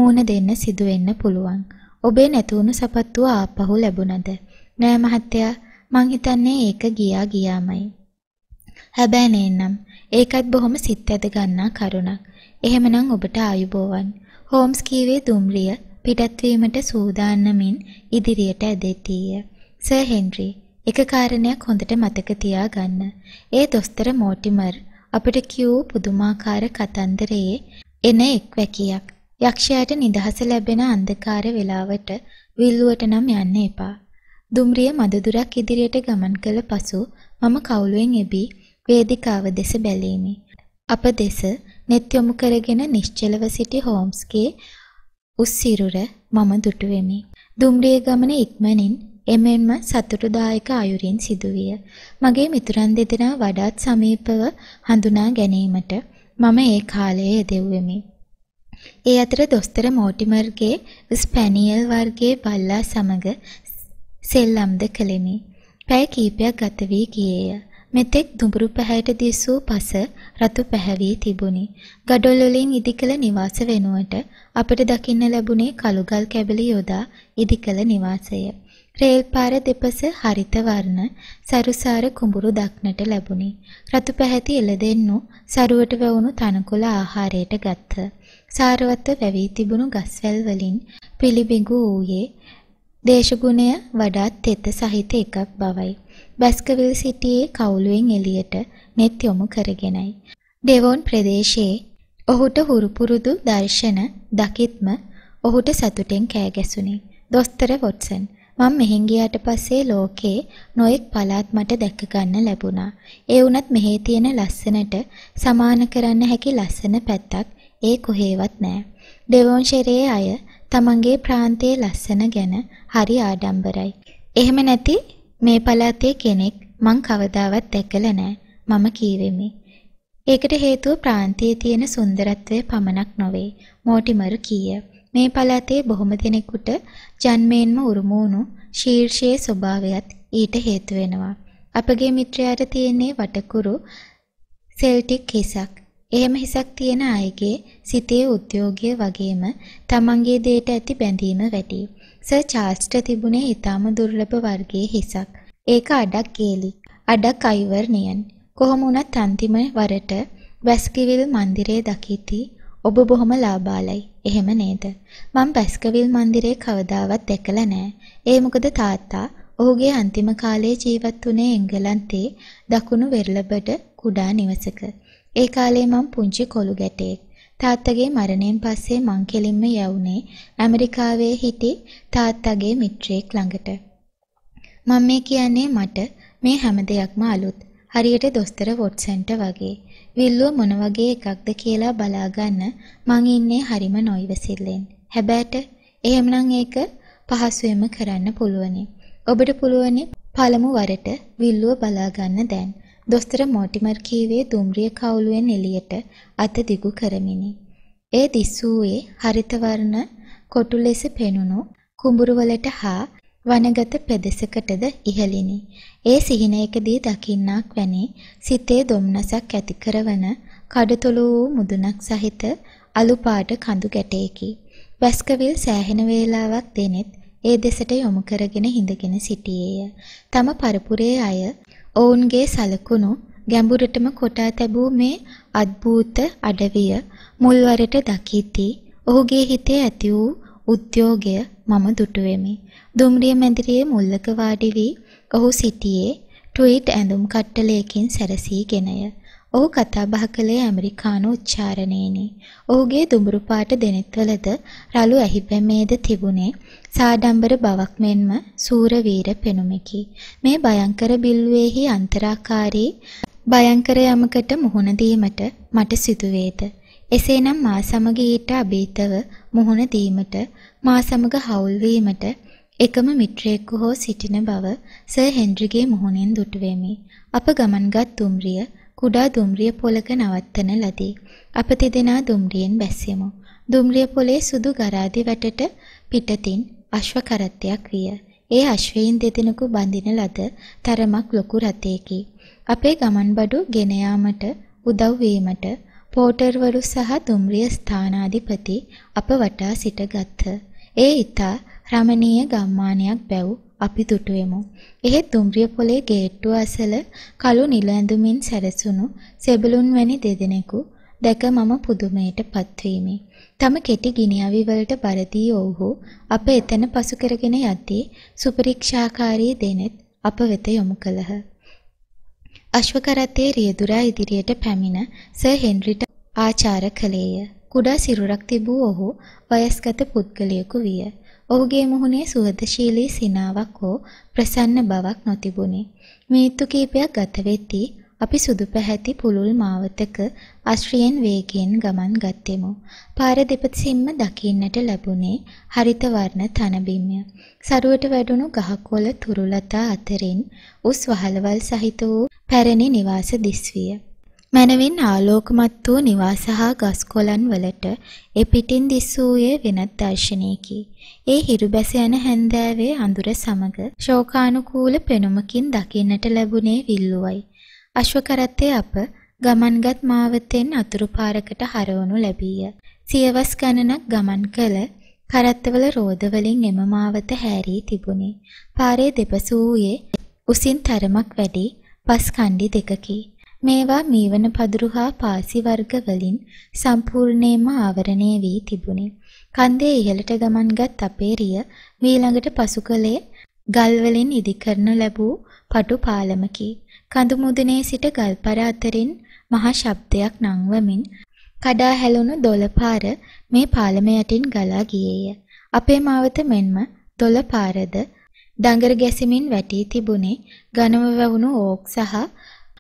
මූණ දෙන්න සිදු වෙන්න පුළුවන් ඔබේ නැතුණු සපත්තුව ආපහු ලැබුණද නෑ මහත්තයා මං හිතන්නේ ඒක ගියා ගියාමයි. හැබැයි නේනම් ඒකත් බොහොම සිත් ඇද ගන්නා කරුණක්. එහෙමනම් ඔබට ආයුබෝවන්. හෝම්ස් කීවේ දුම්රිය පිටත්වීමට සූදානමින් ඉදිරියට ඇදෙතිය. සර් හෙන්රි, එක කාරණයක් හොඳට මතක තියාගන්න. ඒ දොස්තර මෝටිමර් අපිට කියූ පුදුමාකාර කතන්දරයේ එන එක් වැකියක්. යක්ෂයාට නිදහස ලැබෙන අන්ධකාර වේලාවට විල්ලුවට නම් යන්න එපා. දුම්රිය මදදුරක් ඉදිරියට ගමන් කළ පසු මම කවුළුවෙන් එබී වේදිකාව දෙස බැලීමි. අප දෙස net යොමු කරගෙන නිශ්චලව සිටි හෝම්ස්ගේ උස් සිරුර මම දුටුවෙමි. දුම්රිය ගමන ඉක්මනින් එමෙන්ම සතුටුදායක අයුරින් සිදුවිය. මගේ මිතුරන් දෙදෙනා වඩාත් සමීපව හඳුනා ගැනීමට මම ඒ කාලයේ යෙදෙව්වෙමි. ඒ අතර දොස්තර මෝටිමර්ගේ ස්පැනියල් වර්ගයේ බල්ලා සමග සෙල්ලම්ද කළෙමි. පැය කීපයක් ගත වී ගියේය. මෙතෙක් දුඹුරු පැහැයට දිස්වූ පස රතු පැහැවී තිබුණි. ගඩොල් වලින් ඉදිකළ නිවාස වෙනුවට අපට දකින්න ලැබුණේ කළුගල් කැබලි යොදා ඉදිකළ නිවාසය. රේල් පාර දෙපස හරිත වර්ණ සරුසාර කුඹුරු දක්නට ලැබුණි. රතු පැහැති එළදෙන්නු සරුවට වැවුණු තනකොළ ආහාරයට ගත්තා. සාරවත්ව වැවී තිබුණු ගස්වැල් වලින් පිළිබිඟු වූයේ දේශගුණය වඩාත් තෙත සහිත එකක් බවයි. බැස්කවිල් සිටියේ කවුළුවෙන් එළියට net යොමු කරගෙනයි. ඩෙවොන් ප්‍රදේශයේ ඔහුට හුරුපුරුදු දර්ශන දකිත්ම ඔහුට සතුටෙන් කෑ ගැසුණි. දොස්තර වොට්සන් මම මෙහෙන් ගියාට පස්සේ ලෝකේ නොඑක් පළාත් මට දැක ගන්න ලැබුණා. ඒ වුණත් මෙහි තියෙන ලස්සනට සමාන කරන්න හැකි ලස්සන පැත්තක් ඒ කොහේවත් නැහැ. ඩෙවොන්ෂරයේ අය තමන්ගේ ප්‍රාන්තයේ ලස්සන ගැන හරි ආඩම්බරයි. එහෙම නැති මේ පළාතේ කෙනෙක් මං කවදාවත් දැකලා නැහැ. මම කීවෙමි. ඒකට හේතුව ප්‍රාන්තයේ තියෙන සුන්දරත්වය පමණක් නොවේ. මෝටිමර් කීය. මේ පළාතේ බොහොම දෙනෙකුට ජන්මයෙන්ම උරුම වුණු ශීර්ෂයේ ස්වභාවයත් ඊට හේතු වෙනවා. අපගේ මිත්‍රයාට තියෙන්නේ වටකුරු සෙල්ටික් හිසක්. එහෙම හිසක් තියෙන අයගේ සිතේ උද්‍යෝගය වගේම තමන්ගේ දේට ඇති බැඳීම වැඩි. සර් චාල්ස්ට තිබුණේ ඊටාම දුර්ලභ වර්ගයේ හිසක්. ඒක අඩක් ගේලි. අඩක් අයිවර්නියන්. කොහොම වුණත් අන්තිම වරට වැස්කිවිල් මන්දිරේ දකිති ඔබ බොහොම ලාබාලයි. එහෙම නේද? මම වැස්කවිල් මන්දිරේ කවදාවත් දැකලා නෑ. ඒ මොකද තාත්තා ඔහුගේ අන්තිම කාලයේ ජීවත් වුණේ එංගලන්තයේ දකුණු වෙරළබඩ කුඩා නිවසක. ඒ කාලේ මං පුංචි කොළු ගැටෙක්. තාත්තගේ මරණයෙන් පස්සේ මං කෙලින්ම යවුනේ ඇමරිකාවේ හිටි තාත්තගේ මිත්‍රයෙක් ළඟට. මම මේ කියන්නේ මට මේ හැම දෙයක්ම අලුත්. හරියට දොස්තර වොට්සන්ට වගේ. විල්ලුව මොන වගේ එකක්ද කියලා බලාගන්න මං ඉන්නේ හරිම නොයිවසිල්ලෙන්. හැබැයිට එහෙමනම් ඒක පහසුවෙන්ම කරන්න පුළුවනි. ඔබට පුළුවනි පළමු වරට විල්ලුව බලාගන්න දැන්. දොස්තර මෝටිමර් කීවේ දුම්රිය කවුළුවෙන් එළියට අත දිගු කරමිනි. ඒ දිස්සූයේ හරිත වර්ණ කොටු ලෙස පෙනුණු කුඹුරුවලට හා වනගත පෙදෙසකටද ඉහළිනි. ඒ සිහිනයකදී දකින්නක් වැනි සිතේ දුම්නසක් ඇති කරවන කඩතොළු වූ මුදුනක් සහිත අලු පාට කඳු ගැටයකි. බැස්කවිල් සෑහෙන වේලාවක් දෙනෙත් ඒ දෙසට යොමු කරගෙන හිඳගෙන සිටියේය. තම පරපුරේ අය ඔවුන්ගේ සලකුණු ගැඹුරටම කොටා තැබූ මේ අද්භූත අඩවිය මුල්වරට දකිති ඔහුගේ හිතේ ඇති වූ උද්‍යෝගය මම දුටුවෙමි. දුම්රිය මැදිරියේ මුල්ලක වාඩි වී ඔහු සිටියේ ට්වීට් ඇඳුම් කට්ටලයකින් සැරසීගෙනය. ඔහු කතාබහ කළේ ඇමරිකානු උච්චාරණයෙනි. ඔහුගේ දුඹුරු පාට දෙනෙත්වලද රළු ඇහිපැමේද තිබුණේ සාඩම්බර බවක් මෙන්ම සූරවීර පෙනුමකි. මේ භයංකර බිල්ලුවේහි අන්තරාකාරී භයංකර යමකට මුහුණ දීමට මට සිදුවේද. එසේනම් මා සමග ඊට අභීතව මුහුණ දීමට මා සමග හවුල් වීමට එකම මිත්‍රයෙකු හෝ සිටින බව සර් හෙන්රිගේ මුහුණෙන් දුටුවෙමි. අප ගමන්ගත් දුම්රිය කුඩා දුම්රිය පොළක නවත්තන ලදී. අප තිදෙනා දුම්රියෙන් බැස්සෙමු. දුම්රිය පොළේ සුදු ගරාදි වැටට පිටතින් අශ්ව කරත්තයක් විය. ඒ අශ්වයින් දෙදෙනෙකු බඳින ලද තරමක් ලොකු රථයකි. අපේ ගමන් බඩු ගෙන යාමට උදව් වීමට පෝටර්වරු සහ දුම්රිය ස්ථානාධිපති අප වටා සිටගත්හ. ඒ ඊතා රමණීය ගම්මානයක් බැව් අපි දුටුවෙමු. එහෙත් දුම්රිය පොලේ ගේට්ටුව අසල කළු නිල ඇඳුමින් සැරසුණු සෙබළුන් වැනි දෙදෙනෙකු දැක මම පුදුමයට පත්වීමි. තම කෙටි ගිනි අවි වලට බර දී ඔව්හු අප එතන පසු කරගෙන යද්දී සුපරීක්ෂාකාරී දෙනෙත් අප වෙත යොමු කළහ. අශ්වකරත්තේ රියදුරා ඉදිරියට පැමිණ සර් හෙන්රිට ආචාර කළේය. කුඩා සිරුරක් තිබූ ඔහු වයස්ගත පුද්ගලයෙකු විය. ඔහුගේ මුහුණේ සුහදශීලී සිනාවක් හෝ ප්‍රසන්න බවක් නොතිබුණි. මීත්තු කීපයක් ගත වෙද්දී අපි සුදු පැහැති පුළුල් මාවතක අශ්‍රියෙන් වේගයෙන් ගමන් ගත්තෙමු. පාර දෙපසින්ම දකින්නට ලැබුණේ හරිත වර්ණ තනබිම්ය. සරුවට වැඩුණු ගහකොළ තුරුලතා අතරින් උස් වහලවල් සහිත වූ පැරණි නිවාස දිස්විය. මනවින් ආලෝකමත් වූ නිවාස හා ගස්කොළන් වලට එපිටින් දිස් වූයේ වෙනත් දර්ශනයකි. ඒ හිරුබැස යන හැන්දෑවේ අඳුර සමග ශෝකානුකූල පෙනුමකින් දකින්නට ලැබුණේ විල්ලුවයි. අශ්වකරත්තේ අප ගමන්ගත් මාවතෙන් අතුරු පාරකට හරවනු ලැබීය. සියවස් ගණනක් ගමන් කළ කරත්තවල රෝදවලින් එම මාවත හැරී තිබුණි. පාරේ දෙපසූයේ උසින් තරමක් වැඩි පස් කණ්ඩි දෙකකි. මේවා මීවන පදුරු හා පාසි වර්ග වලින් සම්පූර්ණයෙන්ම ආවරණය වී තිබුණි. කන්දේ ඉහළට ගමන්ගත් අපේ රිය වී ළඟට පසු කලේ ගල් වලින් ඉදි කරනු ලැබූ පටු පාලමකි. කඳු මුදුනේ සිට ගල්පර අතරින් මහා ශබ්දයක් නංවමින් කඩා හැලුණු දොළපාර මේ පාලම යටින් ගලා ගියේය. අපේ මාවත මෙන්ම දොළපාරද දඟර ගැසිමින් වැටී තිබුණේ ඝනව වැවුණු ඕක් සහ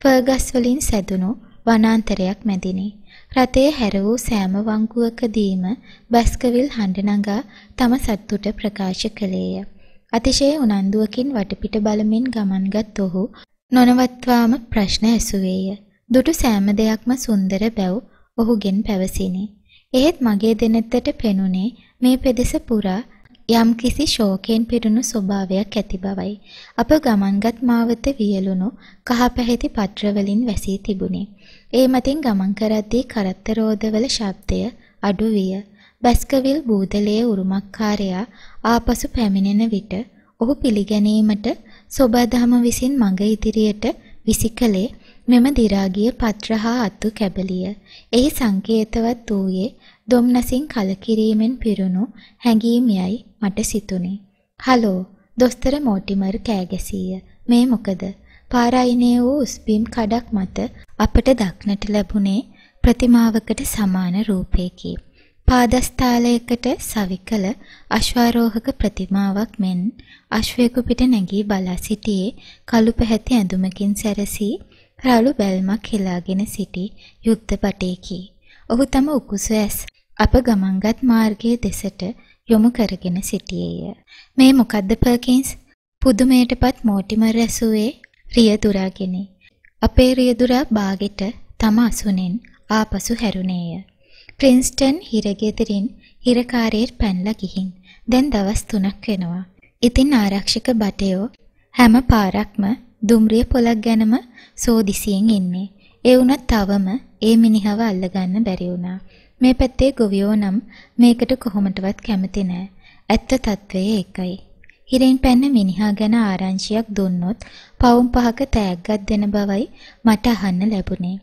පර්ගස්වලින් සැදුණු වනාන්තරයක් මැදිනි. රථය හැර වූ සෑම වංගුවකදීම බස්කවිල් හඬ නගා තම සත්තුට ප්‍රකාශ කළේය. අතිශය උනන්දුවකින් වටපිට බලමින් ගමන්ගත් ඔහු නොනවත්වාම ප්‍රශ්න ඇසුවේය. දුටු සෑම දෙයක්ම සුන්දර බැව් ඔහුගෙන් පැවසිනි. එහෙත් මගේ දෙනෙත්තට පෙනුනේ මේ පෙදෙස පුරා යම්කිසි ශෝකයෙන් පිරුණු ස්වභාවයක් ඇති බවයි. අප ගමන්ගත් මාවත වියලුණු කහ පැහැති පත්‍රවලින් වැසී තිබුණේ. ඒ මතින් ගමන් කරද්දී කරත්තරෝදවල ශබ්දය අඩු විය. බැස්කවිල් බූදලයේ උරුමකාරයා ආපසු පැමිණෙන විට ඔහු පිළිගැනීමට සොබදහම විසින් මඟ ඉදිරියට විසිකලේ මෙම දිරාගිය පත්‍ර හා අත්තු කැබලිය. එහි සංකේතවත් වූයේ දුම්නසින් කලකිරීමෙන් පිරුණු හැඟීමයයි මට සිතුනේ. "හලෝ, දොස්තර මෝටිමර් කෑ ගැසීය. මේ මොකද?" පාරායිනේ වූ උස්බිම් කඩක් මත අපට දක්නට ලැබුණේ ප්‍රතිමාවකට සමාන රූපයකි. පාදස්ථාලයකට සවිකල අශ්වාරෝහක ප්‍රතිමාවක් මෙන් අශ්වයෙකු පිට නැගී බලා සිටියේ කළු පැහැති ඇඳුමකින් සැරසී රළු බැල්මක් හෙලාගෙන සිටි යුද්ධපටයකි. ඔහු තම උකුසු ඇස් අප ගමන්ගත් මාර්ගයේ දෙසට යොමු කරගෙන සිටියේය. මේ මොකද්ද පර්කින්ස්? පුදුමයටපත් මෝටිමර් ඇසුවේ රියදුරාගෙනි. අපේ රියදුරා බාගෙට තම අසුනෙන් ආපසු හැරුණේය. ප්‍රින්ස්ටන් හිරගෙදරින් හිරකාරයෙක් පැනලා ගිහින් දැන් දවස් 3ක් වෙනවා. ඉතින් ආරක්ෂක බටයෝ හැම පාරක්ම දුම්රිය පොලක් ගැනම සෝදිසියෙන් ඉන්නේ. ඒ වුණත් තවම ඒ මිනිහව අල්ලගන්න බැරි වුණා. මේ පැත්තේ ගොවියෝ නම් මේකට කොහොමටවත් කැමති නෑ. ඇත්ත తත්වයේ එකයි. හිරෙන් පැන්න මිනිහා ගැන ආරංචියක් දුන්නොත් පවුම් පහක තෑග්ගක් දෙන බවයි මට අහන්න ලැබුණේ.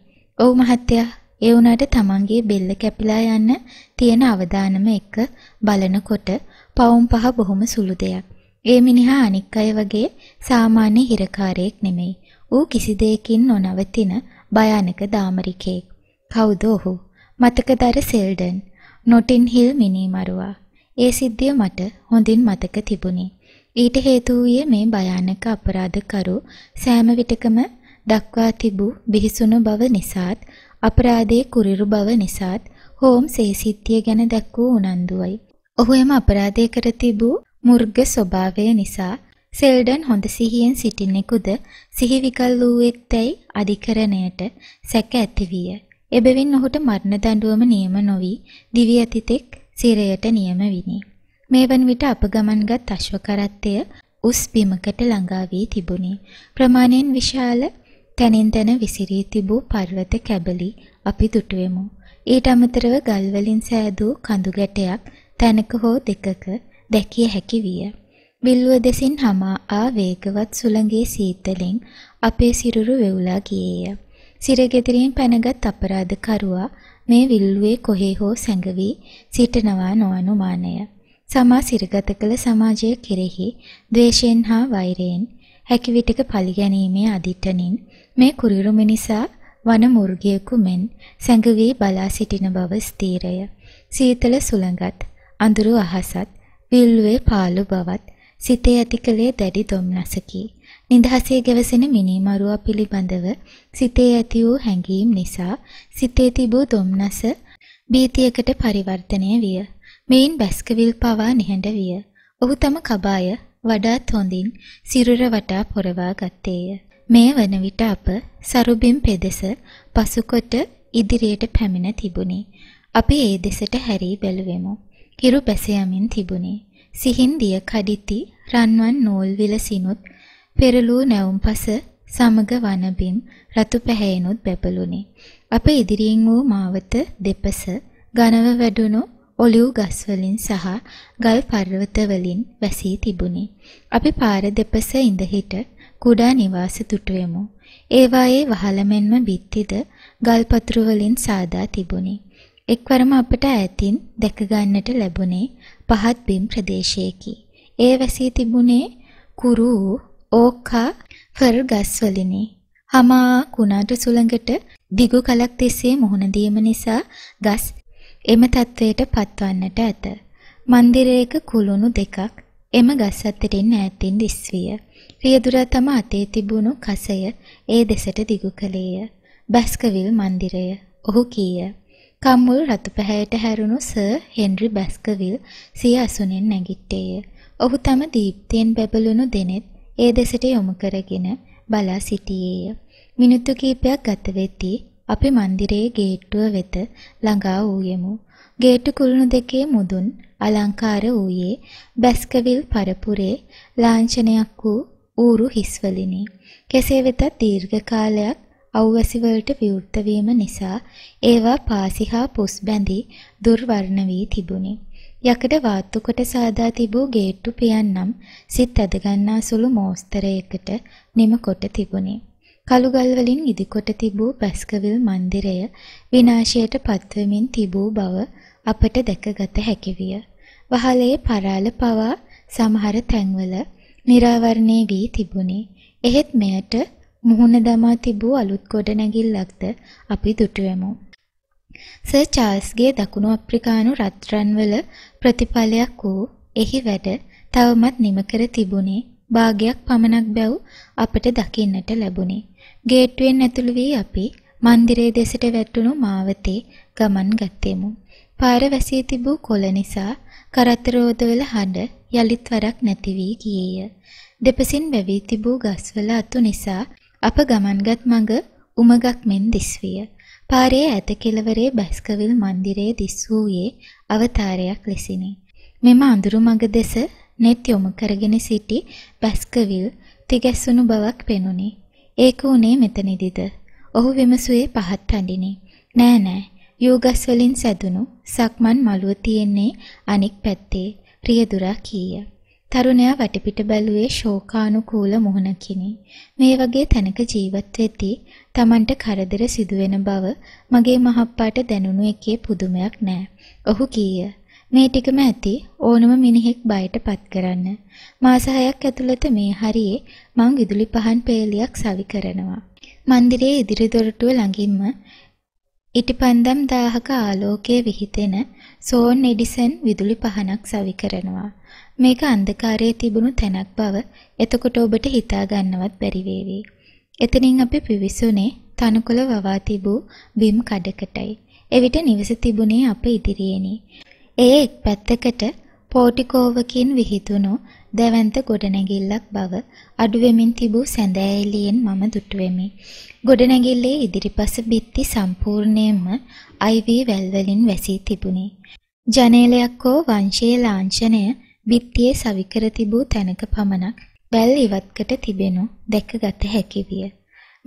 ඔව් මහත්තයා, ඒ වුණාට Tamanගේ බෙල්ල කැපිලා යන්න තියෙන අවදානම එක බලනකොට පවුම් පහ බොහොම සුළු දෙයක්. ඒ මිනිහා අනික් අය වගේ සාමාන්‍ය හිරකාරයෙක් නෙමෙයි. ඌ කිසි දෙයකින් නොනවතින භයානක දාමරිකයෙක්. කවුද ඔහු? මතකදර සෙල්ඩන් නොටින් හිල් මිනීමරුවා. ඒ සිද්ධිය මට හොඳින් මතක තිබුණි. ඊට හේතු වූයේ මේ භයානක අපරාධකරු සෑම විටකම දක්වා තිබූ බිහිසුණු බව නිසාත් අපරාධයේ කුරිරු බව නිසාත් හෝම්ස් ඒ සිද්ධිය ගැන දැක් වූ උනන්දුවයි. ඔහු එම අපරාධය කර තිබූ මුර්ග ස්වභාවය නිසා සෙල්ඩන් හොඳ සිහියෙන් සිටින්නෙකුද සිහි විකල් වූෙක්දැයි අධිකරණයට සැක ඇති විය. එබැවින් ඔහුට මරණ දඬුවම නියම නොවි දිවි අතිතෙක් සිරයට නියම විනි. මේ වන විට අප ගමන්ගත් අශ්ව කරත්තය උස් බිමකට ළඟා වී තිබුණි. ප්‍රමාණයෙන් විශාල තැනින් තැන විසිරී තිබූ පර්වත කැබලි අපි දුටුවෙමු. ඊට අමතරව ගල් වලින් සෑදූ කඳු ගැටයක් තැනක හෝ දෙකක දැකිය හැකි විය. බිල්ලුව දෙසින් hama ආ වේගවත් සුළඟේ සීතලෙන් අපේ සිරුරු වෙවුලා ගියේය. සිරගෙදරින් පැනගත් අපරාධකරුවා මේ විල්ලුවේ කොහේ හෝ සැඟවි සිටනවා නොඅනුමානය. සමා සිරගත කළ සමාජය කෙරෙහි ද්වේෂයෙන් හා වෛරයෙන් හැකි විටක පරිගැනීමේ අදිටනින් මේ කුරිරු මිනිසා වන මුර්ගියෙකු මෙන් සැඟවි බලා සිටින බව ස්ථීරය. සීතල සුළඟත් අඳුරු අහසත් විල්ලුවේ පාළු බවත් සිතේ ඇති කළේ දැඩි දොම්නසකි. නිදහසේ ගැවසෙන මිනීමරුවා පිළිබඳව සිතේ ඇති වූ හැඟීම් නිසා සිතේ තිබූ දුම්නස බීතියකට පරිවර්තනය විය. මෙයින් බැස්කවිල් පවා නිහඬ විය. ඔහු තම කබාය වඩාත් හොඳින් සිරුර වටා පොරවා ගත්තේය. මේ වන විට අප සරුබිම් පෙදෙස පසුකොට ඉදිරියට පැමිණ තිබුණි. අපි ඒ දෙසට හැරී බැලුවෙමු. හිරු බැස යමින් තිබුණි. සිහින් දිය කඩితి රන්වන් නූල් විලසිනුත් පෙරළූ නැවුම්පස සමග වනබිම් රතු පැහැයෙනුත් බැබළුණි. අප ඉදිරියෙන් වූ මාවත දෙපස ඝනව වැඩුණු ඔලිව් ගස්වලින් සහ ගල් පර්වතවලින් වැසී තිබුණි. අපි පාර දෙපස ඉඳ හිට කුඩා නිවාස තුටුවෙමු. ඒවායේ වහලමෙන්ම බිත්තිද ගල් පතුරු වලින් සාදා තිබුණි. එක්වරම අපට ඈතින් දැක ගන්නට ලැබුණේ පහත් බිම් ප්‍රදේශයකි. ඒ වැසී තිබුණේ කුරු ඕකා ෆර් ගස්වලිනි. හමා කුණාටු සුළඟට දිගු කලක් තිස්සේ මුහුණ දීම නිසා ගස් එම තත්වයට පත්වන්නට ඇත. මන්දිරයක කුළුණු දෙකක් එම ගස් අතරින් ඈතින් දිස්විය. රියදුරා තම අතේ තිබුණු කසය ඒ දෙසට දිගු කළේය. බැස්කවිල් මන්දිරය. ඔහු කීය. කම්මුල් රතු පැහැයට හැරුණු සර් හෙන්රි බැස්කවිල් සිය අසුනෙන් නැගිට්ටේය. ඔහු තම දීප්තියෙන් බැබළුණු දෙනෙත් ඒ දෙසට යොමු කරගෙන බලා සිටියේය. මිනිත්තු කිහිපයක් ගත වෙද්දී අපි මන්දිරයේ ගේට්ටුව වෙත ළඟා වූයෙමු. ගේට්ටු කුළුණු දෙකේ මුදුන් අලංකාර වූයේ බැස්කවිල් පරපුරේ ලාංඡනයක් වූ ඌරු හිස්වලිනි. කෙසේ වෙතත් දීර්ඝ කාලයක් අවැසි වලට විවෘත වීම නිසා ඒවා පාසිහා පුස් බැඳි දුර්වර්ණ වී තිබුණි. යකඩ වාත්තු කොට සාදා තිබූ ගේට්ටු පියන්නම් සිත් ඇදගන්නා සුළු මෝස්තරයකට නිම කොට තිබුණි. කළුගල් වලින් ඉදිකොට තිබූ පැස්කවිල් මන්දිරය විනාශයට පත්වමින් තිබූ බව අපට දැකගත හැකිවිය. වහලේ පරාල පවා සමහර තැන්වල නිරාවරණය වී තිබුණි. එහෙත් මෙයට මුහුණ දමා තිබූ අලුත් ගොඩනැගිල්ලක්ද අපි දුටුවෙමු. සර් චාල්ස්ගේ දකුණු අප්‍රිකානු රත්රන්වල ප්‍රතිඵලයක් වූ එහි වැඩ තවමත් නිම කර තිබුණේ භාගයක් පමණක් බැව් අපට දකින්නට ලැබුණේ. ගේට්ටුවෙන් ඇතුළු වී අපි මන්දිරයේ දෙසට වැටුණු මාවතේ ගමන් ගත්තෙමු. පාර වැසී තිබූ කොළ නිසා කරතරෝදවල හඬ යලිත් වරක් නැති වී ගියේය. දෙපසින් වැවී තිබූ ගස්වල අතු නිසා අප ගමන්ගත් මඟ උමගක් මෙන් දිස්විය. පාරේ ඇත කෙළවරේ බැස්කවිල් මන්දිරයේ දිස් වූයේ අවතාරයක් ලෙසිනි. මෙම අඳුරු මඟ දෙස net යොමු කරගෙන සිටි බැස්කවිල් තිගැස්සුණු බවක් පෙනුනි. ඒක උනේ මෙතනදිද? ඔහු විමසුවේ පහත් අඬිනි. නෑ නෑ. යෝගස් වලින් සැදුණු සක්මන් මළුව තියෙන්නේ අනෙක් පැත්තේ. රියදුරා කීය. තරුණයා වටපිට බැලුවේ ශෝකානුකූල මුහුණකිනි. මේ වගේ තැනක ජීවත් වෙද්දී Tamanට කරදර සිදුවෙන බව මගේ මහප්පාට දැනුණු එකේ පුදුමයක් නෑ. ඔහු කීය. මේ ටිකම ඇති ඕනම මිනිහෙක් බයට පත් කරන්න. මාස 6ක් ඇතුළත මේ හරියේ මං විදුලි පහන් පේලියක් සවි කරනවා. මන්දිරයේ ඉදිරි දොරටුව ළඟින්ම ඉටිපන්දම් 1000ක ආලෝකයේ විහිදෙන සෝන් එඩිසන් විදුලි පහනක් සවි කරනවා. මේක අන්ධකාරයේ තිබුණු තැනක් බව එතකොට ඔබට හිතා ගන්නවත් බැරි වේවි. එතනින් අපි පිවිසුනේ තනකොළ වවා තිබූ බිම් කඩකටයි. එවිට නිවස තිබුණේ අප ඉදිරියෙනි. එය එක් පැත්තකට පෝටිකෝවකින් විහිදුණු දැවැන්ත ගොඩනැගිල්ලක් බව අඩුවෙමින් තිබූ සැඳෑලියෙන් මම දුටුවෙමි. ගොඩනැගිල්ලේ ඉදිරිපස බිත්ති සම්පූර්ණයෙන්ම අයිවී වැල්වලින් වැසී තිබුණි. ජනේලයක් හෝ වංශයේ ලාංඡනය බිත්තියේ සවිකර තිබූ තැනක පමණක් වැල් ඉවත්කට තිබෙනු දැකගත හැකි විය.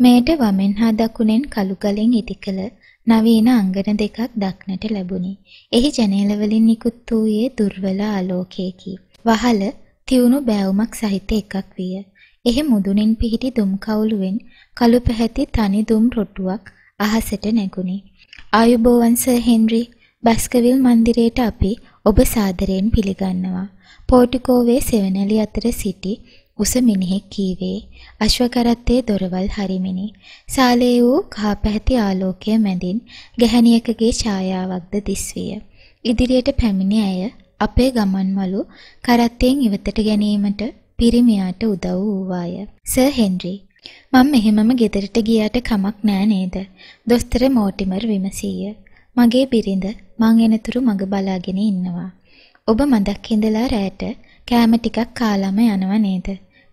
මෙයට වමෙන් හා දකුණෙන් කළු ගලෙන් ඉදිකළ නවීන අංගන දෙකක් දක්නට ලැබුණි. එහි ජනේලවලින් නිකුත් වූයේ දුර්වල ආලෝකයකි. වහල තියුණු බෑවුමක් සහිත එකක් විය. එහි මුදුනින් පිහිටි දුම් කවුළුවෙන් කළු පැහැති තනි දුම් රොටුවක් අහසට නැගුණි. ආයුබෝවන් සර් හෙන්රි බස්කවිල් මන්දිරයට අපි ඔබ සාදරයෙන් පිළිගන්නවා. පෝටිකෝවේ සෙවණැලි අතර සිටි උස මිනිහෙක් කීවේ අශ්වකරත්තේ දොරවල් හරිමිනි සාලේ වූ කහපැහැති ආලෝකය මැදින් ගැහණියකගේ ඡායාවක්ද දිස්විය ඉදිරියට පැමිණි ඇය අපේ ගමන්වලු කරත්තෙන් ඉවතට ගැනීමට පිරිමියාට උදව් වූවාය සර් හෙන්රි මම මෙහෙමම ගෙදරට ගියාට කමක් නෑ නේද දොස්තර මෝටිමර් විමසීය මගේ බිරිඳ මං එනතුරු මග බලාගෙන ඉන්නවා ඔබ මදක් ඉඳලා රැට කෑම ටිකක් කාලාම යනවා නේද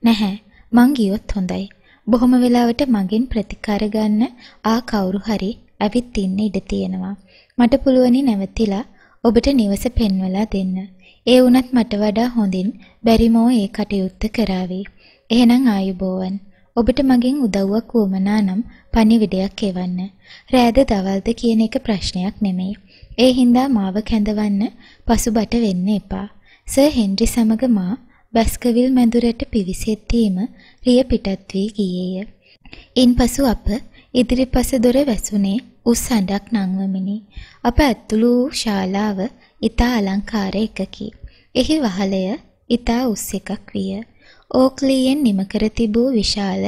නැහැ. මං ගියොත් හොඳයි. බොහොම වෙලාවට මගෙන් ප්‍රතිකාර ගන්න ආ කවුරු හරි ඇවිත් ඉන්න ඉඩ තියෙනවා. මට පුළුවනි නැවතිලා ඔබට නිවස පෙන්වලා දෙන්න. ඒ වුණත් මට වඩා හොඳින් බැරිමෝ ඒ කටයුත්ත කරાવી. එහෙනම් ආයුබෝවන්. ඔබට මගෙන් උදව්වක් වුවමනා නම් පණිවිඩයක් එවන්න. රෑද දවල්ද කියන එක ප්‍රශ්නයක් නෙමෙයි. ඒ හින්දා මාව කැඳවන්න පසුබට වෙන්න එපා. සර් හෙන්රි සමග මා බස්කවිල් මැදුරට පිවිසෙද්දීම රිය පිටත් වී ගියේය. ඉන්පසු අප ඉදිරිපස දොර වැසුනේ උස් හඬක් නංවමිනි. අප ඇතුළු ශාලාව ඊතා අලංකාර එකකි. එහි වහලය ඊතා උස් එකක් විය. ඕක්ලියෙන් නිම කර තිබූ විශාල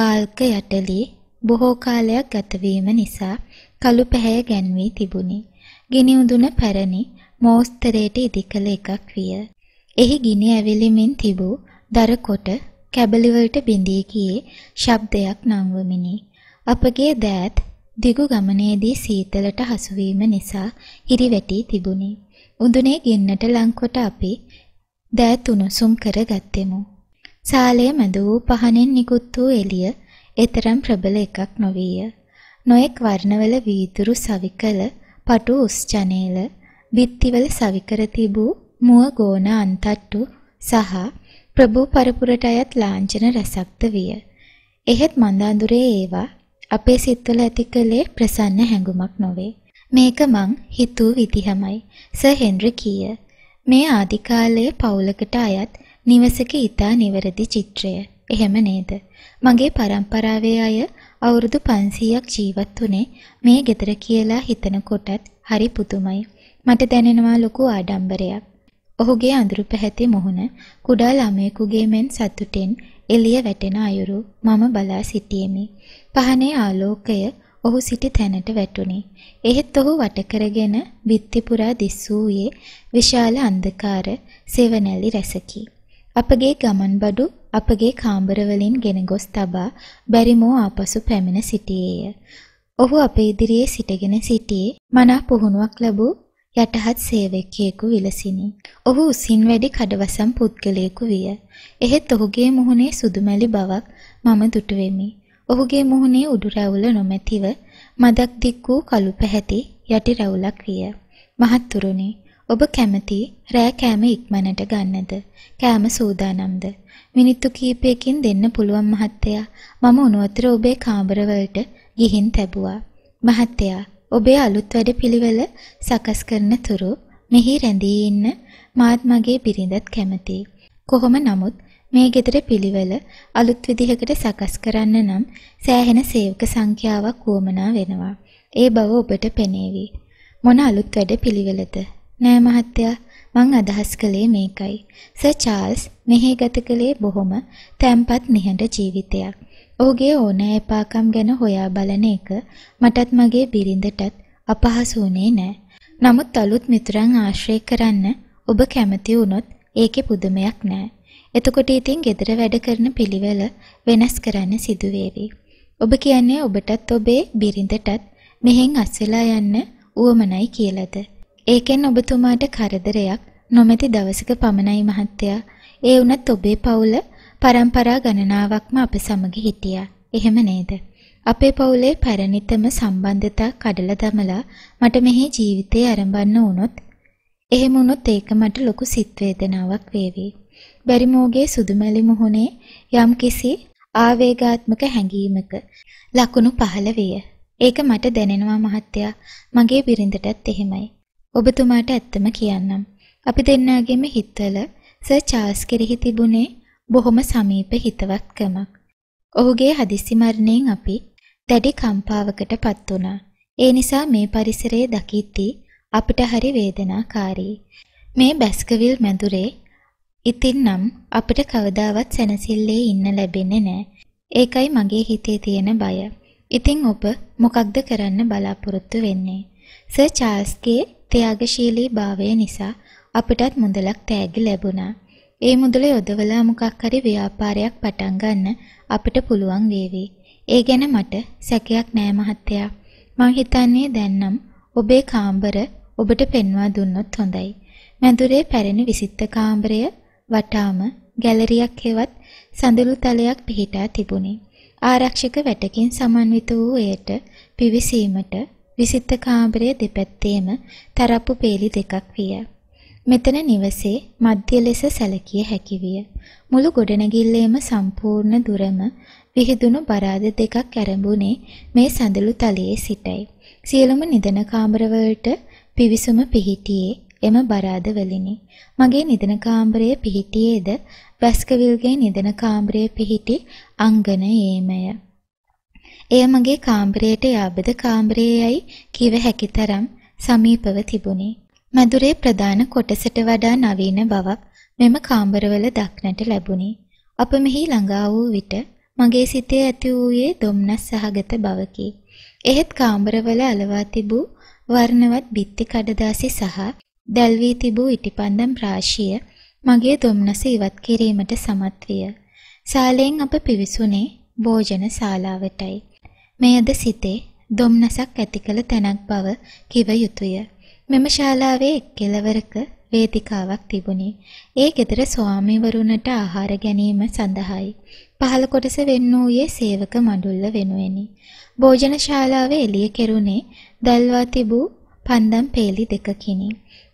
බාල්ක යටලී බොහෝ කාලයක් ගතවීම නිසා කළු පැහැය ගැන්වී තිබුණි. ගිනි උඳුන පැරණි මෝස්තරයට ඉදිකළ එකක් විය. එහි ගිනි ඇවිලෙමින් තිබූ දරකොට කැබලිවලට බිඳී ගියේ ශබ්දයක් නම්වමිනි. අපගේ දෑත් දිගු ගමනේදී සීතලට හසුවීම නිසා හිරිවැටී තිබුණි. උඳුනේ ගින්නට ලංකොට අපි දෑත් උණුසුම් කරගත්තෙමු. සාලේ මැද වූ පහනෙන් නිකුත් වූ එළිය එතරම් ප්‍රබල එකක් නොවිය. නොඑක් වර්ණවල වීදුරු සවිකල, පටු උස් ජනේල, බිත්තිවල සවිකර තිබූ මුවගෝන අන්තට්ටු සහ ප්‍රභූ පරපුරට අයත් ලාංඡන රසක්ත විය. එහෙත් මඳ අඳුරේ ඒවා අපේ සිත්වල ඇති කලේ ප්‍රසන්න හැඟුමක් නොවේ. මේක මං හිතූ විදිහමයි. සර් හෙන්රි කීය. මේ ආදි කාලයේ පවුලකට අයත් නිවසක ඊතා නිවැරදි චිත්‍රය. එහෙම නේද? මගේ પરම්පරාවේ අය අවුරුදු 500ක් ජීවත් වුනේ මේ ගෙදර කියලා හිතනකොටත් හරි පුදුමයි. මට දැනෙනවා ලොකු ආඩම්බරයක්. ඔහුගේ අඳුරු පැහැති මුහුණ කුඩා ළමයෙකුගේ මෙන් සතුටෙන් එළිය වැටෙන අයුරු මම බලා සිටියෙමි. පහනේ ආලෝකය ඔහු සිටි තැනට වැටුණි. එහෙත් ඔහු වට කරගෙන බිත්ති පුරා දිස්සූයේ විශාල අන්ධකාර සෙවණැලි රැසකි. අපගේ ගමන් බඩු අපගේ කාමර වලින් ගෙන ගොස් තබා බැරිමෝ ආපසු පැමිණ සිටියේය. ඔහු අප ඉදිරියේ සිටගෙන සිටියේ මනා පුහුණුවක් ලැබූ යටහත් සේවකයෙකු විලසිනි. ඔහු උසින් වැඩි කඩවසම් පුද්ගලයෙකු විය. එහෙත් ඔහුගේ මුහුණේ සුදුමැලි බවක් මම දුටු වෙමි. ඔහුගේ මුහුණේ උඩු රැවුල නොමැතිව මදක් දික් වූ කළු පැහැති යටි රැවුලක් විය. මහත්තුරුනි, ඔබ කැමති රෑ කෑම ඉක්මනට ගන්නද? කෑම සූදානම්ද? මිනිත්තු කිහිපයකින් දෙන්න පුළුවන් මහත්තයා. මම උණුවතර ඔබේ කාමර වලට ගිහින් තැබුවා. මහත්තයා ඔබේ අලුත් වැඩ පිළිවෙල සකස් කරන තුරු මෙහි රැඳී ඉන්න මාත් මගේ බිරිඳත් කැමතියි. කොහොම නමුත් මේ ගෙදර පිළිවෙල අලුත් විදිහකට සකස් කරන්න නම් සෑහෙන සේවක සංඛ්‍යාවක් වුවමනා වෙනවා. ඒ බව ඔබට පෙනේවි. මොන අලුත් වැඩ පිළිවෙලද? නෑ මහත්තයා, මං අදහස් කළේ මේකයි. සර් චාල්ස් මෙහි ගත කළේ බොහොම තැම්පත් නිහඬ ජීවිතයක්. ඔහුගේ ඕනෑ එපාකම් ගැන හොයා බලන එක මටත් මගේ බිරිඳටත් අපහසු වුණේ නෑ. නමුත් අලුත් මිතුරන් ආශ්‍රය කරන්න ඔබ කැමති වුණොත් ඒකේ පුදුමයක් නෑ. එතකොට ඉතින් gedara වැඩ කරන පිළිවෙල වෙනස් කරන්න සිදු ඔබ කියන්නේ ඔබටත් ඔබේ බිරිඳටත් මෙහෙන් අස්සලා යන්න උවමනයි කියලාද? ඒකෙන් ඔබතුමාට කරදරයක් නොමැති දවසක පමණයි මහත්තයා. ඒ වුණත් ඔබේ පවුල පරම්පරා ගණනාවක්ම අප සමග හිටියා. එහෙම නේද? අපේ පවුලේ පැරණිතම සම්බන්ධතා කඩලා දමලා මට මෙහි ජීවිතේ ආරම්භන්න වුණොත් එහෙම වුණොත් ඒක මට ලොකු සිත් වේදනාවක් වේවි. බැරිමෝගේ සුදුමැලි මුහුණේ යම්කිසි ආවේගාත්මක හැඟීමක ලකුණු පහළ විය. ඒක මට දැනෙනවා මහත්තයා. මගේ බිරිඳටත් එහෙමයි. ඔබතුමාට ඇත්තම කියන්නම්. අපි දෙන්නාගේම හිතවල සර් චාල්ස් කෙරෙහි තිබුණේ බොහොම සමීප හිතවත්කමක්. ඔහුගේ හදිස්සි මරණයෙන් අපි දැඩි කම්පාවකට පත් වුණා. ඒ නිසා මේ පරිසරයේ දකිද්දී අපිට හරි වේදනාකාරී. මේ බැස්කවිල් මැදුරේ ඉතින්නම් අපිට කවදාවත් සැනසෙල්ලේ ඉන්න ලැබෙන්නේ නැහැ. ඒකයි මගේ හිතේ තියෙන බය. ඉතින් ඔබ මොකක්ද කරන්න බලාපොරොත්තු වෙන්නේ? සර් චාල්ස්ගේ ත්‍යාගශීලී භාවය නිසා අපටත් මුදලක් තෑගි ලැබුණා. ඒ මුදල යොදවලා මොකක් හරි ව්‍යාපාරයක් පටන් ගන්න අපිට පුළුවන් වේවි. ඒ ගැන මට සැකයක් නෑ මහත්තයා. මං හිතන්නේ දැන්නම් ඔබේ කාමර ඔබට පෙන්වා දුන්නොත් හොඳයි. මැදුරේ පැරණි විසිත්ත කාමරය වටාම ගැලරියක් හෙවත් සඳලු තලයක් පිහිටා තිබුණේ. ආරක්ෂක වැටකින් සමන්විත වූ එයට පිවිසීමට විසිත්ත කාමරයේ දෙපැත්තේම තරප්පු පේලි දෙකක් විය. මෙතන නිවසේ මධ්‍ය ලෙස සැලකිය හැකි විය. මුළු ගොඩනැගිල්ලේම සම්පූර්ණ දුරම විහිදුණු බරාද දෙකක් ඇරඹුනේ මේ සඳලු තලයේ සිටයි. සියලුම නිදන කාමරවලට පිවිසුම පිහිටියේ එම බරාද වලිනි. මගේ නිදන කාමරය පිහිටියේද බස්කවිල්ගේ නිදන කාමරය පිහිටි අංගනයේමය. එය මගේ කාමරයට යාබද කාමරයේයි කිව හැකි තරම් සමීපව තිබුණේ. මැදුරේ ප්‍රධාන කොටසට වඩා නවීන බවක් මෙම කාමරවල දක්නට ලැබුණි. අප මෙහි ළඟා වූ විට මගේ සිතේ ඇති වූයේ දුම්නස් සහගත බවකි. එහෙත් කාමරවල අලවා තිබූ වර්ණවත් බිත්ති කඩදාසි සහ දැල් වී තිබූ ඉටිපන්දම් රාශිය මගේ දුම්නස ඉවත් කිරීමට සමත් විය. සාලයෙන් අප පිවිසුනේ භෝජන ශාලාවටයි. මෙයද සිතේ දුම්නසක් ඇති කළ තැනක් බව කිව යුතුය. මෙම ශාලාවේ එක් කෙළවරක වේදිකාවක් තිබුණි. ඒ ගෙදර ස්වාමීවරුන්ට ආහාර ගැනීම සඳහායි. පහළ කොටස වෙන් වූයේ සේවක මඩුල්ල වෙනුවෙනි. භෝජන ශාලාවේ එළිය කෙරුණේ දැල්වා තිබූ පන්දම් පේලි දෙකකිනි.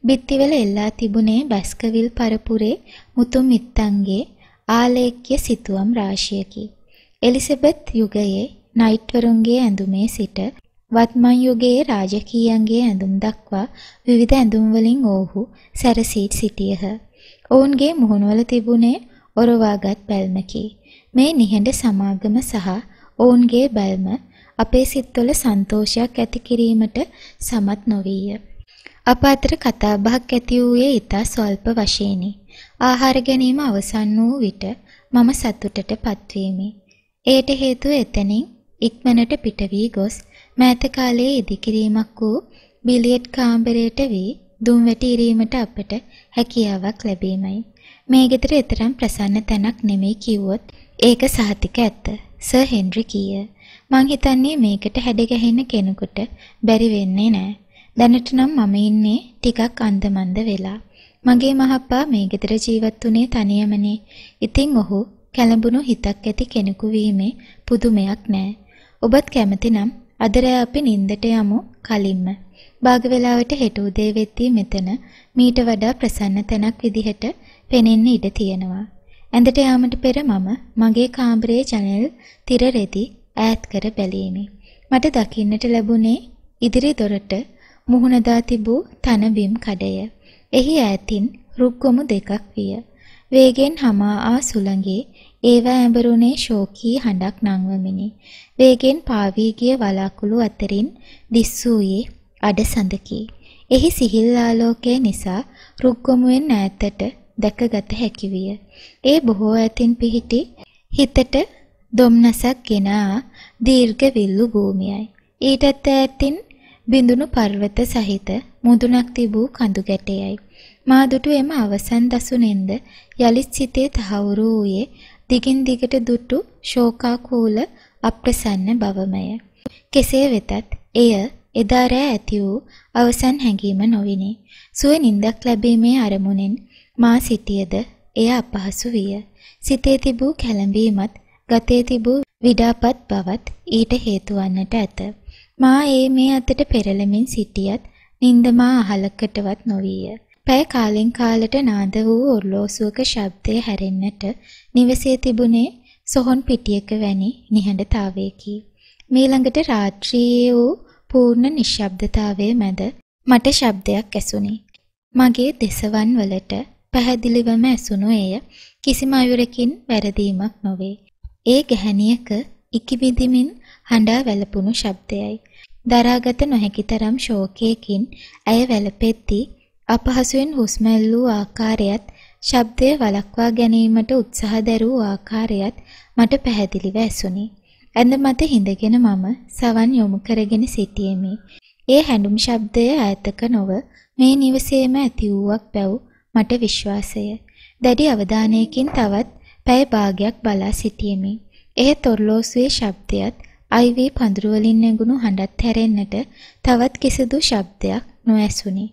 බිත්තිවල එල්ලා තිබුණේ බැස්කවිල් පරපුරේ මුතුන් මිත්තන්ගේ ආලේක්‍ය සිතුවම් රාශියකි. එලිසබෙත් යුගයේ නයිට්වරුන්ගේ ඇඳුමේ සිට වත්මන් යුගයේ රාජකීයන්ගේ ඇඳුම් දක්වා විවිධ ඇඳුම්වලින් ඔවුහු සැරසී සිටියහ. ඔවුන්ගේ මුහුණවල තිබුණේ ඔරවාගත් බැල්මකි. මේ නිහඬ සමාගම සහ ඔවුන්ගේ බැල්ම අපේ සිත්වල සන්තෝෂයක් ඇති කිරීමට සමත් නොවීය. අප අතර කතාබහක් ඇති වූයේ ඉතා ස්වල්ප වශයෙනි. ආහාර ගැනීම අවසන් වූ විට මම සතුටට පත්වීමි. ඒට හේතුව එතනින් ඉක්මනට පිට වී ගොස් මෑත කාලයේ ඉදිකිරීමක් වූ බිලියට් කාමරයට වී දුම් වැටීරීමට අපට හැකියාවක් ලැබීමයි. මේ ගෙදර එතරම් ප්‍රසන්න තැනක් නෙමෙයි කිව්වොත් ඒක සහතික ඇත්ත. සර් හෙන්රි කීය. මං හිතන්නේ මේකට හැඩගැහෙන්න කෙනෙකුට බැරි වෙන්නේ නෑ. දැනට නම් මම ඉන්නේ ටිකක් අන්දමන්ද වෙලා. මගේ මහප්පා මේ ගෙදර ජීවත් වුණේ තනියමනේ. ඉතින් ඔහු කැළඹුණු හිතක් ඇති කෙනෙකු වීමේ පුදුමයක් නෑ. ඔබත් කැමති නම් අද රෑ අපි නින්දට යමු කලින්ම. භාග වේලාවට හෙට උදේ වෙද්දී මෙතන මීට වඩා ප්‍රසන්න තැනක් විදිහට පෙනෙන්න ඉඩ තියෙනවා. ඇඳට යාමට පෙර මම මගේ කාමරයේ ජනෙල් තිර රෙදි ඈත් කර බැලීමි. මට දකින්නට ලැබුණේ ඉදිරි දොරට මුහුණ දා තිබූ තනබිම් කඩය. එහි ඈතින් රුක්ගොමු දෙකක් විය. වේගෙන් hama ආ සුළඟේ ඒවා ඇඹරුනේ ශෝකී හඬක් නංවමිනි. වේගෙන් පාවී ගිය වලාකුළු අතරින් දිස්සූයේ අඩ සඳකි. එහි සිහිල් ආලෝකය නිසා රුක්ගමුවෙන් ඈතට දැකගත හැකි විය. ඒ බොහෝ ඈතින් පිහිටි හිතට දොම්නසක් ගෙනා දීර්ඝ විල්ලු භූමියයි. ඊටත් ඈතින් බිඳුණු පර්වත සහිත මුදුනක් තිබූ කඳු ගැටයයි. මාදුටු එම අවසන් දසුනෙන්ද යලිත් සිතේ තහවුරු වූයේ දිගින් දිගට දුටු ශෝකාකූල අප්‍රසන්න බවමය. කෙසේ වෙතත් එය එදා රෑ ඇති වූ අවසන් හැඟීම නොවිනි. සුව නිින්දක් ලැබීමේ අරමුණෙන් මා සිටියද එය අපහසු විය. සිතේ තිබූ කැළඹීමත් ගතේ තිබූ විඩාපත් බවත් ඊට හේතු වන්නට ඇත. මා ඒ මේ අතට පෙරළමින් සිටියත් නින්ද මා අහලකටවත් නොවිය. පැය කාලෙන් කාලට නාද වූ ඔර්ලෝසුවක ශබ්දය හැරෙන්නට නිවසේ තිබුණේ සොහොන් පිටියක වැනි නිහඬතාවයකි. මීළඟට රාත්‍රියේ වූ පූර්ණ නිශ්ශබ්දතාවයේ මැද මට ශබ්දයක් ඇසුණි. මගේ දෙසවන් වලට පැහැදිලිවම ඇසුණු එය කිසිම අයුරකින් වැරදීමක් නොවේ. ඒ ගැහණියක ඉකිබිඳිමින් හඬා වැළපුණු ශබ්දයයි. දරාගත නොහැකි තරම් ශෝකයකින් ඇය වැළපෙද්දී අපහසුයෙන් හුස්ම ඇල්ලූ ආකාරයත් ශබ්දය වළක්වා ගැනීමට උත්සාහ දැරූ ආකාරයත් මට පැහැදිලිව ඇසුණි. ඇඳ මත හිඳගෙන මම සවන් යොමු කරගෙන සිටියෙමි. ඒ හැඬුම් ශබ්දය ඈතක නොව මේ නිවසේම ඇති වූවක් බැව් මට විශ්වාසය. දැඩි අවධානයකින් තවත් පැය භාගයක් බලා සිටියෙමි. එහි තොරලෝසුවේ ශබ්දයත් IV පඳුරු වලින් නැගුණු හඬත් හැරෙන්නට තවත් කිසිදු ශබ්දයක් නොඇසුණි.